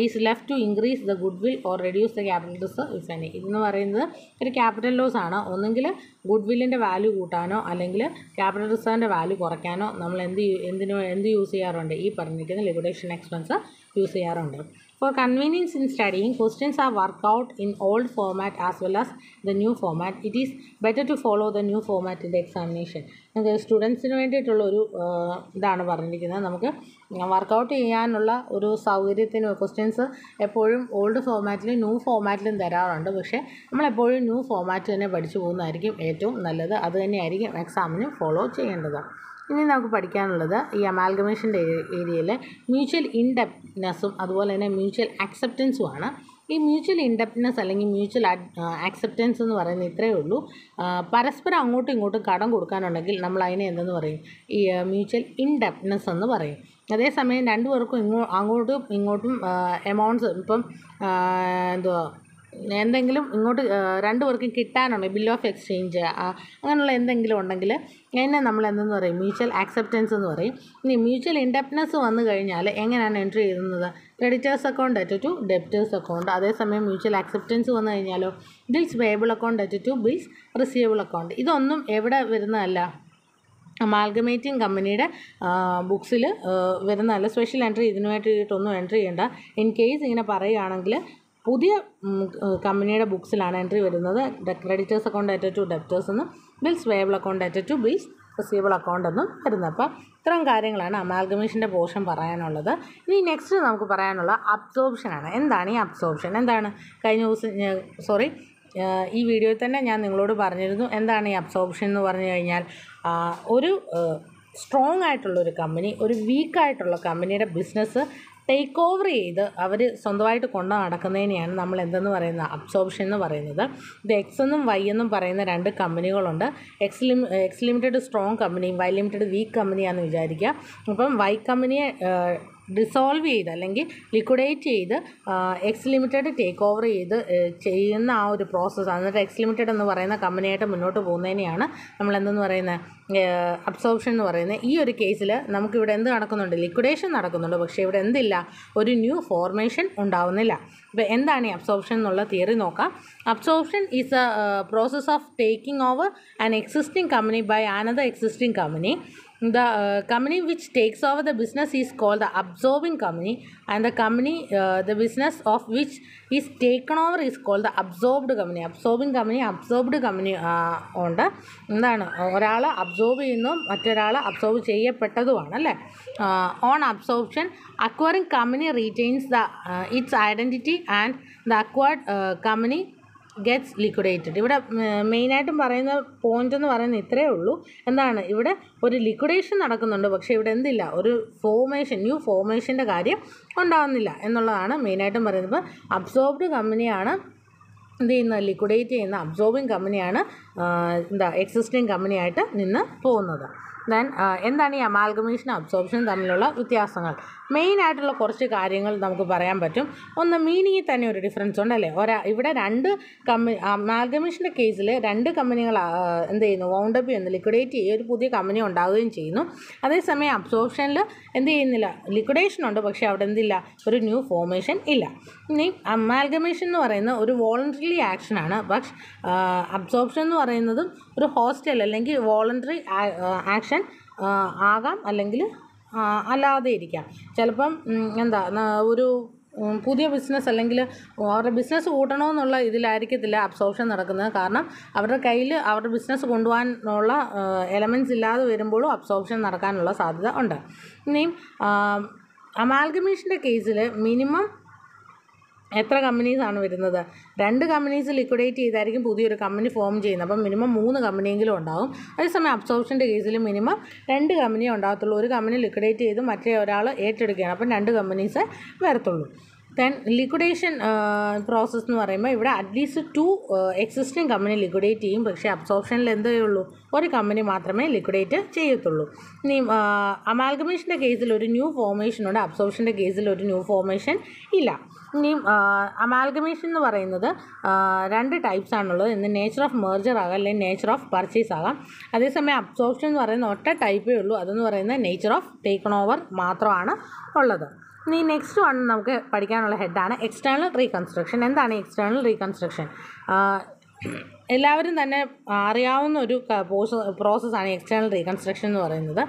is left to increase the goodwill or reduce the capital reserve if any ഇതെന്ന് പറയുന്നത് ഒരു ക്യാപിറ്റൽ ലോസ് ആണ് ഒന്നെങ്കിൽ ഗുഡ് വില്ലിൻ്റെ വാല്യൂ കൂട്ടാനോ അല്ലെങ്കിൽ ക്യാപിറ്റൽ റിസർവിൻ്റെ വാല്യൂ കുറയ്ക്കാനോ നമ്മൾ എന്ത് എന്തിനോ എന്ത് യൂസ് ചെയ്യാറുണ്ട് ഈ പറഞ്ഞിരിക്കുന്ന ലിക്വിഡേഷൻ എക്സ്പെൻസ് യൂസ് ചെയ്യാറുണ്ട് for convenience in studying, questions are work out in old format as well as the new format it is better to follow the new format in the examination നമുക്ക് സ്റ്റുഡൻസിന് വേണ്ടിയിട്ടുള്ള ഒരു ഇതാണ് പറഞ്ഞിരിക്കുന്നത് നമുക്ക് വർക്കൗട്ട് ചെയ്യാനുള്ള ഒരു സൗകര്യത്തിന് ക്വസ്റ്റ്യൻസ് എപ്പോഴും ഓൾഡ് ഫോമാറ്റിലും ന്യൂ ഫോമാറ്റിലും തരാറുണ്ട് പക്ഷേ നമ്മളെപ്പോഴും ന്യൂ ഫോമാറ്റ് തന്നെ പഠിച്ചു പോകുന്നതായിരിക്കും ഏറ്റവും നല്ലത് അത് തന്നെയായിരിക്കും എക്സാമിന് ഫോളോ ചെയ്യേണ്ടത് ഇനി നമുക്ക് പഠിക്കാനുള്ളത് ഈ അമാൽഗമേഷൻ്റെ ഏരിയയിൽ മ്യൂച്വൽ ഇൻഡെപ്റ്റ്നെസ്സും അതുപോലെ തന്നെ മ്യൂച്വൽ അക്സെപ്റ്റൻസുമാണ് ഈ മ്യൂച്വൽ ഇൻഡെപ്റ്റ്നെസ് അല്ലെങ്കിൽ മ്യൂച്വൽ അക്സെപ്റ്റൻസ് എന്ന് പറയുന്നത് ഇത്രയേ ഉള്ളൂ പരസ്പരം അങ്ങോട്ടും ഇങ്ങോട്ടും കടം കൊടുക്കാനുണ്ടെങ്കിൽ നമ്മൾ അതിനെ എന്തെന്ന് പറയും ഈ മ്യൂച്വൽ ഇൻഡെപ്റ്റ്നെസ് എന്ന് പറയും അതേസമയം രണ്ടുപേർക്കും ഇങ്ങോ അങ്ങോട്ടും ഇങ്ങോട്ടും എമൗണ്ട്സ് ഇപ്പം എന്തുവാ എന്തെങ്കിലും ഇങ്ങോട്ട് രണ്ട് പേർക്കും കിട്ടാനുണ്ടെങ്കിൽ ബിൽ ഓഫ് എക്സ്ചേഞ്ച് അങ്ങനെയുള്ള എന്തെങ്കിലും ഉണ്ടെങ്കിൽ എന്നെ നമ്മൾ എന്തെന്ന് പറയും മ്യൂച്വൽ ആക്സെപ്റ്റൻസ് എന്ന് പറയും ഇനി മ്യൂച്വൽ ഇൻഡെപ്റ്റ്നസ് വന്നു കഴിഞ്ഞാൽ എങ്ങനെയാണ് എൻട്രി ചെയ്യുന്നത് creditors account at to debtors account അതേസമയം മ്യൂച്വൽ ആക്സെപ്റ്റൻസ് വന്നു കഴിഞ്ഞാലോ bills payable account at to bills receivable account ഇതൊന്നും എവിടെ വരുന്നതല്ല മാൽഗമേറ്റിംഗ് കമ്പനിയുടെ ബുക്സിൽ വരുന്നതല്ല സ്പെഷ്യൽ എൻട്രി ഇതിനുമായിട്ട് ഒന്നും എൻട്രി ചെയ്യേണ്ട ഇൻ കേസ് ഇങ്ങനെ പറയുകയാണെങ്കിൽ പുതിയ കമ്പനിയുടെ ബുക്സിലാണ് എൻട്രി വരുന്നത് creditors account at to debtors എന്നും bills payable account at to bills receivable account എന്നും വരുന്നത് അപ്പോൾ ഇത്തരം കാര്യങ്ങളാണ് അമാൽഗമേഷൻ്റെ പോർഷൻ പറയാനുള്ളത് ഇനി നെക്സ്റ്റ് നമുക്ക് പറയാനുള്ള ആണ് എന്താണ് ഈ അബ്സോർപ്ഷൻ എന്താണ് കഴിഞ്ഞ ദിവസം സോറി ഈ വീഡിയോയിൽ തന്നെ ഞാൻ നിങ്ങളോട് പറഞ്ഞിരുന്നു എന്താണ് ഈ അബ്സോർപ്ഷൻ എന്ന് പറഞ്ഞു കഴിഞ്ഞാൽ ഒരു സ്ട്രോങ് ആയിട്ടുള്ള ഒരു കമ്പനി ഒരു വീക്കായിട്ടുള്ള കമ്പനിയുടെ ബിസിനസ് ടേക്ക് ഓവർ ചെയ്ത് അവർ സ്വന്തമായിട്ട് കൊണ്ടു നടക്കുന്നതിനെയാണ് നമ്മൾ എന്തെന്ന് പറയുന്നത് അബ്സോർപ്ഷൻ എന്ന് പറയുന്നത് ഇത് എക്സ് എന്നും വൈ എന്നും പറയുന്ന രണ്ട് കമ്പനികളുണ്ട് എക്സ് ലിമി എക്സ് ലിമിറ്റഡ് സ്ട്രോങ് കമ്പനിയും വൈ ലിമിറ്റഡ് വീക്ക് കമ്പനിയാണെന്ന് വിചാരിക്കുക അപ്പം വൈ കമ്പനിയെ ഡിസോൾവ് ചെയ്ത് അല്ലെങ്കിൽ ലിക്വിഡേറ്റ് ചെയ്ത് എക്സ് ലിമിറ്റഡ് ടേക്ക് ഓവർ ചെയ്ത് ചെയ്യുന്ന ആ ഒരു പ്രോസസ്സ് എന്നിട്ട് എക്സ് ലിമിറ്റഡ് എന്ന് പറയുന്ന കമ്പനിയായിട്ട് മുന്നോട്ട് പോകുന്നതിനെയാണ് നമ്മൾ എന്തെന്ന് പറയുന്നത് അബ്സോർപ്ഷൻ എന്ന് പറയുന്നത് ഈ ഒരു കേസിൽ നമുക്കിവിടെ എന്ത് നടക്കുന്നുണ്ട് ലിക്വിഡേഷൻ നടക്കുന്നുണ്ട് പക്ഷേ ഇവിടെ എന്തില്ല ഒരു ന്യൂ ഫോർമേഷൻ ഉണ്ടാവുന്നില്ല ഇപ്പോൾ എന്താണ് ഈ അബ്സോർപ്ഷൻ എന്നുള്ള തിയറി നോക്കാം absorption is a process of taking over an existing company by another existing company The uh, company which takes over the business is called the absorbing company and the company, uh, the business of which is taken over is called the absorbed company. Absorbing company, absorbed company uh, ഉണ്ട് എന്താണ് ഒരാൾ അബ്സോർബ് ചെയ്യുന്നു മറ്റൊരാൾ അബ്സോർബ് ചെയ്യപ്പെട്ടതുമാണ് അല്ലേ on absorption acquiring company retains the its identity and the acquired company. Gets liquidated ഇവിടെ മെയിനായിട്ടും പറയുന്ന പോയിൻ്റ് എന്ന് പറയുന്നത് ഇത്രയേ ഉള്ളൂ എന്താണ് ഇവിടെ ഒരു ലിക്വിഡേഷൻ നടക്കുന്നുണ്ട് പക്ഷേ ഇവിടെ എന്തില്ല ഒരു ഫോമേഷൻ ന്യൂ ഫോമേഷൻ്റെ കാര്യം ഉണ്ടാകുന്നില്ല എന്നുള്ളതാണ് മെയിനായിട്ടും പറയുന്നത് അബ്സോർബ്ഡ് കമ്പനിയാണ് എന്ത് ചെയ്യുന്ന ലിക്വിഡേറ്റ് ചെയ്യുന്ന അബ്സോർബിങ് കമ്പനിയാണ് എന്താ എക്സിസ്റ്റിംഗ് കമ്പനിയായിട്ട് നിന്ന് പോകുന്നത് ദെൻ എന്താണ് ഈ അമാൽഗമേഷൻ അബ്സോർപ്ഷൻ തമ്മിലുള്ള വ്യത്യാസങ്ങൾ മെയിനായിട്ടുള്ള കുറച്ച് കാര്യങ്ങൾ നമുക്ക് പറയാൻ പറ്റും ഒന്ന് മീനിങ്ങിൽ തന്നെ ഒരു ഡിഫറൻസ് ഉണ്ട് അല്ലേ ഒരാ ഇവിടെ രണ്ട് കമ്പനി മാൽഗമേഷൻ്റെ കേസിൽ രണ്ട് കമ്പനികൾ എന്ത് ചെയ്യുന്നു വൗണ്ടപ്പ് ചെയ്യുന്നു ലിക്വിഡേറ്റ് ചെയ്യുക ഒരു പുതിയ കമ്പനി ഉണ്ടാവുകയും ചെയ്യുന്നു അതേസമയം അബ്സോർപ്ഷനിൽ എന്ത് ചെയ്യുന്നില്ല ലിക്വിഡേഷൻ ഉണ്ട് പക്ഷേ അവിടെ എന്തില്ല ഒരു ന്യൂ ഫോർമേഷൻ ഇല്ല ഇനി മാൽഗമേഷൻ എന്ന് പറയുന്ന ഒരു വോളണ്ടറി ആക്ഷനാണ് പക്ഷേ അബ്സോർപ്ഷൻ എന്ന് പറയുന്നതും ഒരു ഹോസ്റ്റൽ അല്ലെങ്കിൽ വോളണ്ടറി ആക്ഷൻ ആകാം അല്ലെങ്കിൽ അല്ലാതെ ഇരിക്കാം ചിലപ്പം എന്താ ഒരു പുതിയ ബിസിനസ് അല്ലെങ്കിൽ അവരുടെ ബിസിനസ് കൂട്ടണമെന്നുള്ള ഇതിലായിരിക്കത്തില്ല അബ്സോർപ്ഷൻ നടക്കുന്നത് കാരണം അവരുടെ കയ്യിൽ അവരുടെ ബിസിനസ് കൊണ്ടുപോകാനുള്ള എലമെൻറ്റ്സ് ഇല്ലാതെ വരുമ്പോഴും അബ്സോർപ്ഷൻ നടക്കാനുള്ള സാധ്യത ഉണ്ട് ഇനിയും അമാൽഗമേഷൻ്റെ കേസിൽ മിനിമം എത്ര കമ്പനീസാണ് വരുന്നത് രണ്ട് കമ്പനീസ് ലിക്വിഡേറ്റ് ചെയ്തായിരിക്കും പുതിയൊരു കമ്പനി ഫോം ചെയ്യുന്നത് അപ്പം മിനിമം മൂന്ന് കമ്പനിയെങ്കിലും ഉണ്ടാവും അതേസമയം അബ്സോർപ്ഷൻ്റെ കേസിൽ മിനിമം രണ്ട് കമ്പനിയേ ഉണ്ടാകത്തുള്ളൂ ഒരു കമ്പനി ലിക്വിഡേറ്റ് ചെയ്ത് മറ്റേ ഒരാൾ ഏറ്റെടുക്കുകയാണ് അപ്പം രണ്ട് കമ്പനീസ് വരത്തുള്ളൂ ദെൻ ലിക്വിഡേഷൻ പ്രോസസ്സ് എന്ന് പറയുമ്പോൾ ഇവിടെ at least two existing company liquidate ചെയ്യും പക്ഷേ അബ്സോർപ്ഷനിൽ എന്തേ ഉള്ളൂ ഒരു കമ്പനി മാത്രമേ ലിക്വിഡേറ്റ് ചെയ്യത്തുള്ളൂ ഇനി അമാൽഗമേഷൻ്റെ കേസിൽ ഒരു ന്യൂ ഫോർമേഷൻ ഉണ്ട് അബ്സോർപ്ഷൻ്റെ കേസിൽ ഒരു ന്യൂ ഫോർമേഷൻ ഇല്ല ഇനി അമാൽഗമേഷൻ എന്ന് പറയുന്നത് രണ്ട് ടൈപ്സ് ആണുള്ളത് ഇന്ന് നേച്ചർ ഓഫ് മെർജർ ആകാം അല്ലെങ്കിൽ നേച്ചർ ഓഫ് പർച്ചേസ് ആകാം അതേസമയം അബ്സോർപ്ഷൻ എന്ന് പറയുന്ന ഒറ്റ ടൈപ്പേ ഉള്ളൂ അതെന്ന് പറയുന്നത് നേച്ചർ ഓഫ് ടേക്കൺ ഓവർ മാത്രമാണ് ഉള്ളത് ഇനി നെക്സ്റ്റ് വൺ നമുക്ക് പഠിക്കാനുള്ള ഹെഡാണ് എക്സ്റ്റേണൽ റീകൺസ്ട്രക്ഷൻ എന്താണ് എക്സ്റ്റേണൽ റീകൺസ്ട്രക്ഷൻ എല്ലാവരും തന്നെ അറിയാവുന്ന ഒരു പ്രോസസ്സാണ് എക്സ്റ്റേണൽ റീകൺസ്ട്രക്ഷൻ എന്ന് പറയുന്നത്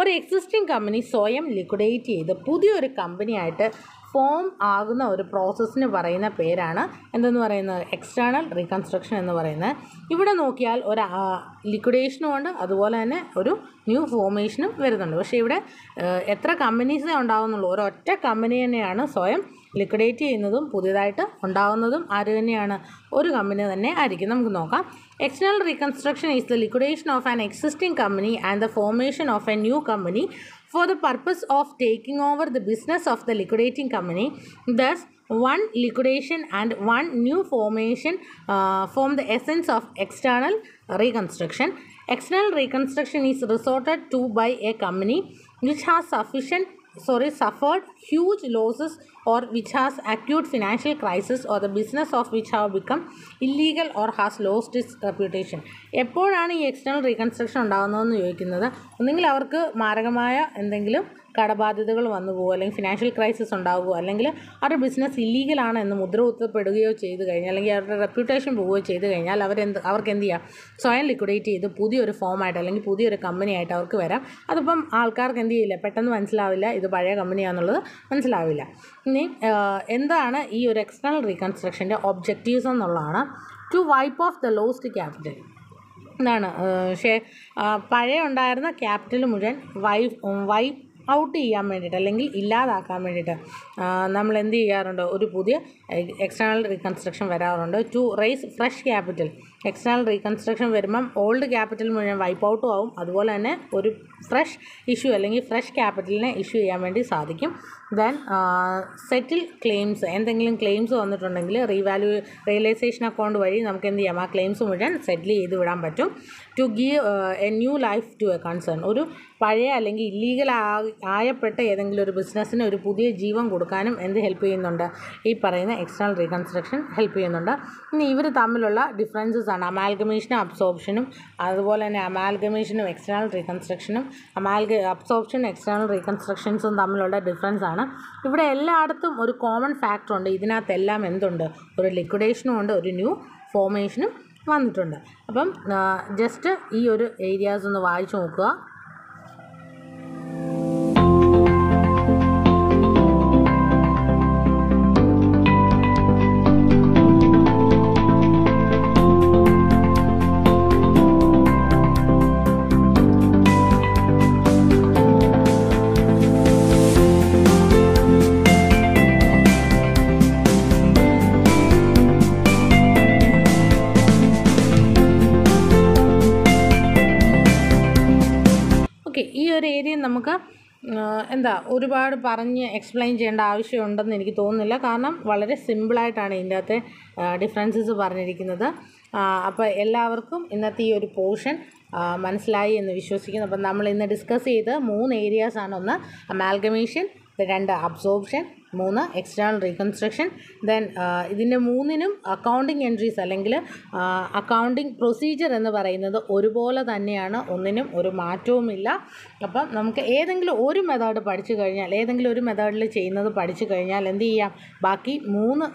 ഒരു എക്സിസ്റ്റിംഗ് കമ്പനി സ്വയം ലിക്വിഡേറ്റ് ചെയ്ത് പുതിയൊരു കമ്പനിയായിട്ട് ഫോം ആകുന്ന ഒരു പ്രോസസ്സിന് പറയുന്ന പേരാണ് എന്തെന്ന് പറയുന്നത് എക്സ്റ്റേണൽ റീകൺസ്ട്രക്ഷൻ എന്ന് പറയുന്നത് ഇവിടെ നോക്കിയാൽ ഒരു ലിക്വിഡേഷനും ഉണ്ട് അതുപോലെ തന്നെ ഒരു ന്യൂ ഫോമേഷനും വരുന്നുണ്ട് പക്ഷേ ഇവിടെ എത്ര കമ്പനീസേ ഉണ്ടാകുന്നുള്ളൂ ഒരൊറ്റ കമ്പനി തന്നെയാണ് സ്വയം ലിക്വിഡേറ്റ് ചെയ്യുന്നതും പുതിയതായിട്ട് ഉണ്ടാകുന്നതും ആര് തന്നെയാണ് ഒരു കമ്പനി തന്നെ ആയിരിക്കും നമുക്ക് നോക്കാം external reconstruction is the liquidation of an existing company and the formation of a new company for the purpose of taking over the business of the liquidating company. Thus, one liquidation and one new formation uh, form the essence of external reconstruction. External reconstruction is resorted to by a company which has sufficient sorry suffered huge losses or which has acute financial crisis or the business of which have become illegal or has lost its reputation എപ്പോഴാണ് ഈ എക്സ്റ്റേണൽ റീകൺസ്ട്രക്ഷൻ ഉണ്ടാകുന്നതെന്ന് ചോദിക്കുന്നത് ഒന്നുകിൽ അവർക്ക് മാരകമായ എന്തെങ്കിലും കടബാധ്യതകൾ വന്നു പോകുക അല്ലെങ്കിൽ ഫിനാൻഷ്യൽ ക്രൈസിസ് ഉണ്ടാകുമോ അല്ലെങ്കിൽ അവരുടെ ബിസിനസ് ഇല്ലീഗലാണ് എന്ന് മുദ്ര ഉത്തരപ്പെടുകയോ ചെയ്തു കഴിഞ്ഞാൽ അല്ലെങ്കിൽ അവരുടെ റെപ്യൂട്ടേഷൻ പോവുകയോ ചെയ്തു കഴിഞ്ഞാൽ അവരെന്ത് അവർക്ക് എന്ത് ചെയ്യാം സ്വയം ലിക്വിഡേറ്റ് ചെയ്ത് പുതിയൊരു ഫോമായിട്ട് അല്ലെങ്കിൽ പുതിയൊരു കമ്പനിയായിട്ട് അവർക്ക് വരാം അതിപ്പം ആൾക്കാർക്ക് എന്ത് ചെയ്യില്ല പെട്ടെന്ന് മനസ്സിലാവില്ല ഇത് പഴയ കമ്പനിയാണെന്നുള്ളത് മനസ്സിലാവില്ല ഇനി എന്താണ് ഈ ഒരു എക്സ്റ്റേണൽ റീകൺസ്ട്രക്ഷൻ്റെ ഒബ്ജക്റ്റീവ്സ് എന്നുള്ളതാണ് to wipe off the lost capital എന്താണ് പക്ഷേ പഴയ ഉണ്ടായിരുന്ന ക്യാപിറ്റൽ മുഴുവൻ വൈ വൈപ്പ് ഔട്ട് ചെയ്യാൻ വേണ്ടിയിട്ട് അല്ലെങ്കിൽ ഇല്ലാതാക്കാൻ വേണ്ടിയിട്ട് നമ്മൾ എന്ത് ചെയ്യാറുണ്ട് ഒരു പുതിയ എക്സ്റ്റേണൽ റീകൺസ്ട്രക്ഷൻ വരാറുണ്ട് to raise fresh capital external reconstruction വരുമ്പം ഓൾഡ് ക്യാപിറ്റൽ മുഴുവൻ വൈപ്പ് ഔട്ടും ആവും അതുപോലെ തന്നെ ഒരു ഫ്രഷ് ഇഷ്യൂ അല്ലെങ്കിൽ ഫ്രഷ് ക്യാപിറ്റലിനെ ഇഷ്യൂ ചെയ്യാൻ വേണ്ടി സാധിക്കും ദെൻ സെറ്റിൽ ക്ലെയിംസ് എന്തെങ്കിലും ക്ലെയിംസ് വന്നിട്ടുണ്ടെങ്കിൽ റീവാലു റിയലൈസേഷൻ അക്കൗണ്ട് വഴി നമുക്ക് എന്ത് ചെയ്യാം ആ ക്ലെയിംസ് മുഴുവൻ സെറ്റിൽ ചെയ്ത് വിടാൻ പറ്റും to give a new life to a concern ഒരു പഴയ അല്ലെങ്കിൽ ഇല്ലീഗൽ ആയപ്പെട്ട ഏതെങ്കിലും ഒരു ബിസിനസ്സിന് ഒരു പുതിയ ജീവൻ കൊടുക്കാനും എന്ത് ഹെൽപ്പ് ചെയ്യുന്നുണ്ട് ഈ പറയുന്ന എക്സ്റ്റേണൽ റീകൺസ്ട്രക്ഷൻ ഹെൽപ്പ് ചെയ്യുന്നുണ്ട് ഇനി ഇവർ തമ്മിലുള്ള ഡിഫറൻസസ് ആണ് അമാൽഗമേഷനും അബ്സോർപ്ഷനും അതുപോലെ തന്നെ അമാൽഗമേഷനും എക്സ്റ്റേണൽ റീകൺസ്ട്രക്ഷനും അമാൽഗ അബ്സോർപ്ഷൻ എക്സ്റ്റേണൽ റീകൺസ്ട്രക്ഷൻസും തമ്മിലുള്ള ഡിഫറൻസ് ആണ് ഇവിടെ എല്ലായിടത്തും ഒരു കോമൺ ഫാക്ടർ ഉണ്ട് ഇതിനകത്തെല്ലാം എന്തുണ്ട് ഒരു ലിക്വിഡേഷനും ഉണ്ട് ഒരു ന്യൂ ഫോമേഷനും വന്നിട്ടുണ്ട് അപ്പം ജസ്റ്റ് ഈ ഒരു ഏരിയാസ് ഒന്ന് വായിച്ചു നോക്കുക ഒരു ഏരിയ നമുക്ക് എന്താ ഒരുപാട് പറഞ്ഞ് എക്സ്പ്ലെയിൻ ചെയ്യേണ്ട ആവശ്യമുണ്ടെന്ന് എനിക്ക് തോന്നുന്നില്ല കാരണം വളരെ സിമ്പിളായിട്ടാണ് ഇതിൻ്റെ അകത്തെ ഡിഫറൻസസ് പറഞ്ഞിരിക്കുന്നത് അപ്പോൾ എല്ലാവർക്കും ഇന്നത്തെ ഈ ഒരു പോർഷൻ മനസ്സിലായി എന്ന് വിശ്വസിക്കുന്നു അപ്പം നമ്മൾ ഇന്ന് ഡിസ്കസ് ചെയ്ത് മൂന്ന് ഏരിയാസാണ് ഒന്ന് മാൽഗമേഷ്യൻ രണ്ട് അബ്സോർപ്ഷൻ മൂന്ന് എക്സ്റ്റേണൽ റീകൺസ്ട്രക്ഷൻ ദെൻ ഇതിൻ്റെ മൂന്നിനും അക്കൗണ്ടിങ് എൻട്രീസ് അല്ലെങ്കിൽ അക്കൗണ്ടിങ് പ്രൊസീജിയർ എന്ന് പറയുന്നത് ഒരുപോലെ തന്നെയാണ് ഒന്നിനും ഒരു മാറ്റവുമില്ല അപ്പം നമുക്ക് ഏതെങ്കിലും ഒരു മെത്തേഡ് പഠിച്ചു കഴിഞ്ഞാൽ ഏതെങ്കിലും ഒരു മെത്തേഡിൽ ചെയ്യുന്നത് പഠിച്ചു കഴിഞ്ഞാൽ എന്ത് ചെയ്യാം ബാക്കി മൂന്ന്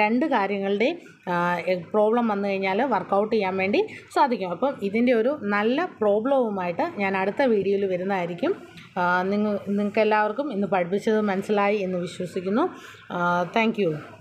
രണ്ട് കാര്യങ്ങളുടെയും പ്രോബ്ലം വന്നു കഴിഞ്ഞാൽ വർക്കൗട്ട് ചെയ്യാൻ വേണ്ടി സാധിക്കും അപ്പം ഇതിൻ്റെ ഒരു നല്ല പ്രോബ്ലവുമായിട്ട് ഞാൻ അടുത്ത വീഡിയോയിൽ വരുന്നതായിരിക്കും നിങ്ങൾ നിങ്ങൾക്ക് എല്ലാവർക്കും ഇന്ന് പഠിപ്പിച്ചത് മനസ്സിലായി എന്ന് വിശ്വസിക്കുന്നു താങ്ക്